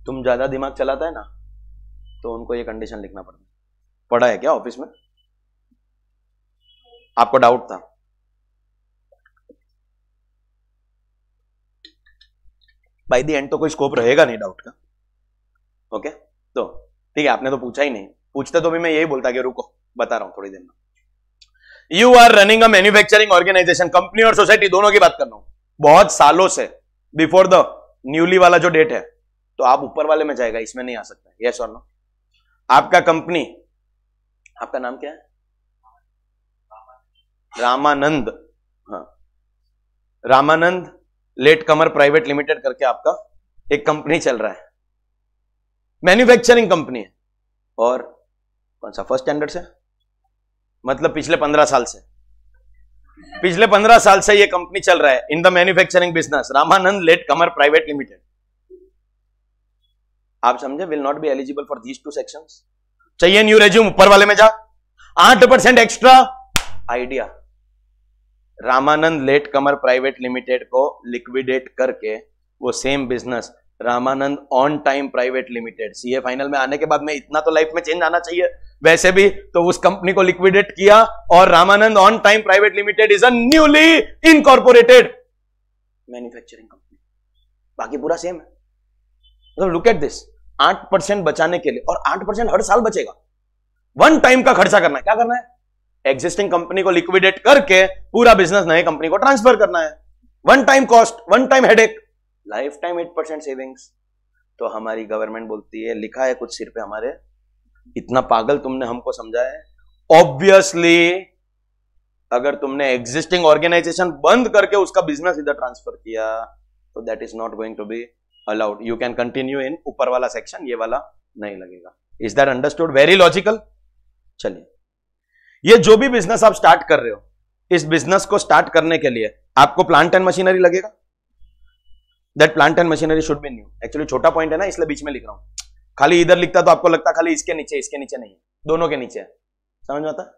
तुम ज्यादा दिमाग चलाता है ना तो उनको ये कंडीशन लिखना पड़ता है पढ़ा है क्या ऑफिस में आपको डाउट था बाई दी एंड तो कोई स्कोप रहेगा नहीं डाउट का ओके तो ठीक है आपने तो पूछा ही नहीं पूछते तो भी मैं यही बोलता कि रुको बता रहा हूं थोड़ी देर में you are running a manufacturing organization company और सोसाइटी दोनों की बात कर रहा हूं बहुत सालों से बिफोर द न्यूली वाला जो डेट है तो आप ऊपर वाले में जाएगा इसमें नहीं आ सकते यस और नो आपका कंपनी आपका नाम क्या है रामानंद हाँ Ramanand latecomer private limited करके आपका एक कंपनी चल रहा है मैन्युफैक्चरिंग कंपनी है और कौन सा फर्स्ट स्टैंडर्ड से मतलब पिछले पंद्रह साल से पिछले पंद्रह साल से यह कंपनी चल रहा है in the manufacturing business Ramanand latecomer private limited आप समझे will not be eligible for these two section चाहिए न्यू रेज्यूम ऊपर वाले में जा आठ percent extra idea Ramanand latecomer private limited को लिक्विडेट करके वो same business Ramanand on time private limited CA final में आने के बाद में इतना तो लाइफ में चेंज आना चाहिए वैसे भी तो उस कंपनी को लिक्विडेट किया और Ramanand on time private limited is a newly incorporated manufacturing company बाकी पूरा सेम है मतलब लुक एट दिस आठ परसेंट बचाने के लिए और आठ परसेंट हर साल बचेगा वन टाइम का खर्चा करना है क्या करना है एग्जिस्टिंग कंपनी को लिक्विडेट करके पूरा बिजनेस नए कंपनी को ट्रांसफर करना है one time cost one time headache lifetime eight percent savings तो हमारी गवर्नमेंट बोलती है लिखा है कुछ सिर पे हमारे इतना पागल तुमने हमको समझा है ऑब्वियसली अगर तुमने एग्जिस्टिंग ऑर्गेनाइजेशन बंद करके उसका बिजनेस इधर ट्रांसफर किया तो that is not going to be allowed you can continue in ऊपर वाला सेक्शन ये वाला नहीं लगेगा is that understood very logical चलिए ये जो भी बिजनेस आप स्टार्ट कर रहे हो इस बिजनेस को स्टार्ट करने के लिए आपको प्लांट एंड मशीनरी लगेगा that plant and machinery should be new actually छोटा पॉइंट है ना इसलिए बीच में लिख रहा हूं खाली इधर लिखता तो आपको लगता खाली इसके नीचे इसके नीचे नहीं दोनों के नीचे समझ में आता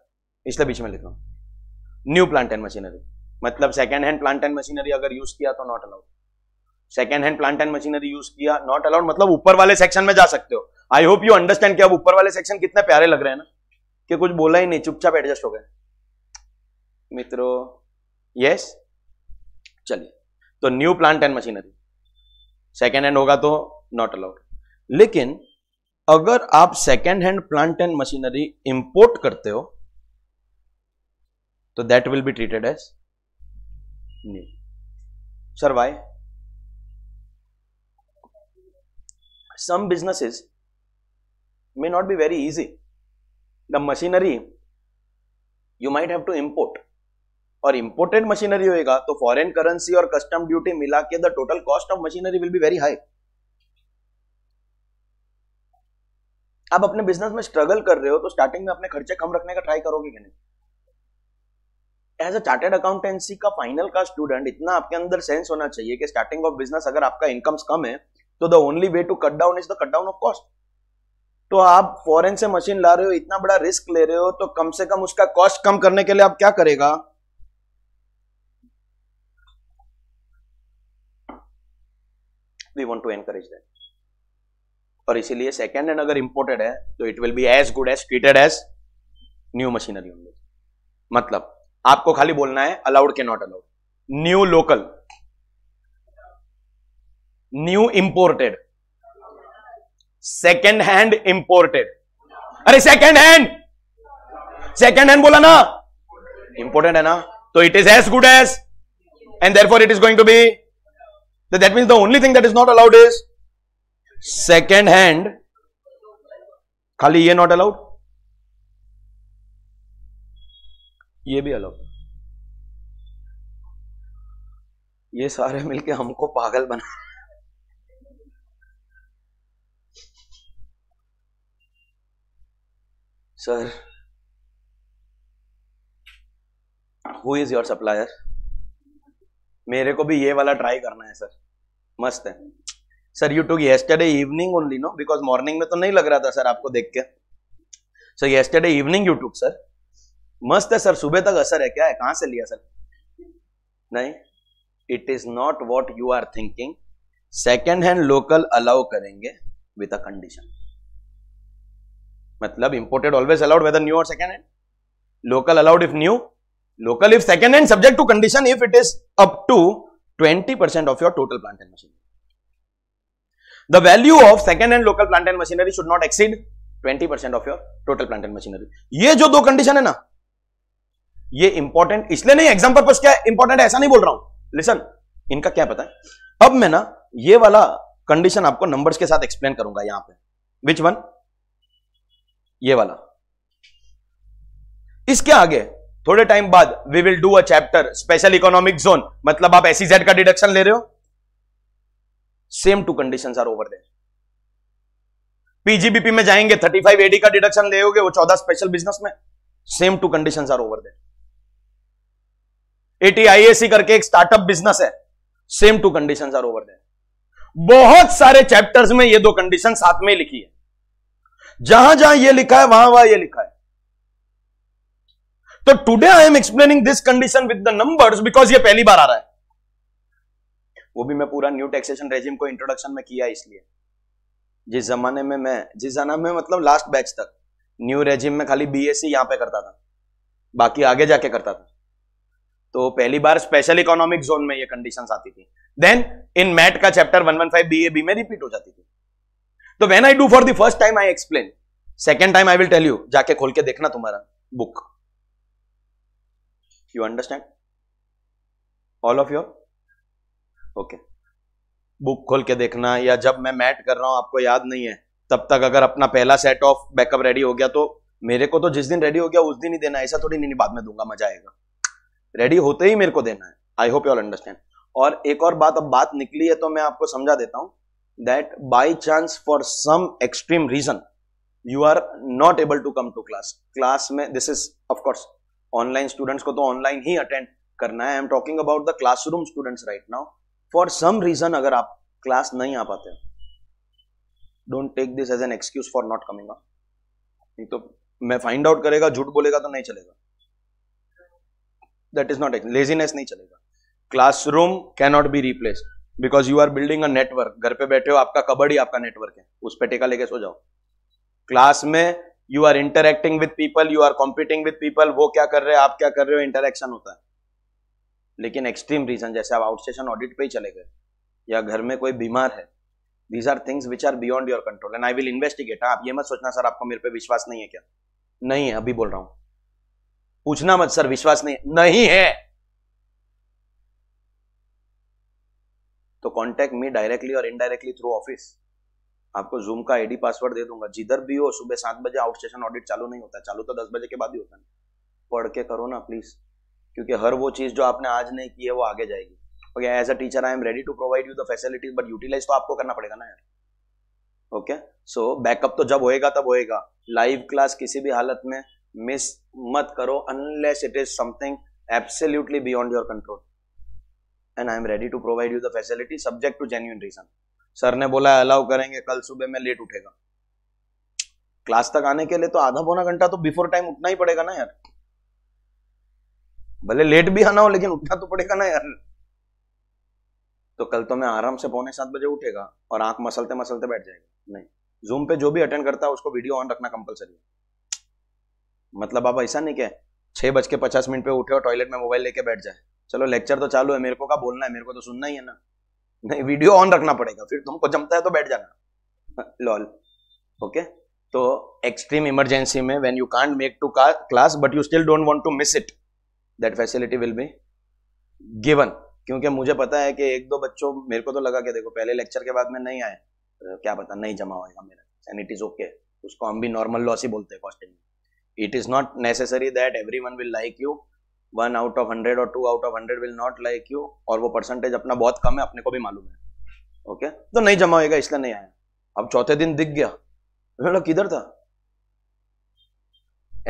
इसलिए बीच में लिख रहा हूं न्यू प्लांट एंड मशीनरी मतलब second hand plant and machinery अगर यूज किया तो not allowed second hand plant and machinery use किया नॉट अलाउड मतलब ऊपर वाले सेक्शन में जा सकते हो आई होप यू अंडरस्टैंड कि अब ऊपर वाले सेक्शन कितने प्यारे लग रहे हैं ना कि कुछ बोला ही नहीं चुपचाप एडजस्ट हो गए मित्रों यस चलिए तो new plant and machinery second hand होगा तो नॉट अलाउड लेकिन अगर आप second hand plant and machinery import करते हो तो that will be treated as new sir why some businesses may not be very easy the machinery you might have to import और imported machinery होएगा तो foreign currency और custom duty मिला के the total cost of machinery will be very high आप अपने business में struggle कर रहे हो तो स्टार्टिंग में अपने खर्चे कम रखने का ट्राई करोगे कि नहीं एज अ चार्टेड अकाउंटेंसी का फाइनल का स्टूडेंट इतना आपके अंदर सेंस होना चाहिए कि स्टार्टिंग ऑफ बिजनेस अगर आपका इनकम कम है तो the only way to cut down is the cut down of cost तो आप फॉरेन से मशीन ला रहे हो इतना बड़ा रिस्क ले रहे हो तो कम से कम उसका कॉस्ट कम करने के लिए आप क्या करेगा we want to encourage that और इसीलिए सेकेंड हैंड अगर इंपोर्टेड है तो it will be as good as treated as new machinery होंगे मतलब आपको खाली बोलना है अलाउड के not allowed new local new imported second hand imported अरे सेकेंड हैंड सेकेंड हैंड बोला ना इंपोर्टेंट है ना तो it is as good as and therefore it is going to be that means the only thing that is not allowed is second hand खाली ये not allowed ये भी allowed ये सारे मिलके हमको पागल बना sir who is your supplier मेरे को भी ये वाला ट्राई करना है सर मस्त है sir you took yesterday evening only no because morning में तो नहीं लग रहा था सर आपको देख के sir yesterday evening you took sir मस्त है सर सुबह तक असर है क्या है कहां से लिया सर नहीं it is not what you are thinking second hand local allow करेंगे विथ अ कंडीशन मतलब imported always allowed whether new और second hand local allowed if new local if second hand subject to condition if it is up to 20% of your total plant and machinery. The value of second and local plant and machinery should not exceed 20% of your total plant and machinery ये जो दो condition है ना ये important इसलिए नहीं exam purpose क्या important है ऐसा नहीं बोल रहा हूं लिसन इनका क्या पता है अब मैं ना ये वाला कंडीशन आपको नंबर्स के साथ एक्सप्लेन करूंगा यहां पे विच वन ये वाला इसके आगे थोड़े टाइम बाद we will do a chapter special economic zone मतलब आप एसी e का डिडक्शन ले रहे हो same two condition are over there PGBP में जाएंगे थर्टी फाइव एडी का डिडक्शन ले वो चौदह स्पेशल बिजनेस में same two condition are over there eighty IAC करके एक स्टार्टअप बिजनेस है same two condition are over there बहुत सारे चैप्टर्स में ये दो कंडीशन साथ में लिखी है जहां जहां ये लिखा है वहां वहां ये लिखा है तो today I am explaining this condition with the numbers because ये पहली बार आ रहा है वो भी मैं पूरा न्यू टैक्सेशन रेजिम को इंट्रोडक्शन में किया इसलिए जिस जमाने में मैं जिस जमाने में मतलब लास्ट बैच तक न्यू रेजिम में खाली बीएससी यहां पे करता था बाकी आगे जाके करता था तो पहली बार स्पेशल इकोनॉमिक जोन में ये कंडीशंस आती थी देन इन मैट का चैप्टर 115 बीए बी में रिपीट हो जाती थी तो when I do for the first time I explain second time I will tell you जाके खोल के देखना तुम्हारा book you understand all of your okay book खोल के देखना या जब मैं मैट कर रहा हूं आपको याद नहीं है तब तक अगर अपना पहला सेट ऑफ बैकअप रेडी हो गया तो मेरे को तो जिस दिन रेडी हो गया उस दिन ही देना ऐसा थोड़ी नहीं, नहीं बाद में दूंगा मजा आएगा रेडी होते ही मेरे को देना है I hope you all understand और एक और बात अब बात निकली है तो मैं आपको समझा देता हूं that by chance for some extreme reason you are not able to come to class class में this is of course online students को तो online ही attend करना है I am talking about the classroom students right now for some reason अगर आप class नहीं आ पाते don't take this as an excuse for not coming up नहीं तो मैं फाइंड आउट करेगा झूठ बोलेगा तो नहीं चलेगा दैट इज नॉट लेजीनेस नहीं चलेगा classroom cannot be replaced because you are building a network घर पे बैठे हो आपका ही आपका नेटवर्क है उस पे टेका लेके सो जाओ क्लास में you are interacting with people you are competing with people वो क्या कर रहे हैं आप क्या कर रहे हो इंटरेक्शन होता है लेकिन एक्सट्रीम रीजन जैसे आप आउटस्टेशन ऑडिट पे ही चले गए या घर में कोई बीमार है these are things which are beyond your control and I will investigate आप ये मत सोचना सर आपको मेरे पे विश्वास नहीं है क्या नहीं है अभी बोल रहा हूं पूछना मत सर विश्वास नहीं नहीं है तो कॉन्टेक्ट मी डायरेक्टली और इनडायरेक्टली थ्रू ऑफिस आपको जूम का आईडी पासवर्ड दे दूंगा जिधर भी हो सुबह सात बजे आउट स्टेशन ऑडिट चालू नहीं होता चालू तो दस बजे के बाद ही होता है पढ़ के करो ना प्लीज क्योंकि हर वो चीज जो आपने आज नहीं की है वो आगे जाएगी okay as a teacher I am ready to provide you the facilities but utilize तो आपको करना पड़ेगा ना यार ओके सो बैकअप तो जब होएगा तब होएगा लाइव क्लास किसी भी हालत में मिस मत करो unless it is something absolutely beyond your control and I am ready to provide you the facility subject to genuine reason sir ने बोला अलाउ करेंगे कल सुबह मैं लेट उठेगा क्लास तक आने के लिए तो आधा पौना घंटा तो बिफोर टाइम उठना ही पड़ेगा ना यार भले लेट भी आना हो लेकिन उठना तो पड़ेगा ना यार तो कल तो मैं आराम से पौने सात बजे उठेगा और आंख मसलते मसलते बैठ जाएगा नहीं जूम पे जो भी अटेंड करता है उसको वीडियो ऑन रखना कंपलसरी है मतलब आप ऐसा नहीं कह छह बज के पचास मिनट पे उठे और टॉयलेट में मोबाइल लेके बैठ जाए चलो लेक्चर तो चालू है मेरे को क्या बोलना है मेरे को तो सुनना ही है ना नहीं वीडियो ऑन रखना पड़ेगा फिर तुमको जमता है तो बैठ जाना लॉल ओके तो एक्सट्रीम इमरजेंसी में when you can't make to class but you still don't want to miss it that facility will be given क्योंकि मुझे पता है कि एक दो बच्चों मेरे को तो लगा कि देखो पहले लेक्चर के बाद में नहीं आए तो क्या पता नहीं जमा होएगा मेरा एंड इट इज ओके उसको हम भी नॉर्मल लॉस ही बोलते हैं costing it is not necessary that every one will like you one out of hundred और two out of hundred will not like you और वो परसेंटेज अपना बहुत कम है अपने को भी मालूम है ओके okay? तो नहीं जमा होगा इसलिए नहीं आया अब चौथे दिन दिख गया किधर था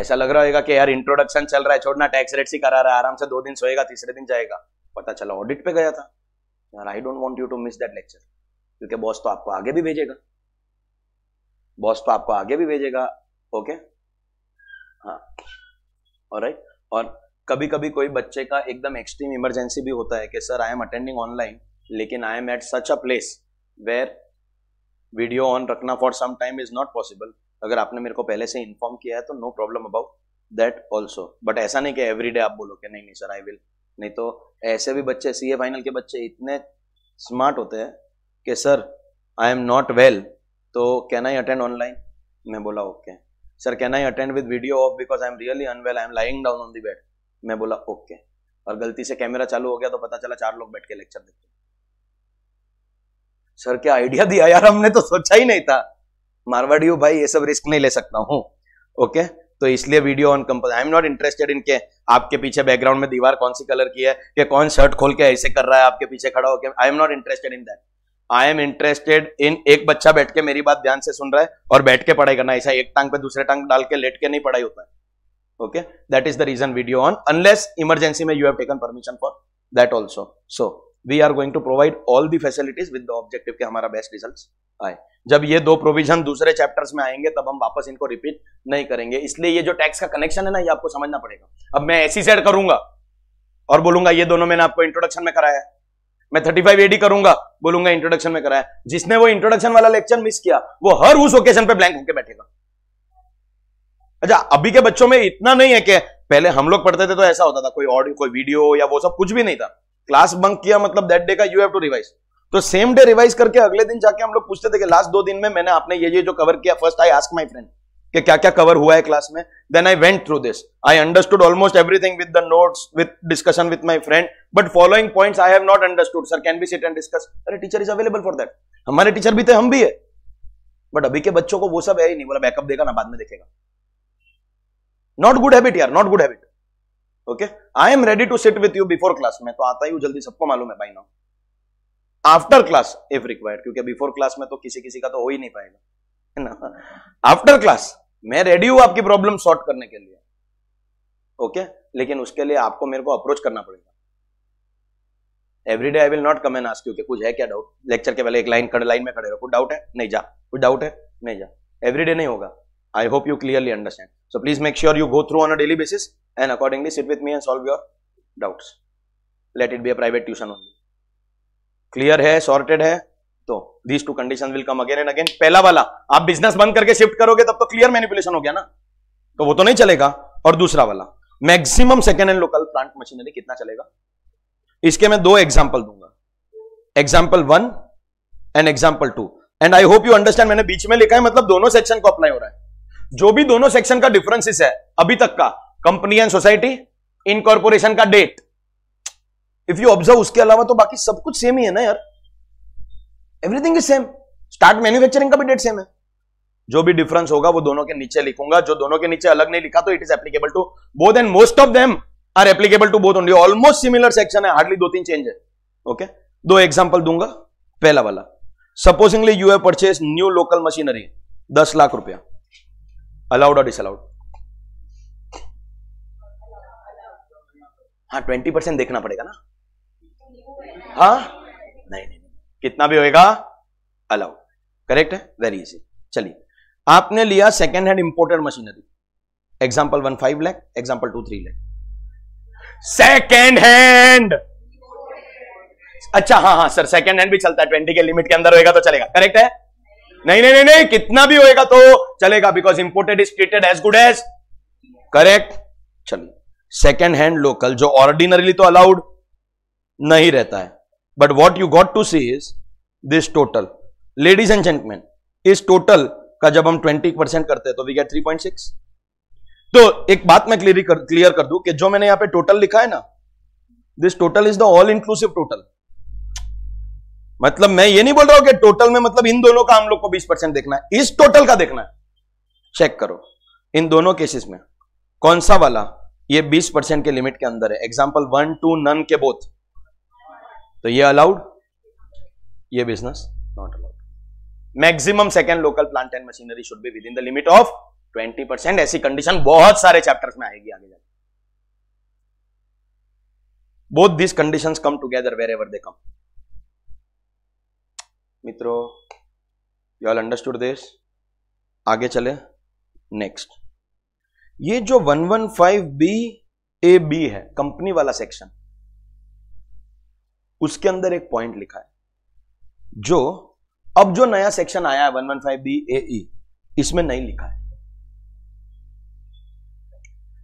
ऐसा लग रहा होगा कि यार इंट्रोडक्शन चल रहा है छोड़ना टैक्स रेट से करा रहा है आराम से दो दिन सोएगा तीसरे दिन जाएगा पता चला ऑडिट पे गया था यार I don't want you to miss that lecture क्योंकि बॉस तो आपको आगे भी भेजेगा बॉस तो आपको आगे भी भेजेगा ओके हाँ और राइट और कभी कभी कोई बच्चे का एकदम एक्सट्रीम इमरजेंसी भी होता है कि sir I am attending online लेकिन I am at such a place where video on रखना for some time is not possible अगर आपने मेरे को पहले से इन्फॉर्म किया है तो no problem about that also but ऐसा नहीं कि एवरी डे आप बोलो कि नहीं नहीं सर आई विल नहीं तो ऐसे भी बच्चे सी फाइनल के बच्चे इतने स्मार्ट होते हैं कि sir I am not well तो कैन आई अटेंड ऑनलाइन मैं बोला okay sir can I attend with video off because I am really unwell I am lying down on the bed मैं बोला ओके और गलती से कैमरा चालू हो गया तो पता चला चार लोग बैठ के लेक्चर देखते सर क्या आइडिया दिया यार हमने तो सोचा ही नहीं था मारवाड़ी हूँ भाई ये सब रिस्क नहीं ले सकता हूँ ओके तो इसलिए video on compel I am not interested in के आपके पीछे बैकग्राउंड में दीवार कौन सी कलर की है कि कौन शर्ट खोल के ऐसे कर रहा है आपके पीछे खड़ा होकर I am not interested in that I am interested in एक बच्चा बैठ के मेरी बात ध्यान से सुन रहा है और बैठ के पढ़ाई करना ऐसा एक टांग पे दूसरे टांग डाल के लेट के नहीं पढ़ाई होता है okay that is the reason video on unless emergency may you have taken permission for that also so we are going to provide all the facilities with the objective के हमारा best results आए जब ये दो provision दूसरे chapters में आएंगे तब हम वापस इनको रिपीट नहीं करेंगे इसलिए ये जो टैक्स का कनेक्शन है ना ये आपको समझना पड़ेगा अब मैं ऐसी सेट करूंगा और बोलूंगा ये दोनों मैंने आपको इंट्रोडक्शन में कराया मैं 35 एडी करूंगा बोलूंगा इंट्रोडक्शन में कराया जिसने वो इंट्रोडक्शन वाला लेक्चर मिस किया वो हर उस ओकेशन पे ब्लैंक होकर बैठेगा अच्छा अभी के बच्चों में इतना नहीं है कि पहले हम लोग पढ़ते थे तो ऐसा होता था कोई ऑडियो कोई वीडियो या वो सब कुछ भी नहीं था क्लास बंक किया मतलब दैट डे का यू हैव टू रिवाइज तो सेम डे रिवाइज करके अगले दिन जाके हम लोग पूछते थे कि लास्ट दो दिन में मैंने आपने ये ये जो कवर किया first I ask my friend कि क्या क्या कवर हुआ है क्लास में then I went through this I understood almost everything with the notes with discussion with my friend but following points I have not understood sir can be sit and discuss अरे teacher is available for that हमारे teacher भी थे हम भी है but अभी के बच्चों को वो सब है ही नहीं बोला बैकअप देगा ना बाद में देखेगा नॉट गुड हैबिट यार not good habit okay I am ready to sit with you before class में तो आता ही हूं जल्दी सबको मालूम है भाई now after class if required क्योंकि बिफोर क्लास में तो किसी किसी का तो हो ही नहीं पाएगा है ना आफ्टर क्लास मैं रेडी हूं आपकी प्रॉब्लम सॉर्ट करने के लिए ओके okay? लेकिन उसके लिए आपको मेरे को अप्रोच करना पड़ेगा everyday I will not come and ask you कि कुछ है क्या डाउट लेक्चर के पहले एक लाइन लाइन में खड़े रहो कुछ डाउट है नहीं जा कुछ डाउट है नहीं जा एवरीडे नहीं होगा I hope you clearly understand. So please make sure you go through on a daily basis and accordingly sit with me and solve your doubts. Let it be a private tuition only. Clear है sorted है तो these two conditions will come again and again. पहला वाला आप business बंद करके shift करोगे तब तो क्लियर मैनिपुलेशन हो गया ना तो वो तो नहीं चलेगा और दूसरा वाला maximum second and local plant machinery कितना चलेगा इसके मैं दो एग्जाम्पल दूंगा example one and example two and I hope you understand मैंने बीच में लिखा है मतलब दोनों सेक्शन को अप्लाई हो रहा है जो भी दोनों सेक्शन का डिफरेंसेस है अभी तक का कंपनी एंड सोसाइटी इनकॉर्पोरेशन का डेट इफ यू ऑब्जर्व उसके अलावा तो बाकी सब कुछ सेम ही है ना यार everything is same start manufacturing का भी डेट सेम है जो भी डिफरेंस होगा वो दोनों के नीचे लिखूंगा जो दोनों के नीचे अलग नहीं लिखा तो it is applicable to both and most of them are applicable to both only almost similar section है हार्डली दो तीन चेंज है ओके दो एग्जाम्पल दूंगा पहला वाला supposingly you have purchase new local machinery दस लाख रुपया अलाउड और डिसअलाउड हाँ ट्वेंटी परसेंट देखना पड़ेगा ना हाँ नहीं नहीं कितना भी होएगा अलाउड करेक्ट है वेरी इजी चलिए आपने लिया second hand imported machinery example one five lakh example two three lakh second hand अच्छा हाँ हाँ सर सेकेंड हैंड भी चलता है ट्वेंटी के लिमिट के अंदर होएगा तो चलेगा करेक्ट है नहीं नहीं नहीं नहीं कितना भी होएगा तो चलेगा because imported is treated as good as correct चलिए सेकेंड हैंड लोकल जो ऑर्डिनरीली तो अलाउड नहीं रहता है but what you got to see is this total ladies and gentlemen इस टोटल का जब हम 20 परसेंट करते हैं तो वी गेट 3.6 तो एक बात मैं क्लियर कर क्लियर कर दूं कि जो मैंने यहां पे टोटल लिखा है ना this total is the all inclusive total मतलब मैं ये नहीं बोल रहा हूं कि टोटल में मतलब इन दोनों का हम लोग को 20 परसेंट देखना है इस टोटल का देखना है चेक करो इन दोनों केसेस में कौन सा वाला ये 20 परसेंट के लिमिट के अंदर है एग्जाम्पल वन टू नन के बोथ तो ये अलाउड ये business not allowed maximum second local plant and machinery should be within the limit of 20 percent ऐसी कंडीशन बहुत सारे चैप्टर्स में आएगी आगे जाकर this condition come together wherever they come मित्रों यू ऑल अंडरस्टूड दिस आगे चले नेक्स्ट ये जो 115 बी ए बी है कंपनी वाला सेक्शन उसके अंदर एक पॉइंट लिखा है जो अब जो नया सेक्शन आया है 115 बी ए इसमें नहीं लिखा है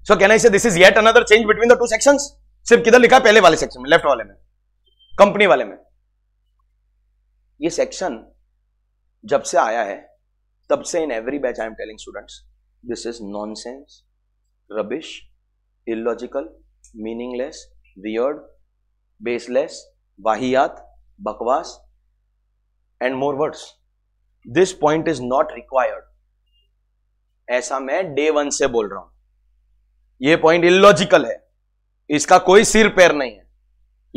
सो can I say this is yet another change between the two sections सिर्फ किधर लिखा है पहले वाले सेक्शन में लेफ्ट वाले में कंपनी वाले में ये सेक्शन जब से आया है तब से in every batch I am telling students this is nonsense rubbish illogical meaningless weird baseless वाहियात बकवास and more words this point is not required ऐसा मैं डे वन से बोल रहा हूं ये पॉइंट इलॉजिकल है इसका कोई सिर पैर नहीं है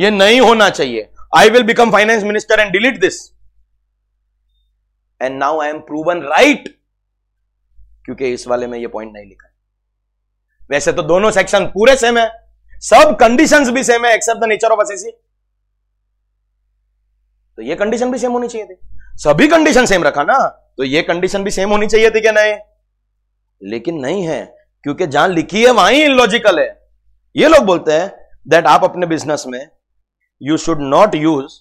ये नहीं होना चाहिए I will become finance minister and delete this and now I am proven right क्योंकि इस वाले में ये पॉइंट नहीं लिखा है वैसे तो दोनों सेक्शन पूरे सेम है सब कंडीशंस भी सेम है except the nature of assessee तो ये कंडीशन भी सेम होनी चाहिए थी सभी कंडीशन सेम रखा ना तो ये कंडीशन भी सेम होनी चाहिए थी क्या नहीं लेकिन नहीं है क्योंकि जहां लिखी है वहीं लॉजिकल है ये लोग बोलते हैं दैट आप अपने बिजनेस में you should not use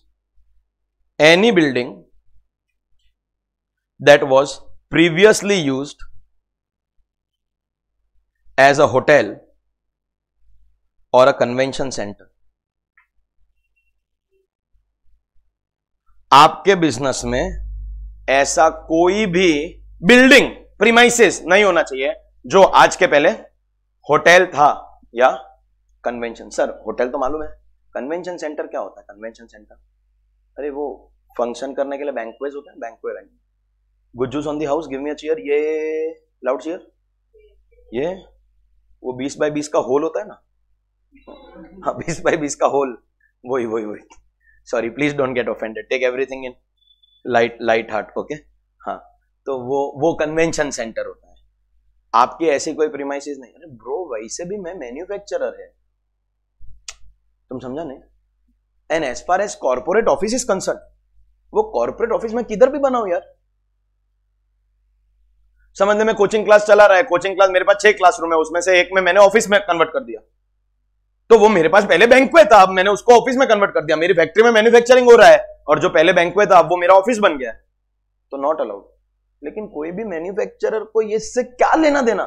any building that was previously used as a hotel or a convention center. आपके बिजनेस में ऐसा कोई भी बिल्डिंग प्रीमाइसिस नहीं होना चाहिए जो आज के पहले होटल था या कन्वेंशन सर होटल तो मालूम है कन्वेंशन सेंटर क्या होता है कन्वेंशन सेंटर अरे वो फंक्शन करने के लिए बैंकवेज होता है banquet venue good juice on the house give me a chair ये लाउड चेयर ये वो बीस बाय बीस का होल होता है ना हाँ बीस बाय बीस का होल वही वही वही sorry please don't get offended take everything in light light heart okay हाँ तो वो वो कन्वेंशन सेंटर होता है आपके ऐसे कोई प्रीमाइसिस नहीं अरे ब्रो वैसे भी मैं मैन्युफैक्चरर है तुम समझा नहीं and as far as corporate office is concern वो कॉर्पोरेट ऑफिस में किधर भी बनाऊ यार समझने में कोचिंग क्लास चला रहा है कोचिंग क्लास मेरे पास छह क्लासरूम है उसमें से एक में मैंने ऑफिस में कन्वर्ट कर दिया तो वो मेरे पास पहले बैंक में था अब मैंने उसको ऑफिस में कन्वर्ट कर दिया मेरी फैक्ट्री में मैन्युफैक्चरिंग हो रहा है और जो पहले बैंक में था अब वो मेरा ऑफिस बन गया तो नॉट अलाउड लेकिन कोई भी मैन्युफैक्चरर को ये इससे क्या लेना देना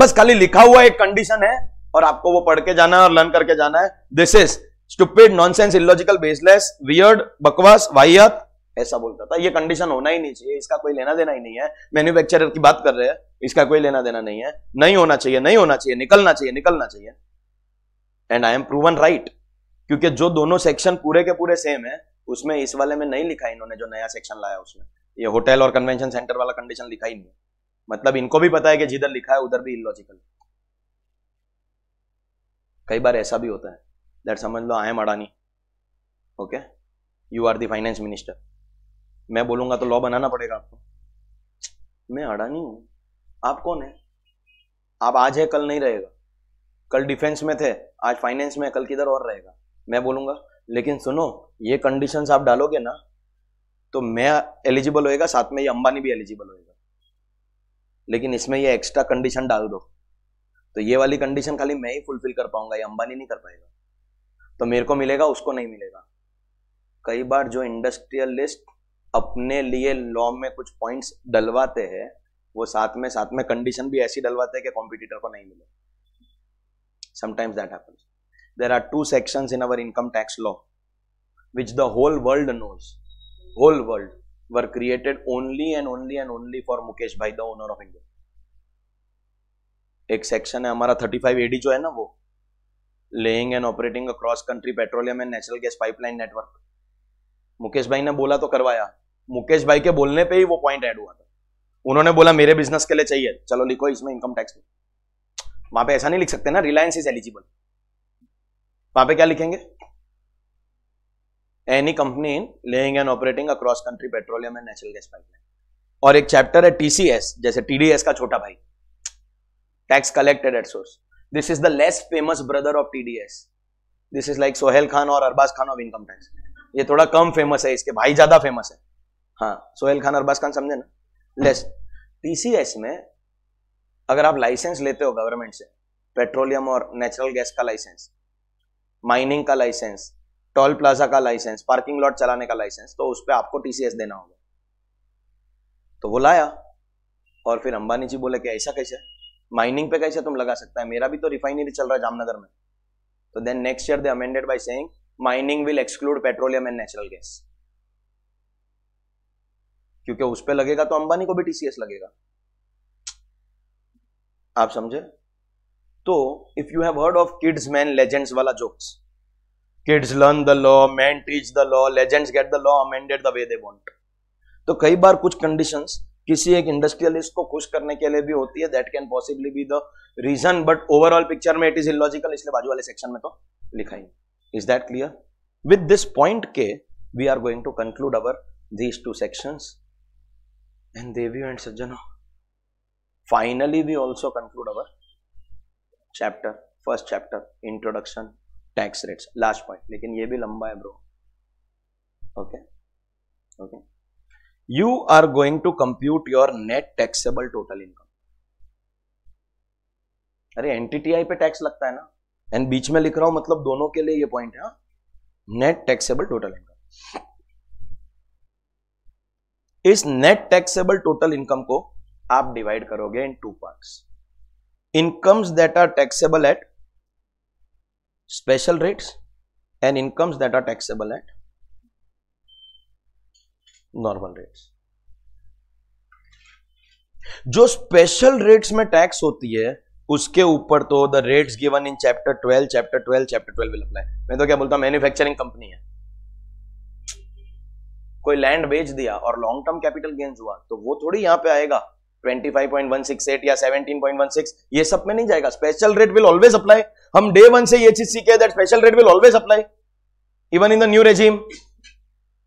बस खाली लिखा हुआ एक कंडीशन है और आपको वो पढ़ के जाना है और लर्न करके जाना है this is stupid nonsense illogical baseless weird बकवास वाहियत ऐसा बोलता था ये कंडीशन होना ही नहीं चाहिए इसका कोई लेना देना ही नहीं है मैन्युफैक्चरर की बात कर रहे हैं इसका कोई लेना देना नहीं है नहीं होना चाहिए नहीं होना चाहिए निकलना चाहिए निकलना चाहिए and I am proven right क्योंकि जो दोनों सेक्शन पूरे के पूरे सेम है उसमें इस वाले में नहीं लिखा इन्होंने जो नया सेक्शन लाया उसमें ये होटल और कन्वेंशन सेंटर वाला कंडीशन लिखा ही नहीं है मतलब इनको भी पता है कि जिधर लिखा है उधर भी इलॉजिकल कई बार ऐसा भी होता है दैट समझ लो I am Adani okay you are the finance minister मैं बोलूंगा तो लॉ बनाना पड़ेगा आपको मैं अडानी हूं आप कौन है आप आज है कल नहीं रहेगा कल डिफेंस में थे आज फाइनेंस में कल किधर और रहेगा मैं बोलूंगा लेकिन सुनो ये कंडीशन आप डालोगे ना तो मैं एलिजिबल होएगा साथ में ये अंबानी भी एलिजिबल होएगा लेकिन इसमें ये एक्स्ट्रा कंडीशन डाल दो तो ये वाली कंडीशन खाली मैं ही फुलफिल कर पाऊंगा ये अंबानी नहीं कर पाएगा तो मेरे को मिलेगा उसको नहीं मिलेगा कई बार जो इंडस्ट्रियलिस्ट अपने लिए लॉ में कुछ पॉइंट्स डलवाते हैं वो साथ में साथ में कंडीशन भी ऐसी डलवाते हैं कि कॉम्पिटिटर को नहीं मिले sometimes that happens there are two sections in our income tax law which the whole world knows whole world were created only and only and only for Mukesh bhai the owner of India एक section है हमारा 35 A D जो है ना वो laying and operating cross country petroleum and natural gas pipeline network Mukesh bhai ने बोला तो करवाया मुकेश भाई के बोलने पे ही वो पॉइंट ऐड हुआ था उन्होंने बोला मेरे बिजनेस के लिए चाहिए चलो लिखो इसमें इनकम टैक्स में वहां पे ऐसा नहीं लिख सकते ना रिलायंस इज एलिजिबल वहां पे क्या लिखेंगे any company in laying and operating across country petroleum and natural gas pipeline और एक चैप्टर है टीसीएस जैसे टीडीएस का छोटा भाई tax collected at source this is the less famous brother of TDS this is like Sohail Khan और Arbaaz Khan of income tax ये थोड़ा कम फेमस है इसके भाई ज्यादा फेमस है हाँ सोहेल खान अरबाज खान समझे ना लेस टीसीएस में अगर आप लाइसेंस लेते हो गवर्नमेंट से पेट्रोलियम और नेचुरल गैस का लाइसेंस माइनिंग का लाइसेंस टोल प्लाजा का लाइसेंस पार्किंग लॉट चलाने का लाइसेंस तो उस पर आपको टीसीएस देना होगा तो वो लाया और फिर अंबानी जी बोले कि ऐसा कैसे माइनिंग पे कैसे तुम लगा सकता है मेरा भी तो रिफाइनरी चल रहा है जामनगर में तो then next year they amended by saying mining will exclude petroleum and natural gas क्योंकि उस पर लगेगा तो अंबानी को भी टीसीएस लगेगा आप समझे तो if you have heard of kids man legends वाला jokes kids learn the law man teach the law legends get the law amended the way they want तो कई बार कुछ कंडीशंस किसी एक इंडस्ट्रियलिस्ट को खुश करने के लिए भी होती है that can possibly be the reason but overall picture में इट इज इलॉजिकल इसलिए बाजू वाले सेक्शन में तो लिखा ही is that clear with this point के we are going to conclude our these two sections and Devi and Sajjana. Finally, we also conclude our chapter, first chapter, introduction, tax rates, last point. लेकिन ये भी लंबा है bro. Okay, okay. You are going to compute your net taxable total income. अरे एनटीटीआई पे tax लगता है ना एंड बीच में लिख रहा हूं मतलब दोनों के लिए ये पॉइंट है नेट टैक्सेबल टोटल इनकम इस नेट टैक्सेबल टोटल इनकम को आप डिवाइड करोगे in two parts incomes that are taxable at special rates and incomes that are taxable at normal rates जो स्पेशल रेट्स में टैक्स होती है उसके ऊपर तो the rates given in chapter 12 chapter 12 chapter 12 will apply मैं तो क्या बोलता हूं मैन्युफैक्चरिंग कंपनी है कोई लैंड बेच दिया और लॉन्ग टर्म कैपिटल गेन्स हुआ तो वो थोड़ी यहाँ पे आएगा 25.168 या 17.16 ये सब में नहीं जाएगा special rate will always apply हम डे वन से ये चीज सीखे that special rate will always apply even in the new regime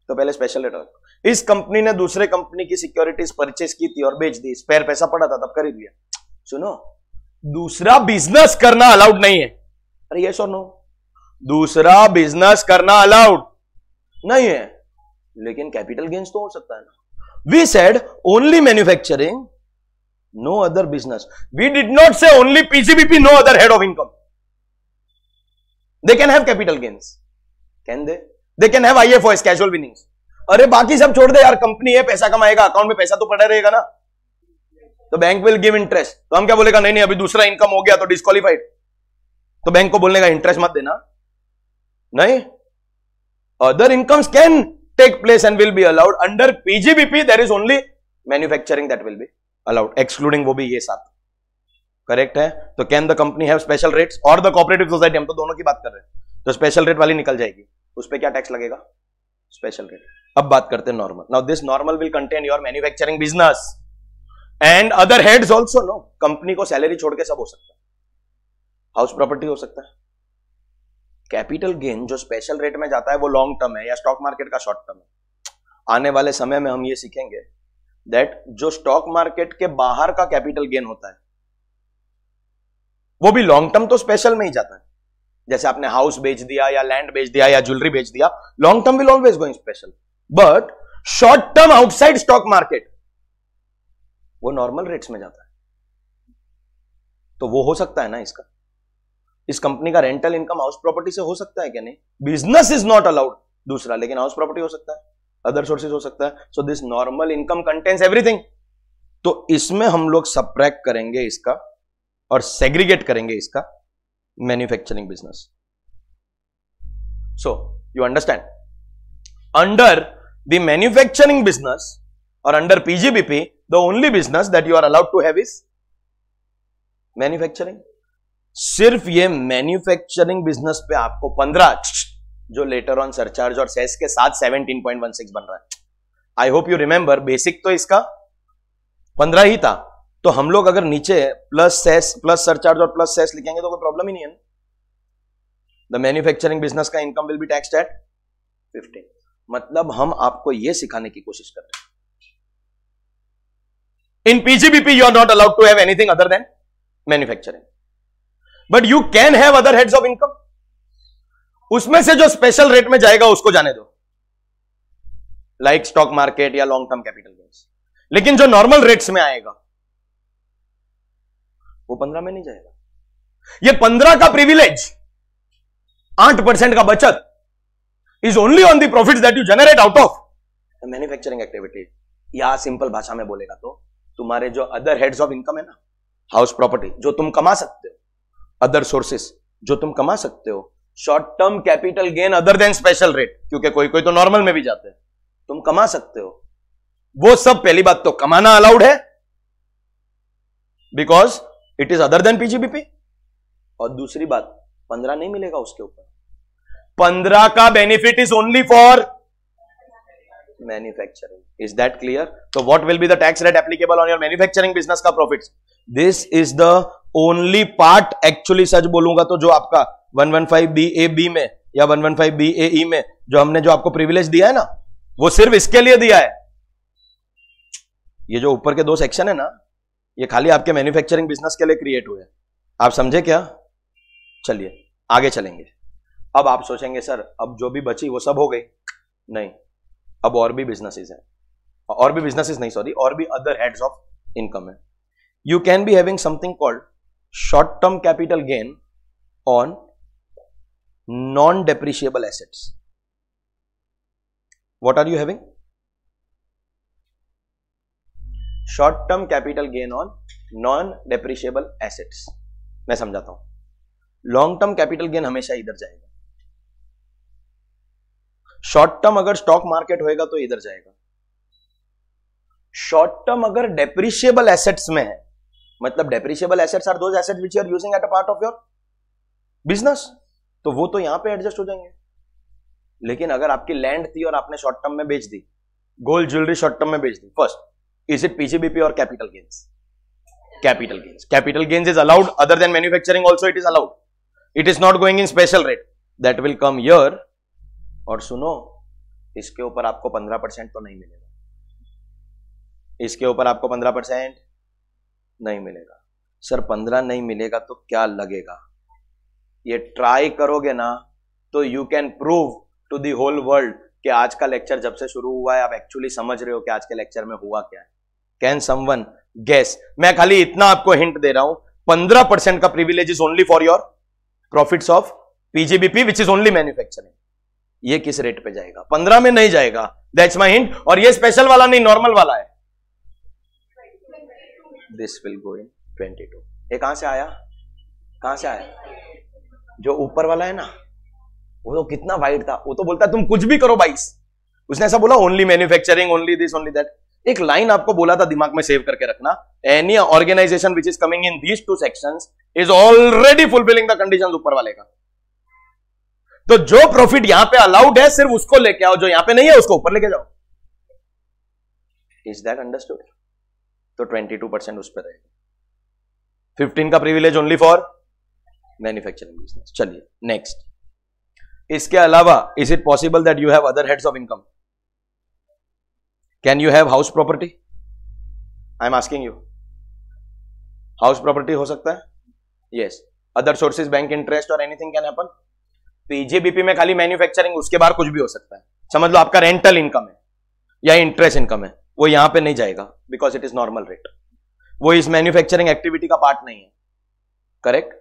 तो पहले स्पेशल रेट इस कंपनी ने दूसरे कंपनी की सिक्योरिटीज परचेस की थी और बेच दी स्पेयर पैसा पड़ा था तब खरीद लिया सुनो दूसरा बिजनेस करना अलाउड नहीं है अरे यस और नो दूसरा बिजनेस करना अलाउड नहीं है लेकिन कैपिटल गेन्स तो हो सकता है ना we said only manufacturing no other business we did not say only PCBP no other head of income they can have capital gains can they they can have IFOS casual winnings अरे बाकी सब छोड़ दे यार company है पैसा कमाएगा account में पैसा तो पड़ा रहेगा ना तो बैंक विल गिव इंटरेस्ट तो हम क्या बोलेगा नहीं नहीं अभी दूसरा इनकम हो गया तो डिस्कालीफाइड तो बैंक को बोलने का इंटरेस्ट मत देना नहीं other incomes can take place and will be allowed under PGBP there is only manufacturing that will be allowed excluding वो भी ये साथ करेक्ट है तो can the company have special rates और द कोऑपरेटिव सोसाइटी हम तो दोनों की बात कर रहे हैं तो स्पेशल रेट वाली निकल जाएगी उस पर क्या टैक्स लगेगा स्पेशल रेट अब बात करते हैं normal now this normal will contain your manufacturing business and other heads also no company को सैलरी छोड़ के सब हो सकता है हाउस प्रॉपर्टी हो सकता है कैपिटल गेन जो स्पेशल रेट में जाता है वो लॉन्ग टर्म है या स्टॉक मार्केट का शॉर्ट टर्म है आने वाले समय में हम ये सीखेंगे दैट जो स्टॉक मार्केट के बाहर का कैपिटल गेन होता है वो भी लॉन्ग टर्म तो स्पेशल में ही जाता है जैसे आपने हाउस बेच दिया या लैंड बेच दिया या ज्वेलरी बेच दिया long term will always going special but short term outside stock market वो नॉर्मल रेट्स में जाता है तो वो हो सकता है ना इसका इस कंपनी का रेंटल इनकम हाउस प्रॉपर्टी से हो सकता है क्या नहीं बिजनेस इज नॉट अलाउड दूसरा लेकिन हाउस प्रॉपर्टी हो सकता है अदर सोर्सेज हो सकता है so this normal income contains everything तो इसमें हम लोग सप्रैक्ट करेंगे इसका और सेग्रीगेट करेंगे इसका manufacturing business so you understand under the manufacturing business और under PGBP the only business that you are allowed to have is manufacturing सिर्फ ये मैन्युफैक्चरिंग बिजनेस पे आपको पंद्रह जो लेटर ऑन सरचार्ज और सेस के साथ सेवनटीन पॉइंट वन सिक्स बन रहा है I hope you remember basic तो इसका पंद्रह ही था तो हम लोग अगर नीचे प्लस सेस प्लस सरचार्ज और प्लस सेस लिखेंगे तो कोई प्रॉब्लम ही नहीं है द मैन्युफैक्चरिंग बिजनेस का income will be tax at fifteen मतलब हम आपको यह सिखाने की कोशिश कर रहे हैं in PGBP you are not allowed to have anything other than manufacturing but you can have other heads of income उसमें से जो स्पेशल रेट में जाएगा उसको जाने दो लाइक स्टॉक मार्केट या लॉन्ग टर्म कैपिटल गेन्स लेकिन जो नॉर्मल रेट्स में आएगा वो पंद्रह में नहीं जाएगा ये पंद्रह का प्रिविलेज आठ परसेंट का बचत is only on the profit that you generate out of manufacturing activity या सिंपल भाषा में बोलेगा तो तुम्हारे जो अदर हेड्स ऑफ इनकम है ना हाउस प्रॉपर्टी जो तुम कमा सकते हो अदर सोर्सेस जो तुम कमा सकते हो short term capital gain other than special rate क्योंकि कोई कोई तो नॉर्मल में भी जाते हैं तुम कमा सकते हो वो सब पहली बात तो कमाना अलाउड है because it is other than PGBP और दूसरी बात पंद्रह नहीं मिलेगा उसके ऊपर पंद्रह का benefit is only for manufacturing is that clear तो what will be the tax rate applicable on your manufacturing business का profits this is the only part actually सच बोलूंगा तो जो आपका 115 बी ए बी में या 115 बी ए ई में जो हमने जो आपको प्रिविलेज दिया है ना वो सिर्फ इसके लिए दिया है ये जो ऊपर के दो सेक्शन है ना ये खाली आपके मैन्युफैक्चरिंग बिजनेस के लिए क्रिएट हुए आप समझे क्या चलिए आगे चलेंगे अब आप सोचेंगे सर अब जो भी बची वो सब हो गई नहीं अब और भी बिजनेसेस हैं और भी बिजनेसेस नहीं सॉरी और भी अदर हेड्स ऑफ इनकम है you can be having something called short term capital gain on non depreciable assets. What are you having? Short term capital gain on non depreciable assets. मैं समझाता हूं long term capital gain हमेशा इधर जाएगा short term अगर stock market होएगा तो इधर जाएगा शॉर्ट टर्म अगर डेप्रिशिएबल एसेट्स में है मतलब depreciable assets are those assets which you are using at a part of your business तो वो तो यहां पे एडजस्ट हो जाएंगे लेकिन अगर आपकी लैंड थी और आपने शॉर्ट टर्म में बेच दी गोल्ड ज्वेलरी शॉर्ट टर्म में बेच दी फर्स्ट इज इट पीसीबीपी और capital gains capital gains capital gains is allowed other than manufacturing also it is allowed it is not going in special rate that will come यर और सुनो इसके ऊपर आपको पंद्रह परसेंट तो नहीं मिलेगा इसके ऊपर आपको पंद्रह परसेंट नहीं मिलेगा सर पंद्रह नहीं मिलेगा तो क्या लगेगा ये ट्राई करोगे ना तो you can prove to the whole world कि आज का लेक्चर जब से शुरू हुआ है आप एक्चुअली समझ रहे हो कि आज के लेक्चर में हुआ क्या है कैन समवन गैस मैं खाली इतना आपको हिंट दे रहा हूं पंद्रह परसेंट का privilege is only for your profit of PGBP which is only manufacturing ये किस रेट पे जाएगा पंद्रह में नहीं जाएगा दैट्स माई हिंट और ये स्पेशल वाला नहीं नॉर्मल वाला है this will go in twenty two ये कहां से आया कहां से आया जो ऊपर वाला है ना वो तो कितना वाइड था वो तो बोलता है तुम कुछ भी करो बाईस उसने ऐसा बोला only manufacturing only this only that एक लाइन आपको बोला था दिमाग में सेव करके रखना any organisation which is coming in these two section is already fulfilling the condition ऊपर वाले का तो जो प्रॉफिट यहां पे अलाउड है सिर्फ उसको लेके आओ जो यहां पे नहीं है उसको ऊपर लेके जाओ इज दैट अंडरस्टूड तो 22 परसेंट उस पर रहेगा 15 का privilege only for manufacturing business चलिए नेक्स्ट इसके अलावा is it possible that you have other heads of income can you have house property I am asking you house property हो सकता है yes other sources bank interest और anything can happen PGBP में खाली manufacturing उसके बाहर कुछ भी हो सकता है समझ लो आपका रेंटल इनकम है या इंटरेस्ट इनकम है वो यहां पे नहीं जाएगा because it is normal rate वो इस मैन्युफैक्चरिंग एक्टिविटी का पार्ट नहीं है correct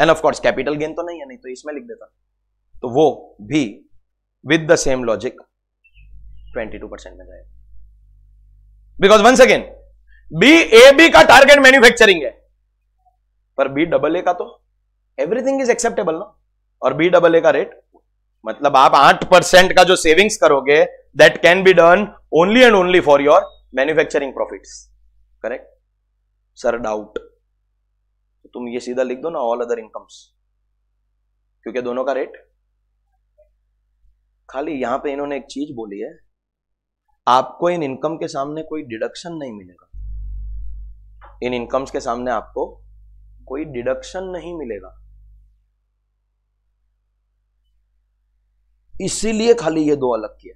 and of course capital gain तो नहीं है नहीं तो इसमें लिख देता तो वो भी with the same logic 22 percent में जाएगा because once again B A B का टारगेट मैन्युफैक्चरिंग है पर बी डबल ए का तो एवरीथिंग इज एक्सेप्टेबल ना और बी डबल ए का रेट मतलब आप आठ परसेंट का जो सेविंग्स करोगे that can be done only and only for your manufacturing profit correct sir doubt तो तुम ये सीधा लिख दो ना ऑल अदर इनकम्स क्योंकि दोनों का रेट खाली यहां पे इन्होंने एक चीज बोली है आपको इन इनकम के सामने कोई डिडक्शन नहीं मिलेगा इन इनकम्स के सामने आपको कोई डिडक्शन नहीं मिलेगा इसीलिए खाली ये दो अलग किया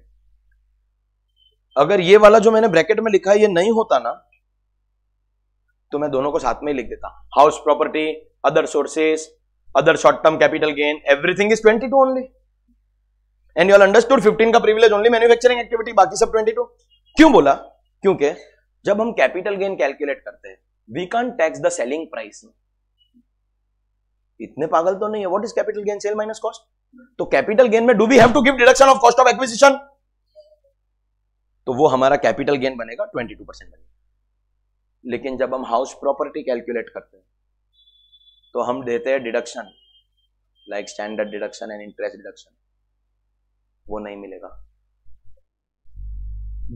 अगर ये वाला जो मैंने ब्रैकेट में लिखा ये नहीं होता ना तो मैं दोनों को साथ में ही लिख देता house property other sources other short term capital gain everything is twenty two only and you all understood fifteen का प्रिविलेज ओनली मैन्युफैक्चरिंग एक्टिविटी बाकी सब ट्वेंटी टू क्यों बोला क्योंकि जब हम कैपिटल गेन कैलकुलेट करते हैं we can tax the selling price इतने पागल तो नहीं है what is capital gain sale minus cost तो कैपिटल गेन में do we have to give deduction of cost of acquisition तो वो हमारा कैपिटल गेन बनेगा ट्वेंटी टू परसेंट बनेगा लेकिन जब हम हाउस प्रॉपर्टी कैलकुलेट करते हैं तो हम देते हैं deduction like standard deduction and interest deduction वो नहीं मिलेगा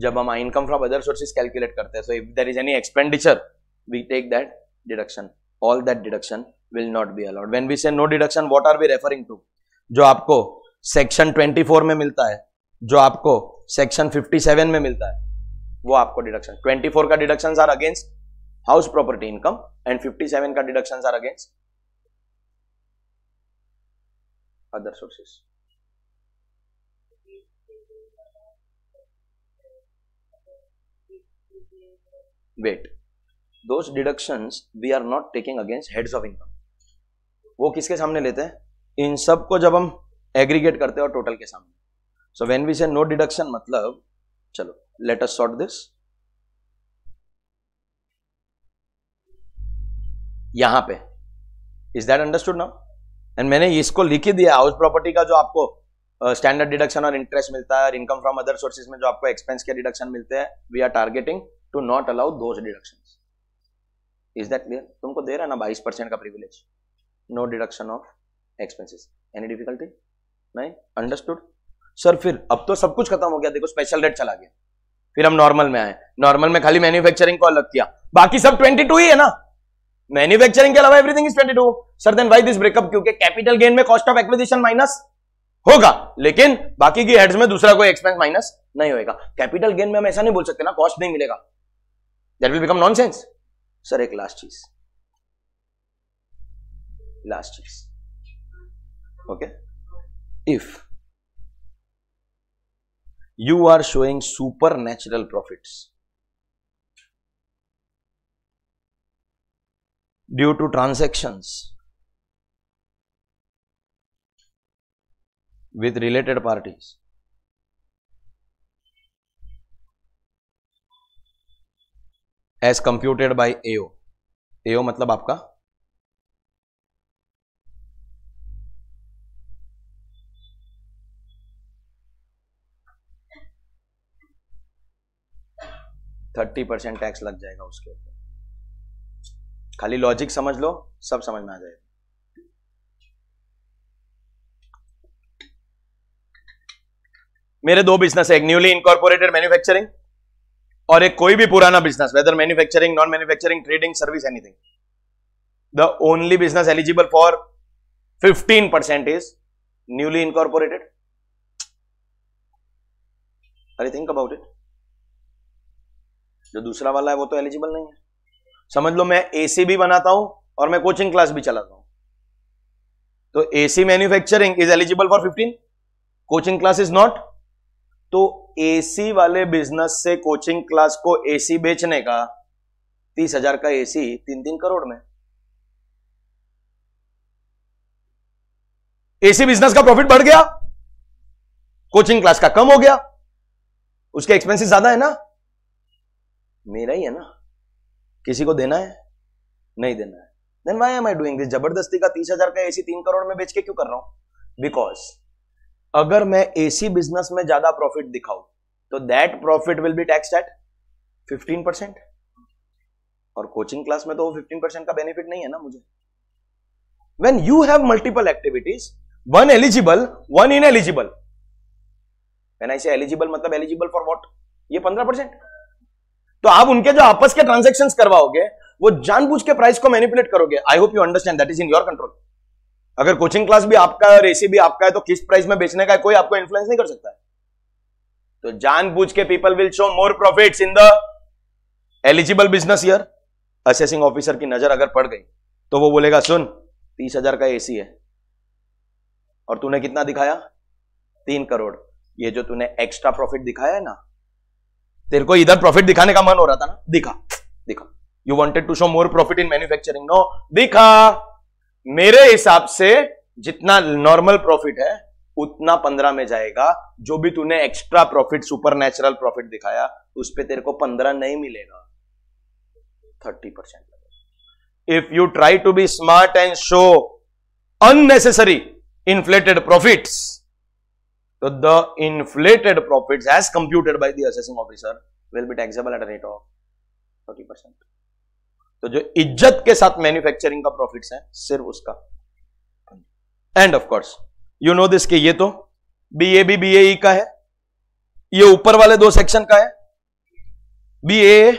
जब हम income from other sources calculate करते हैं so if there is any expenditure we take that deduction all that deduction will not be allowed when we say no deduction what are we referring to जो आपको section 24 में मिलता है जो आपको section 57 में मिलता है वो आपको डिडक्शन 24 का deduction are against house property income and 57 का deduction are against other sources wait those deductions we are not taking against heads of income वो किसके सामने लेते हैं इन सब को जब हम एग्रीगेट करते हैं और टोटल के सामने so when we say no deduction matlab chalo let us sort this यहां पे is that understood now and मैंने इसको लिख ही दिया हाउस प्रॉपर्टी का जो आपको स्टैंडर्ड uh, डिडक्शन और इंटरेस्ट मिलता है इनकम फ्रॉम अदर सोर्सेज में जो आपको एक्सपेंस के डिडक्शन मिलते हैं we are targeting to not allow दो डिडक्शन इज दैट क्लियर तुमको दे रहा है ना बाईस परसेंट का privilege no deduction of expenses any difficulty नहीं अंडरस्टूड सर फिर अब तो सब कुछ खत्म हो गया देखो स्पेशल रेट चला गया फिर हम नॉर्मल में आए नॉर्मल में खाली मैन्युफैक्चरिंग को अलग किया बाकी सब 22 ही है ना मैन्युफैक्चरिंग के अलावा everything is 22 sir then why this breakup क्योंकि कैपिटल गेन में कॉस्ट ऑफ एक्विजिशन माइनस होगा लेकिन बाकी की हेड्स में दूसरा कोई एक्सपेंस माइनस नहीं होगा कैपिटल गेन में हम ऐसा नहीं बोल सकते ना कॉस्ट नहीं मिलेगा that will become nonsense sir एक लास्ट चीज लास्ट चीज okay if you are showing supernatural profits due to transactions with related parties. as computed by AO. AO मतलब आपका थर्टी परसेंट टैक्स लग जाएगा उसके ऊपर खाली लॉजिक समझ लो सब समझ में आ जाएगा मेरे दो बिजनेस है एक न्यूली इनकॉर्पोरेटेड मैन्युफैक्चरिंग और एक कोई भी पुराना business whether manufacturing non manufacturing trading service anything the only business eligible for fifteen percent is newly incorporated अरे थिंक अबाउट इट जो दूसरा वाला है वो तो एलिजिबल नहीं है समझ लो मैं एसी भी बनाता हूं और मैं कोचिंग क्लास भी चलाता हूं तो AC manufacturing is eligible for fifteen coaching class is not तो एसी वाले बिजनेस से कोचिंग क्लास को एसी बेचने का तीस हजार का एसी तीन तीन करोड़ में एसी बिजनेस का प्रॉफिट बढ़ गया कोचिंग क्लास का कम हो गया उसके एक्सपेंसेस ज्यादा है ना मेरा ही है ना किसी को देना है नहीं देना है then why am I doing this जबरदस्ती का तीस हजार का एसी तीन करोड़ में बेच के क्यों कर रहा हूं बिकॉज अगर मैं एसी बिजनेस में ज्यादा प्रॉफिट दिखाऊं तो that profit will be tax at fifteen percent और कोचिंग क्लास में तो वो फिफ्टीन परसेंट का बेनिफिट नहीं है ना मुझे when you have multiple activities one eligible one ineligible when I say eligible मतलब एलिजिबल फॉर वॉट ये पंद्रह परसेंट तो आप उनके जो आपस के ट्रांजेक्शन करवाओगे वो जानबूझ के प्राइस को मैनिपुलेट करोगे I hope you understand that is in your control अगर कोचिंग क्लास भी आपका है एसी भी आपका है तो किस प्राइस में बेचने का है कोई आपको इन्फ्लुएंस नहीं कर सकता है तो जानबूझ के people will show more profit in the eligible business year assessing officer की नजर अगर पड़ गई तो वो बोलेगा सुन तीस हजार का एसी है और तूने कितना दिखाया तीन करोड़ ये जो तूने एक्स्ट्रा प्रॉफिट दिखाया है ना तेरे को इधर प्रॉफिट दिखाने का मन हो रहा था ना दिखा दिखा you wanted to show more profit in manufacturing no दिखा मेरे हिसाब से जितना नॉर्मल प्रॉफिट है उतना पंद्रह में जाएगा जो भी तूने extra profit super natural profit दिखाया उस पर तेरे को पंद्रह नहीं मिलेगा thirty percent if you try to be smart and show unnecessary inflated profits So the inflated profits as computed by the assessing officer will be taxable at a rate of 30 percent तो जो इज्जत के साथ manufacturing का profits है सिर्फ उसका and of course you know this कि ये तो B A B B A का है ये ऊपर वाले दो सेक्शन का है बी ए e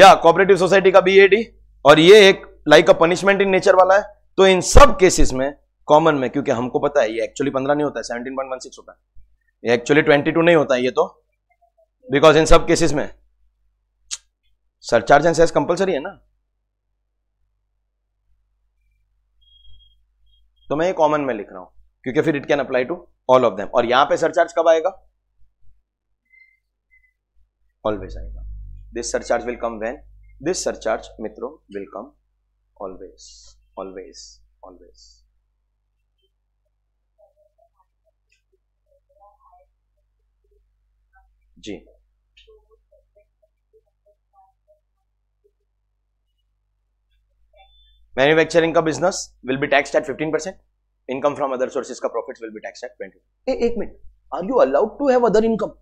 या कॉपरेटिव सोसाइटी का बी ए डी और ये एक like a punishment in nature वाला है तो इन सब केसेस में कॉमन में क्योंकि हमको पता है ये एक्चुअली पंद्रह नहीं होता है सेवनटीन पॉइंट वन सिक्स होता है एक्चुअली ट्वेंटी टू नहीं होता है ये तो बिकॉज इन सब केसेस में सरचार्ज एंड सेस कंपल्सरी है ना तो मैं ये कॉमन में लिख रहा हूं क्योंकि फिर it can apply to all of them और यहां पे सरचार्ज कब आएगा ऑलवेज आएगा this surcharge will come when this surcharge मित्रों will come always always always जी मैन्युफैक्चरिंग का business will be tax at 15 percent income from other sources का profit will be tax at 20 एक minute are you allowed to have other income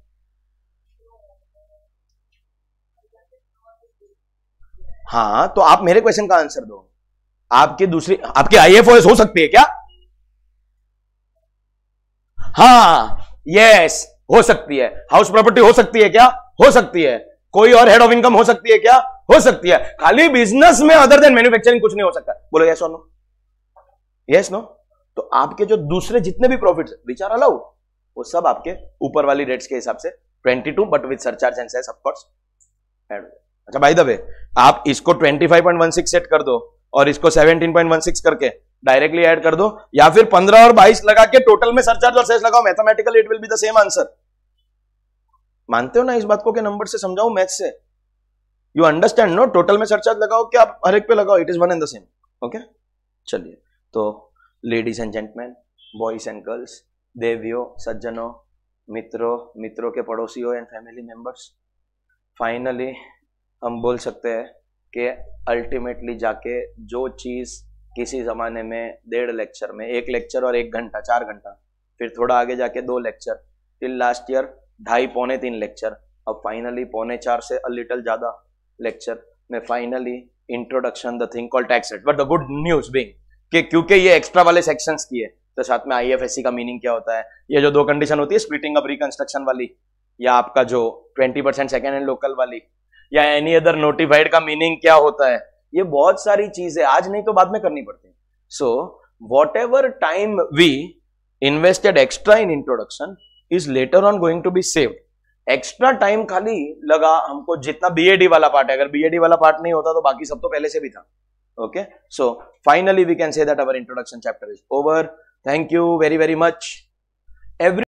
हाँ तो आप मेरे question का आंसर दो आपके दूसरी आपके एफ हो सकती है क्या हाँ यस हो सकती है हाउस प्रॉपर्टी हो सकती है क्या हो सकती है कोई और हेड ऑफ इनकम हो सकती है क्या हो सकती है खाली बिजनेस में अदर देन मैन्युफैक्चरिंग कुछ नहीं हो सकता बोलो यस और नो यस नो तो आपके जो दूसरे जितने भी प्रॉफिट विचार अलाउ वो सब आपके ऊपर वाली रेट्स के हिसाब से twenty two but with surcharge and cess of course add अच्छा भाई दबे आप इसको सिक्स सेट कर दो और इसको सिक्स करके डायरेक्टली ऐड कर दो या फिर 15 और 22 लगा के टोटल में सरचार्ज और सेस लगाओ mathematical it will be the same answer मानते हो ना इस बात को के नंबर से समझाओ मैथ से यू अंडरस्टैंड नो टोटल में सरचार्ज लगाओ कि आप हर एक पे लगाओ it is one and the same okay चलिए तो ladies and gentleman boys and girls देवियो सज्जनों मित्रों मित्रों के पड़ोसियों एंड फैमिली मेंबर्स फाइनली हम बोल सकते हैं कि अल्टीमेटली जाके जो चीज़ किसी ज़माने में डेढ़ लेक्चर में एक लेक्चर और एक घंटा चार घंटा फिर थोड़ा आगे जाके दो लेक्चर टिल लास्ट ईयर ढाई पौने तीन लेक्चर अब फाइनली पौने चार से अ लिटल ज़्यादा लेक्चर में finally introduction the thing call tax at but the good news being कि क्योंकि ये एक्स्ट्रा वाले सेक्शन की है तो साथ में आईएफएससी का मीनिंग क्या होता है ये जो दो कंडीशन होती है स्प्लिटिंग ऑफ रिकंस्ट्रक्शन वाली या आपका जो 20% परसेंट सेकेंड एंड लोकल वाली या एनी अदर नोटिफाइड का मीनिंग क्या होता है ये बहुत सारी चीजें आज नहीं तो बाद में करनी पड़ती so whatever time we invested extra in introduction is later on going to be save extra time खाली लगा हमको जितना बीएडी वाला पार्ट है अगर बीएडी वाला पार्ट नहीं होता तो बाकी सब तो पहले से भी था okay so finally we can say that our introduction chapter is over thank you very very much every